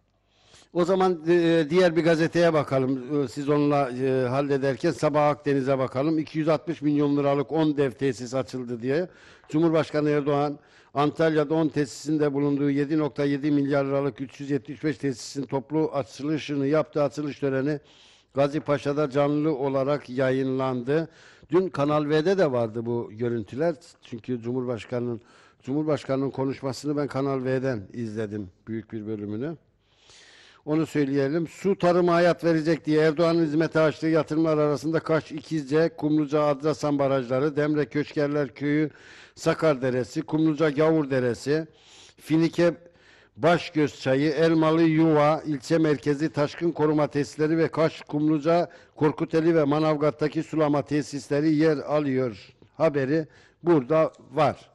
O zaman e, diğer bir gazeteye bakalım. E, siz onunla e, hallederken Sabah Akdeniz'e bakalım. 260 milyon liralık 10 dev tesis açıldı diye. Cumhurbaşkanı Erdoğan Antalya'da 10 tesisinde bulunduğu 7.7 milyar liralık 375 tesisin toplu açılışını yaptığı açılış töreni Gazi Paşa'da canlı olarak yayınlandı. Dün Kanal V'de de vardı bu görüntüler. Çünkü Cumhurbaşkanının Cumhurbaşkanının konuşmasını ben Kanal V'den izledim büyük bir bölümünü. Onu söyleyelim. Su tarıma hayat verecek diye Erdoğan'ın hizmete açtığı yatırımlar arasında Kaş, İkizce, Kumluca, Adrasan barajları, Demre Köşkerler Köyü, Sakar Deresi, Kumluca Gavur Deresi, Finike Başgöz Çayı, Elmalı Yuva, ilçe merkezi taşkın koruma tesisleri ve Kaş, Kumluca, Korkuteli ve Manavgat'taki sulama tesisleri yer alıyor haberi burada var.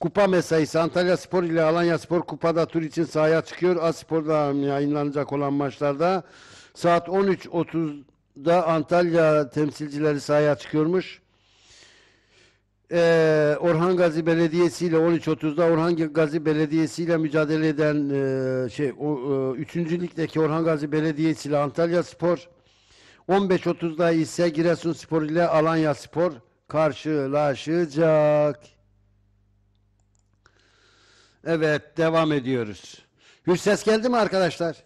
Kupa mesaisi Antalya Spor ile Alanya Spor kupada tur için sahaya çıkıyor. Aspor'da yayınlanacak olan maçlarda saat 13.30'da Antalya temsilcileri sahaya çıkıyormuş. Ee, Orhan Gazi Belediyesi ile 13.30'da Orhan Gazi Belediyesi ile mücadele eden e, şey o, e, 3. Orhan Gazi Belediyesi ile Antalya Spor 15.30'da ise Giresun Spor ile Alanya Spor karşılaşacak. Evet, devam ediyoruz. Bir ses geldi mi arkadaşlar?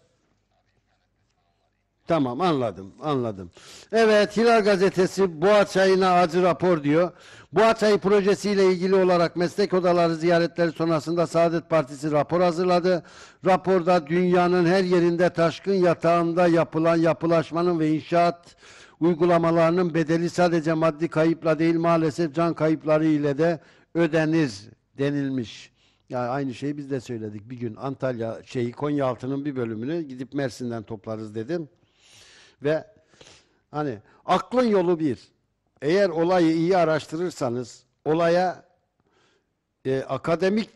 Tamam anladım anladım. Evet Hilal Gazetesi Boğaç ayına acı rapor diyor. Boğaç ayı projesiyle ilgili olarak meslek odaları ziyaretleri sonrasında Saadet Partisi rapor hazırladı. Raporda dünyanın her yerinde taşkın yatağında yapılan yapılaşmanın ve inşaat uygulamalarının bedeli sadece maddi kayıpla değil maalesef can kayıpları ile de ödenir denilmiş. Yani aynı şeyi biz de söyledik bir gün Antalya şeyi altının bir bölümünü gidip Mersin'den toplarız dedim. Ve hani aklın yolu bir. Eğer olayı iyi araştırırsanız olaya e, akademik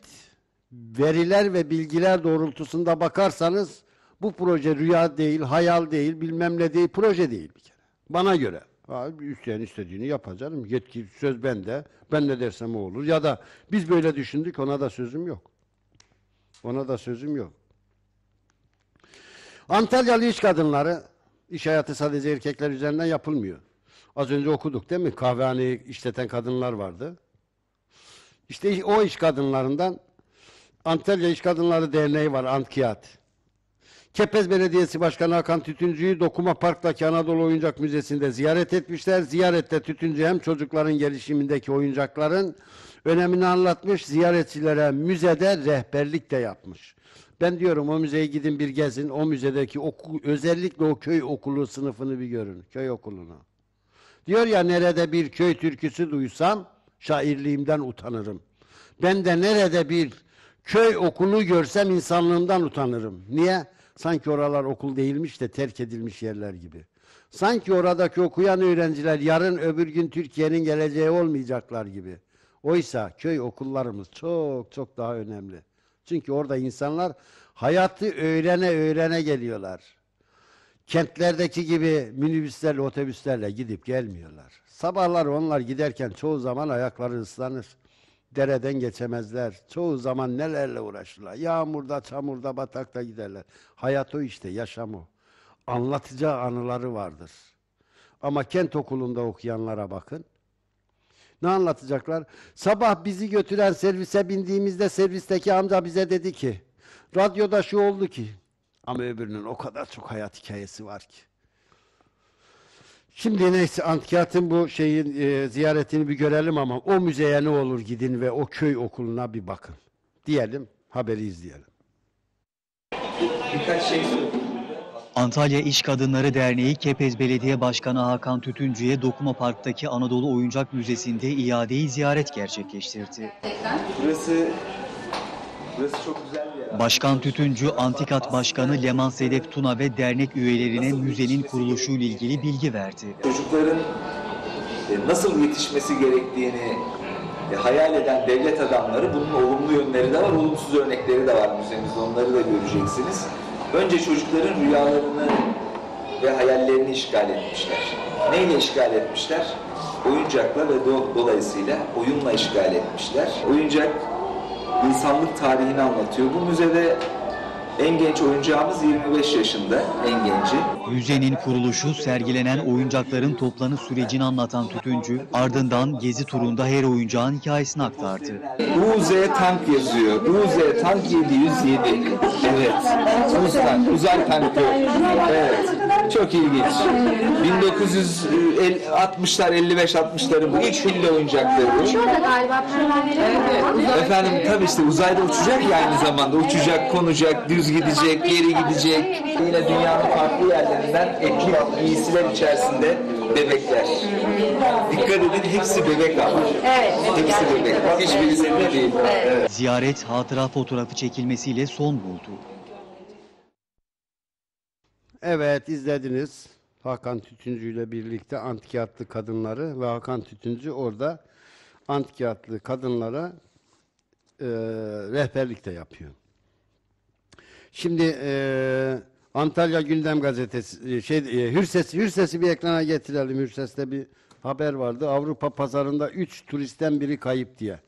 veriler ve bilgiler doğrultusunda bakarsanız bu proje rüya değil, hayal değil, bilmem ne değil, proje değil bir kere. Bana göre üsteyen isteyen istediğini yapar Yetki söz bende. Ben ne dersem o olur. Ya da biz böyle düşündük ona da sözüm yok. Ona da sözüm yok. Antalyalı iş kadınları iş hayatı sadece erkekler üzerinden yapılmıyor. Az önce okuduk değil mi? Kahvehaneyi işleten kadınlar vardı. İşte o iş kadınlarından Antalya İş Kadınları Derneği var, Antkiyat. Kepez Belediyesi Başkanı Hakan Tütüncü'yü Dokuma Park'taki Anadolu Oyuncak Müzesi'nde ziyaret etmişler. Ziyarette Tütüncü hem çocukların gelişimindeki oyuncakların önemini anlatmış, ziyaretçilere müzede rehberlik de yapmış. Ben diyorum o müzeye gidin bir gezin, o müzedeki oku, özellikle o köy okulu sınıfını bir görün, köy okulunu. Diyor ya nerede bir köy türküsü duysam şairliğimden utanırım. Ben de nerede bir köy okulu görsem insanlığımdan utanırım. Niye? Sanki oralar okul değilmiş de terk edilmiş yerler gibi. Sanki oradaki okuyan öğrenciler yarın öbür gün Türkiye'nin geleceği olmayacaklar gibi. Oysa köy okullarımız çok çok daha önemli. Çünkü orada insanlar hayatı öğrene öğrene geliyorlar. Kentlerdeki gibi minibüslerle, otobüslerle gidip gelmiyorlar. Sabahlar onlar giderken çoğu zaman ayakları ıslanır dereden geçemezler. Çoğu zaman nelerle uğraşırlar. Yağmurda, çamurda, batakta giderler. Hayat o işte, yaşam o. Anlatacağı anıları vardır. Ama kent okulunda okuyanlara bakın. Ne anlatacaklar? Sabah bizi götüren servise bindiğimizde servisteki amca bize dedi ki, radyoda şu oldu ki. Ama öbürünün o kadar çok hayat hikayesi var ki. Şimdi neyse Antikat'ın bu şeyin e, ziyaretini bir görelim ama o müzeye ne olur gidin ve o köy okuluna bir bakın. Diyelim, haberi izleyelim. Birkaç şey Antalya İş Kadınları Derneği Kepez Belediye Başkanı Hakan Tütüncü'ye Dokuma Park'taki Anadolu Oyuncak Müzesi'nde iadeyi ziyaret gerçekleştirdi. Burası, burası çok güzel Başkan Tütüncü, Antikat Başkanı Leman Sedef Tuna ve dernek üyelerine müzenin kuruluşuyla ilgili bilgi verdi. Çocukların e, nasıl yetişmesi gerektiğini e, hayal eden devlet adamları bunun olumlu yönleri de var, olumsuz örnekleri de var müzemizde onları da göreceksiniz. Önce çocukların rüyalarını ve hayallerini işgal etmişler. Neyle işgal etmişler? Oyuncakla ve do dolayısıyla oyunla işgal etmişler. Oyuncak insanlık tarihini anlatıyor. Bu müzede en genç oyuncağımız 25 yaşında, en genci. Müzenin kuruluşu sergilenen oyuncakların toplanı sürecini anlatan Tütüncü, ardından gezi turunda her oyuncağın hikayesini aktardı. UZ tank yazıyor. UZ tank 707. Evet. Uzay uzay tankı. Evet. Çok ilginç. 1960'lar, 55-60'ların bu ilk filli oyuncakları bu. Şurada galiba. Efendim tabii işte uzayda uçacak ya aynı zamanda. Uçacak, konacak, düz düz gidecek, geri gidecek. Yine dünyanın farklı yerlerinden etli giysiler içerisinde bebekler. Dikkat edin hepsi bebek ama. Evet. Hepsi bebek. Hiçbirisi de değil. Ziyaret hatıra fotoğrafı çekilmesiyle son buldu. Evet izlediniz. Hakan Tütüncü ile birlikte antikyatlı kadınları ve Hakan Tütüncü orada antikyatlı kadınlara e, rehberlik de yapıyor. Şimdi e, Antalya Gündem Gazetesi e, şey e, Hürses Hürses'i bir ekrana getirelim. Hürses'te bir haber vardı. Avrupa pazarında 3 turisten biri kayıp diye.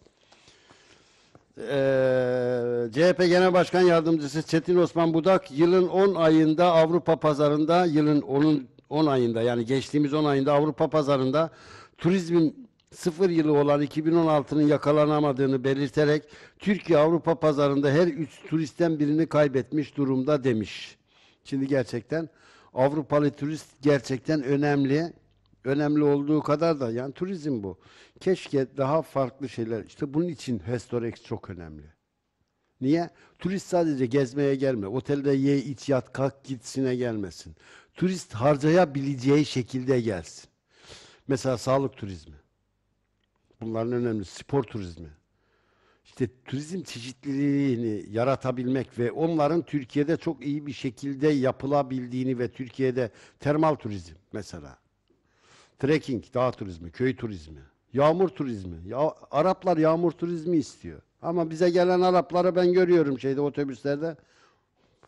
Ee, CHP Genel Başkan Yardımcısı Çetin Osman Budak yılın 10 ayında Avrupa pazarında yılın 10, 10 ayında yani geçtiğimiz 10 ayında Avrupa pazarında turizmin sıfır yılı olan 2016'nın yakalanamadığını belirterek Türkiye Avrupa pazarında her üç turisten birini kaybetmiş durumda demiş. Şimdi gerçekten Avrupalı turist gerçekten önemli. Önemli olduğu kadar da yani turizm bu. Keşke daha farklı şeyler. İşte bunun için Hestorex çok önemli. Niye? Turist sadece gezmeye gelme. Otelde ye, iç, yat, kalk, gitsine gelmesin. Turist harcayabileceği şekilde gelsin. Mesela sağlık turizmi. Bunların önemli spor turizmi. İşte turizm çeşitliliğini yaratabilmek ve onların Türkiye'de çok iyi bir şekilde yapılabildiğini ve Türkiye'de termal turizm mesela. Trekking, dağ turizmi, köy turizmi, yağmur turizmi. Ya, Araplar yağmur turizmi istiyor. Ama bize gelen Arapları ben görüyorum şeyde otobüslerde.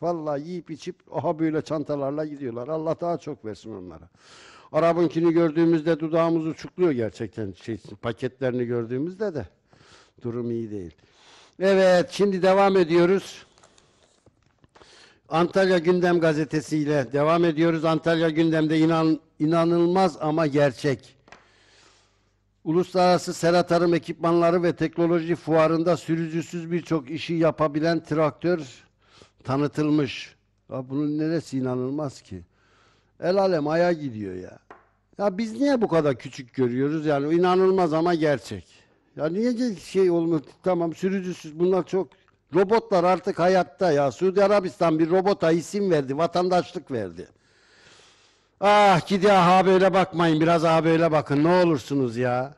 Vallahi yiyip içip oha böyle çantalarla gidiyorlar. Allah daha çok versin onlara. Arabunkini gördüğümüzde dudağımız uçukluyor gerçekten şey, paketlerini gördüğümüzde de durum iyi değil. Evet şimdi devam ediyoruz. Antalya Gündem gazetesiyle devam ediyoruz. Antalya Gündem'de inan, inanılmaz ama gerçek. Uluslararası Sera Tarım Ekipmanları ve Teknoloji Fuarı'nda sürücüsüz birçok işi yapabilen traktör tanıtılmış. Ya bunun neresi inanılmaz ki? El alem aya gidiyor ya. Ya biz niye bu kadar küçük görüyoruz? Yani inanılmaz ama gerçek. Ya niye şey olmuyor? Tamam sürücüsüz bunlar çok. Robotlar artık hayatta ya. Suudi Arabistan bir robota isim verdi, vatandaşlık verdi. Ah gidi aha böyle bakmayın, biraz aha böyle bakın ne olursunuz ya.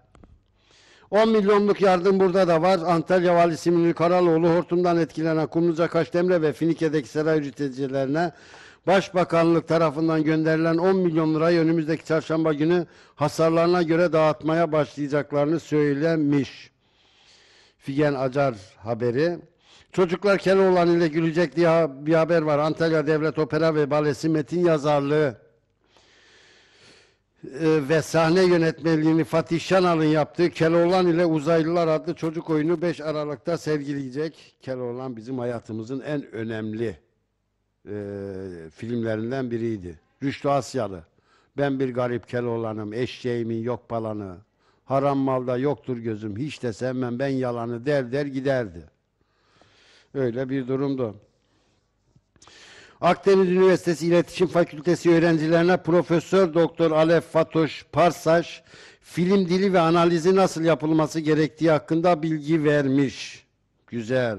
10 milyonluk yardım burada da var. Antalya Valisi Münir Karaloğlu hortumdan etkilenen Kumluca Kaşdemre ve Finike'deki saray üreticilerine Başbakanlık tarafından gönderilen 10 milyon lirayı önümüzdeki çarşamba günü hasarlarına göre dağıtmaya başlayacaklarını söylemiş. Figen Acar haberi. Çocuklar Keloğlan ile gülecek diye bir haber var. Antalya Devlet Opera ve Balesi metin yazarlığı e, ve sahne yönetmeliğini Fatih Şanal'ın yaptığı Keloğlan ile Uzaylılar adlı çocuk oyunu 5 Aralık'ta sergileyecek. Keloğlan bizim hayatımızın en önemli e, filmlerinden biriydi. Rüştü Asyalı. Ben bir garip kel olanım. eşeğimin yok palanı. Haram malda yoktur gözüm, hiç de sevmem ben yalanı der der giderdi. Öyle bir durumdu. Akdeniz Üniversitesi İletişim Fakültesi öğrencilerine Profesör Doktor Alef Fatoş Parsaş film dili ve analizi nasıl yapılması gerektiği hakkında bilgi vermiş. Güzel.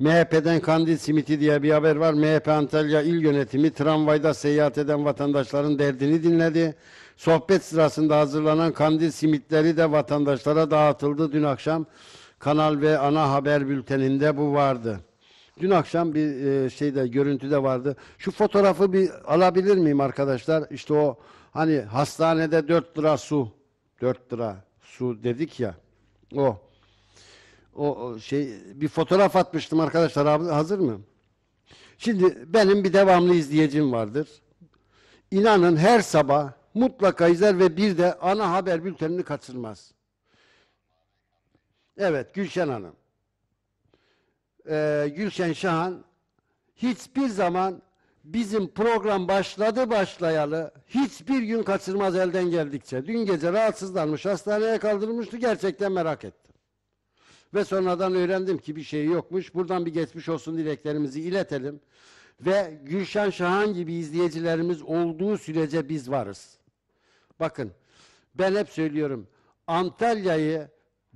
MHP'den kandil simiti diye bir haber var. MHP Antalya İl Yönetimi tramvayda seyahat eden vatandaşların derdini dinledi. Sohbet sırasında hazırlanan kandil simitleri de vatandaşlara dağıtıldı. Dün akşam kanal ve ana haber bülteninde bu vardı. Dün akşam bir e, şeyde görüntüde vardı. Şu fotoğrafı bir alabilir miyim arkadaşlar? İşte o hani hastanede 4 lira su 4 lira su dedik ya. O o, o şey bir fotoğraf atmıştım arkadaşlar hazır mı? Şimdi benim bir devamlı izleyicim vardır. İnanın her sabah mutlaka izler ve bir de ana haber bültenini kaçırmaz. Evet Gülşen Hanım. Ee, Gülşen Şahan hiçbir zaman bizim program başladı başlayalı hiçbir gün kaçırmaz elden geldikçe. Dün gece rahatsızlanmış hastaneye kaldırılmıştı gerçekten merak ettim. Ve sonradan öğrendim ki bir şey yokmuş. Buradan bir geçmiş olsun dileklerimizi iletelim. Ve Gülşen Şahan gibi izleyicilerimiz olduğu sürece biz varız. Bakın ben hep söylüyorum Antalya'yı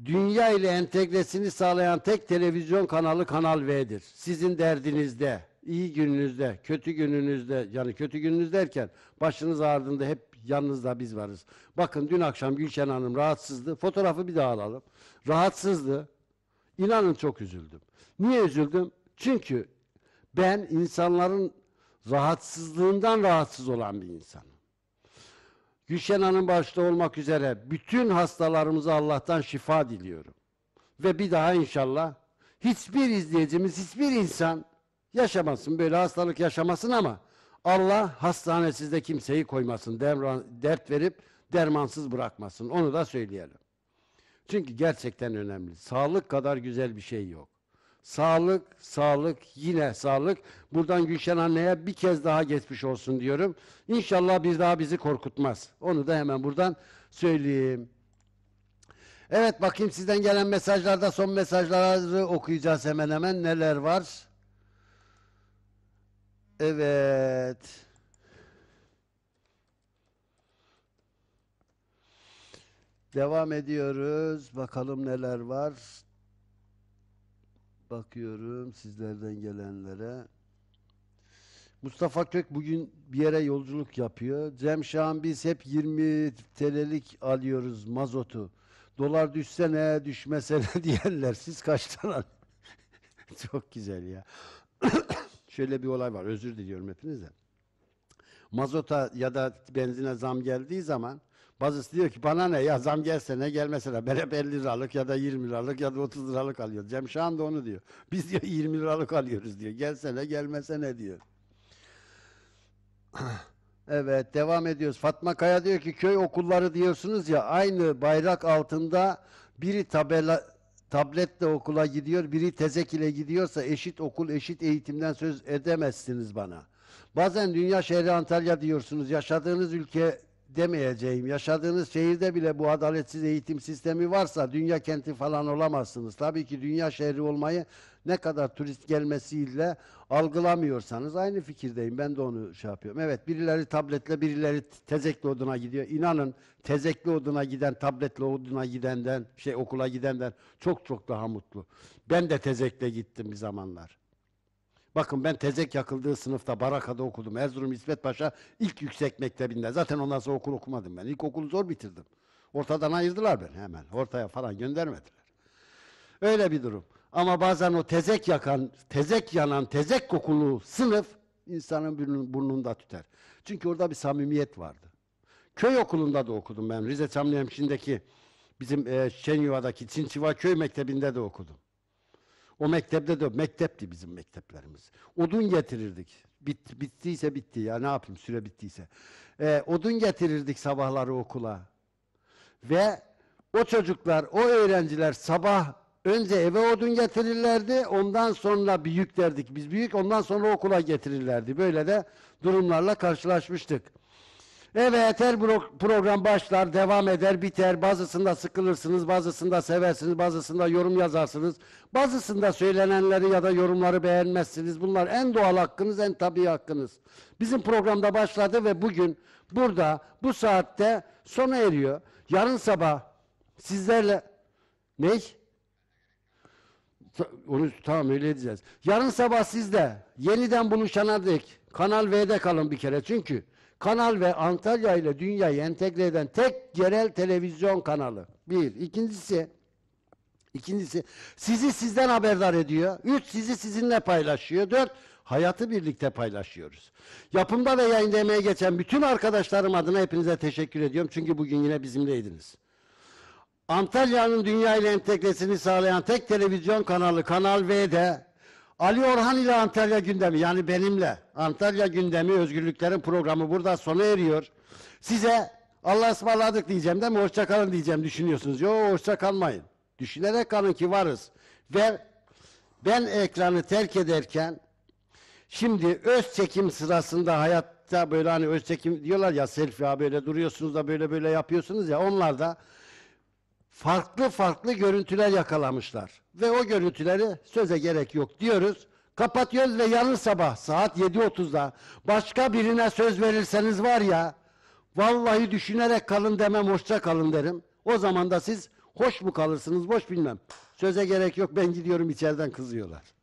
dünya ile entegresini sağlayan tek televizyon kanalı Kanal V'dir. Sizin derdinizde, iyi gününüzde, kötü gününüzde, yani kötü gününüz derken başınız ağrıdığında hep yanınızda biz varız. Bakın dün akşam Gülşen Hanım rahatsızdı. Fotoğrafı bir daha alalım. Rahatsızdı. İnanın çok üzüldüm. Niye üzüldüm? Çünkü ben insanların rahatsızlığından rahatsız olan bir insanım. Gülşen Hanım başta olmak üzere bütün hastalarımıza Allah'tan şifa diliyorum. Ve bir daha inşallah hiçbir izleyicimiz, hiçbir insan yaşamasın, böyle hastalık yaşamasın ama Allah hastanesizde kimseyi koymasın, dert verip dermansız bırakmasın. Onu da söyleyelim. Çünkü gerçekten önemli. Sağlık kadar güzel bir şey yok. Sağlık, sağlık, yine sağlık. Buradan Gülşen anneye bir kez daha geçmiş olsun diyorum. İnşallah bir daha bizi korkutmaz. Onu da hemen buradan söyleyeyim. Evet bakayım sizden gelen mesajlarda son mesajları okuyacağız hemen hemen. Neler var? Evet. Devam ediyoruz. Bakalım neler var. Bakıyorum sizlerden gelenlere. Mustafa Kök bugün bir yere yolculuk yapıyor. Cem Şahan biz hep 20 TL'lik alıyoruz mazotu. Dolar düşse ne düşmese ne *laughs* diyenler. Siz kaçtan al? *laughs* Çok güzel ya. *coughs* Şöyle bir olay var. Özür diliyorum hepinize. Mazota ya da benzine zam geldiği zaman Bazısı diyor ki bana ne ya zam gelse ne gelmese ne ben hep 50 liralık ya da 20 liralık ya da 30 liralık alıyoruz. Cem şu anda onu diyor. *laughs* Biz diyor 20 liralık alıyoruz diyor. Gelse ne gelmese ne diyor. *clears throat* Evet devam ediyoruz. Fatma Kaya diyor ki köy okulları diyorsunuz ya aynı bayrak altında biri tabela, tabletle okula gidiyor biri tezek ile gidiyorsa eşit okul eşit eğitimden söz edemezsiniz bana. Bazen dünya şehri Antalya diyorsunuz yaşadığınız ülke demeyeceğim. Yaşadığınız şehirde bile bu adaletsiz eğitim sistemi varsa dünya kenti falan olamazsınız. Tabii ki dünya şehri olmayı ne kadar turist gelmesiyle algılamıyorsanız aynı fikirdeyim. Ben de onu şey yapıyorum. Evet birileri tabletle birileri tezekli oduna gidiyor. İnanın tezekli oduna giden tabletle oduna gidenden şey okula gidenden çok çok daha mutlu. Ben de tezekle gittim bir zamanlar. Bakın ben tezek yakıldığı sınıfta Baraka'da okudum. Erzurum İsmet Paşa ilk yüksek mektebinde. Zaten ondan sonra okul okumadım ben. İlk okulu zor bitirdim. Ortadan ayırdılar beni hemen. Ortaya falan göndermediler. Öyle bir durum. Ama bazen o tezek yakan, tezek yanan, tezek kokulu sınıf insanın burnunda tüter. Çünkü orada bir samimiyet vardı. Köy okulunda da okudum ben. Rize Çamlıhemşin'deki bizim e, Şenyuva'daki Çinçiva Köy Mektebi'nde de okudum. O mektepte de mektepti bizim mekteplerimiz. Odun getirirdik. Bit, bittiyse bitti ya ne yapayım süre bittiyse. Ee, odun getirirdik sabahları okula. Ve o çocuklar, o öğrenciler sabah önce eve odun getirirlerdi. Ondan sonra büyük derdik. Biz büyük ondan sonra okula getirirlerdi. Böyle de durumlarla karşılaşmıştık. Evet her program başlar, devam eder, biter. Bazısında sıkılırsınız, bazısında seversiniz, bazısında yorum yazarsınız. Bazısında söylenenleri ya da yorumları beğenmezsiniz. Bunlar en doğal hakkınız, en tabii hakkınız. Bizim programda başladı ve bugün burada bu saatte sona eriyor. Yarın sabah sizlerle ne? Onu tamam öyle edeceğiz. Yarın sabah sizde yeniden buluşana dek Kanal V'de kalın bir kere çünkü Kanal ve Antalya ile dünyayı entegre eden tek yerel televizyon kanalı. Bir. İkincisi, ikincisi sizi sizden haberdar ediyor. Üç, sizi sizinle paylaşıyor. Dört, hayatı birlikte paylaşıyoruz. Yapımda ve yayında emeğe geçen bütün arkadaşlarım adına hepinize teşekkür ediyorum. Çünkü bugün yine bizimleydiniz. Antalya'nın dünya ile entegresini sağlayan tek televizyon kanalı Kanal V'de Ali Orhan ile Antalya gündemi yani benimle Antalya gündemi özgürlüklerin programı burada sona eriyor. Size Allah ısmarladık diyeceğim değil mi? hoşça kalın diyeceğim düşünüyorsunuz. Yo hoşça kalmayın. Düşünerek kalın ki varız. Ve ben ekranı terk ederken şimdi öz çekim sırasında hayatta böyle hani öz çekim diyorlar ya selfie böyle duruyorsunuz da böyle böyle yapıyorsunuz ya onlar da farklı farklı görüntüler yakalamışlar ve o görüntüleri söze gerek yok diyoruz. Kapatıyoruz ve yarın sabah saat 7.30'da başka birine söz verirseniz var ya vallahi düşünerek kalın demem hoşça kalın derim. O zaman da siz hoş mu kalırsınız boş bilmem. Söze gerek yok ben gidiyorum içeriden kızıyorlar.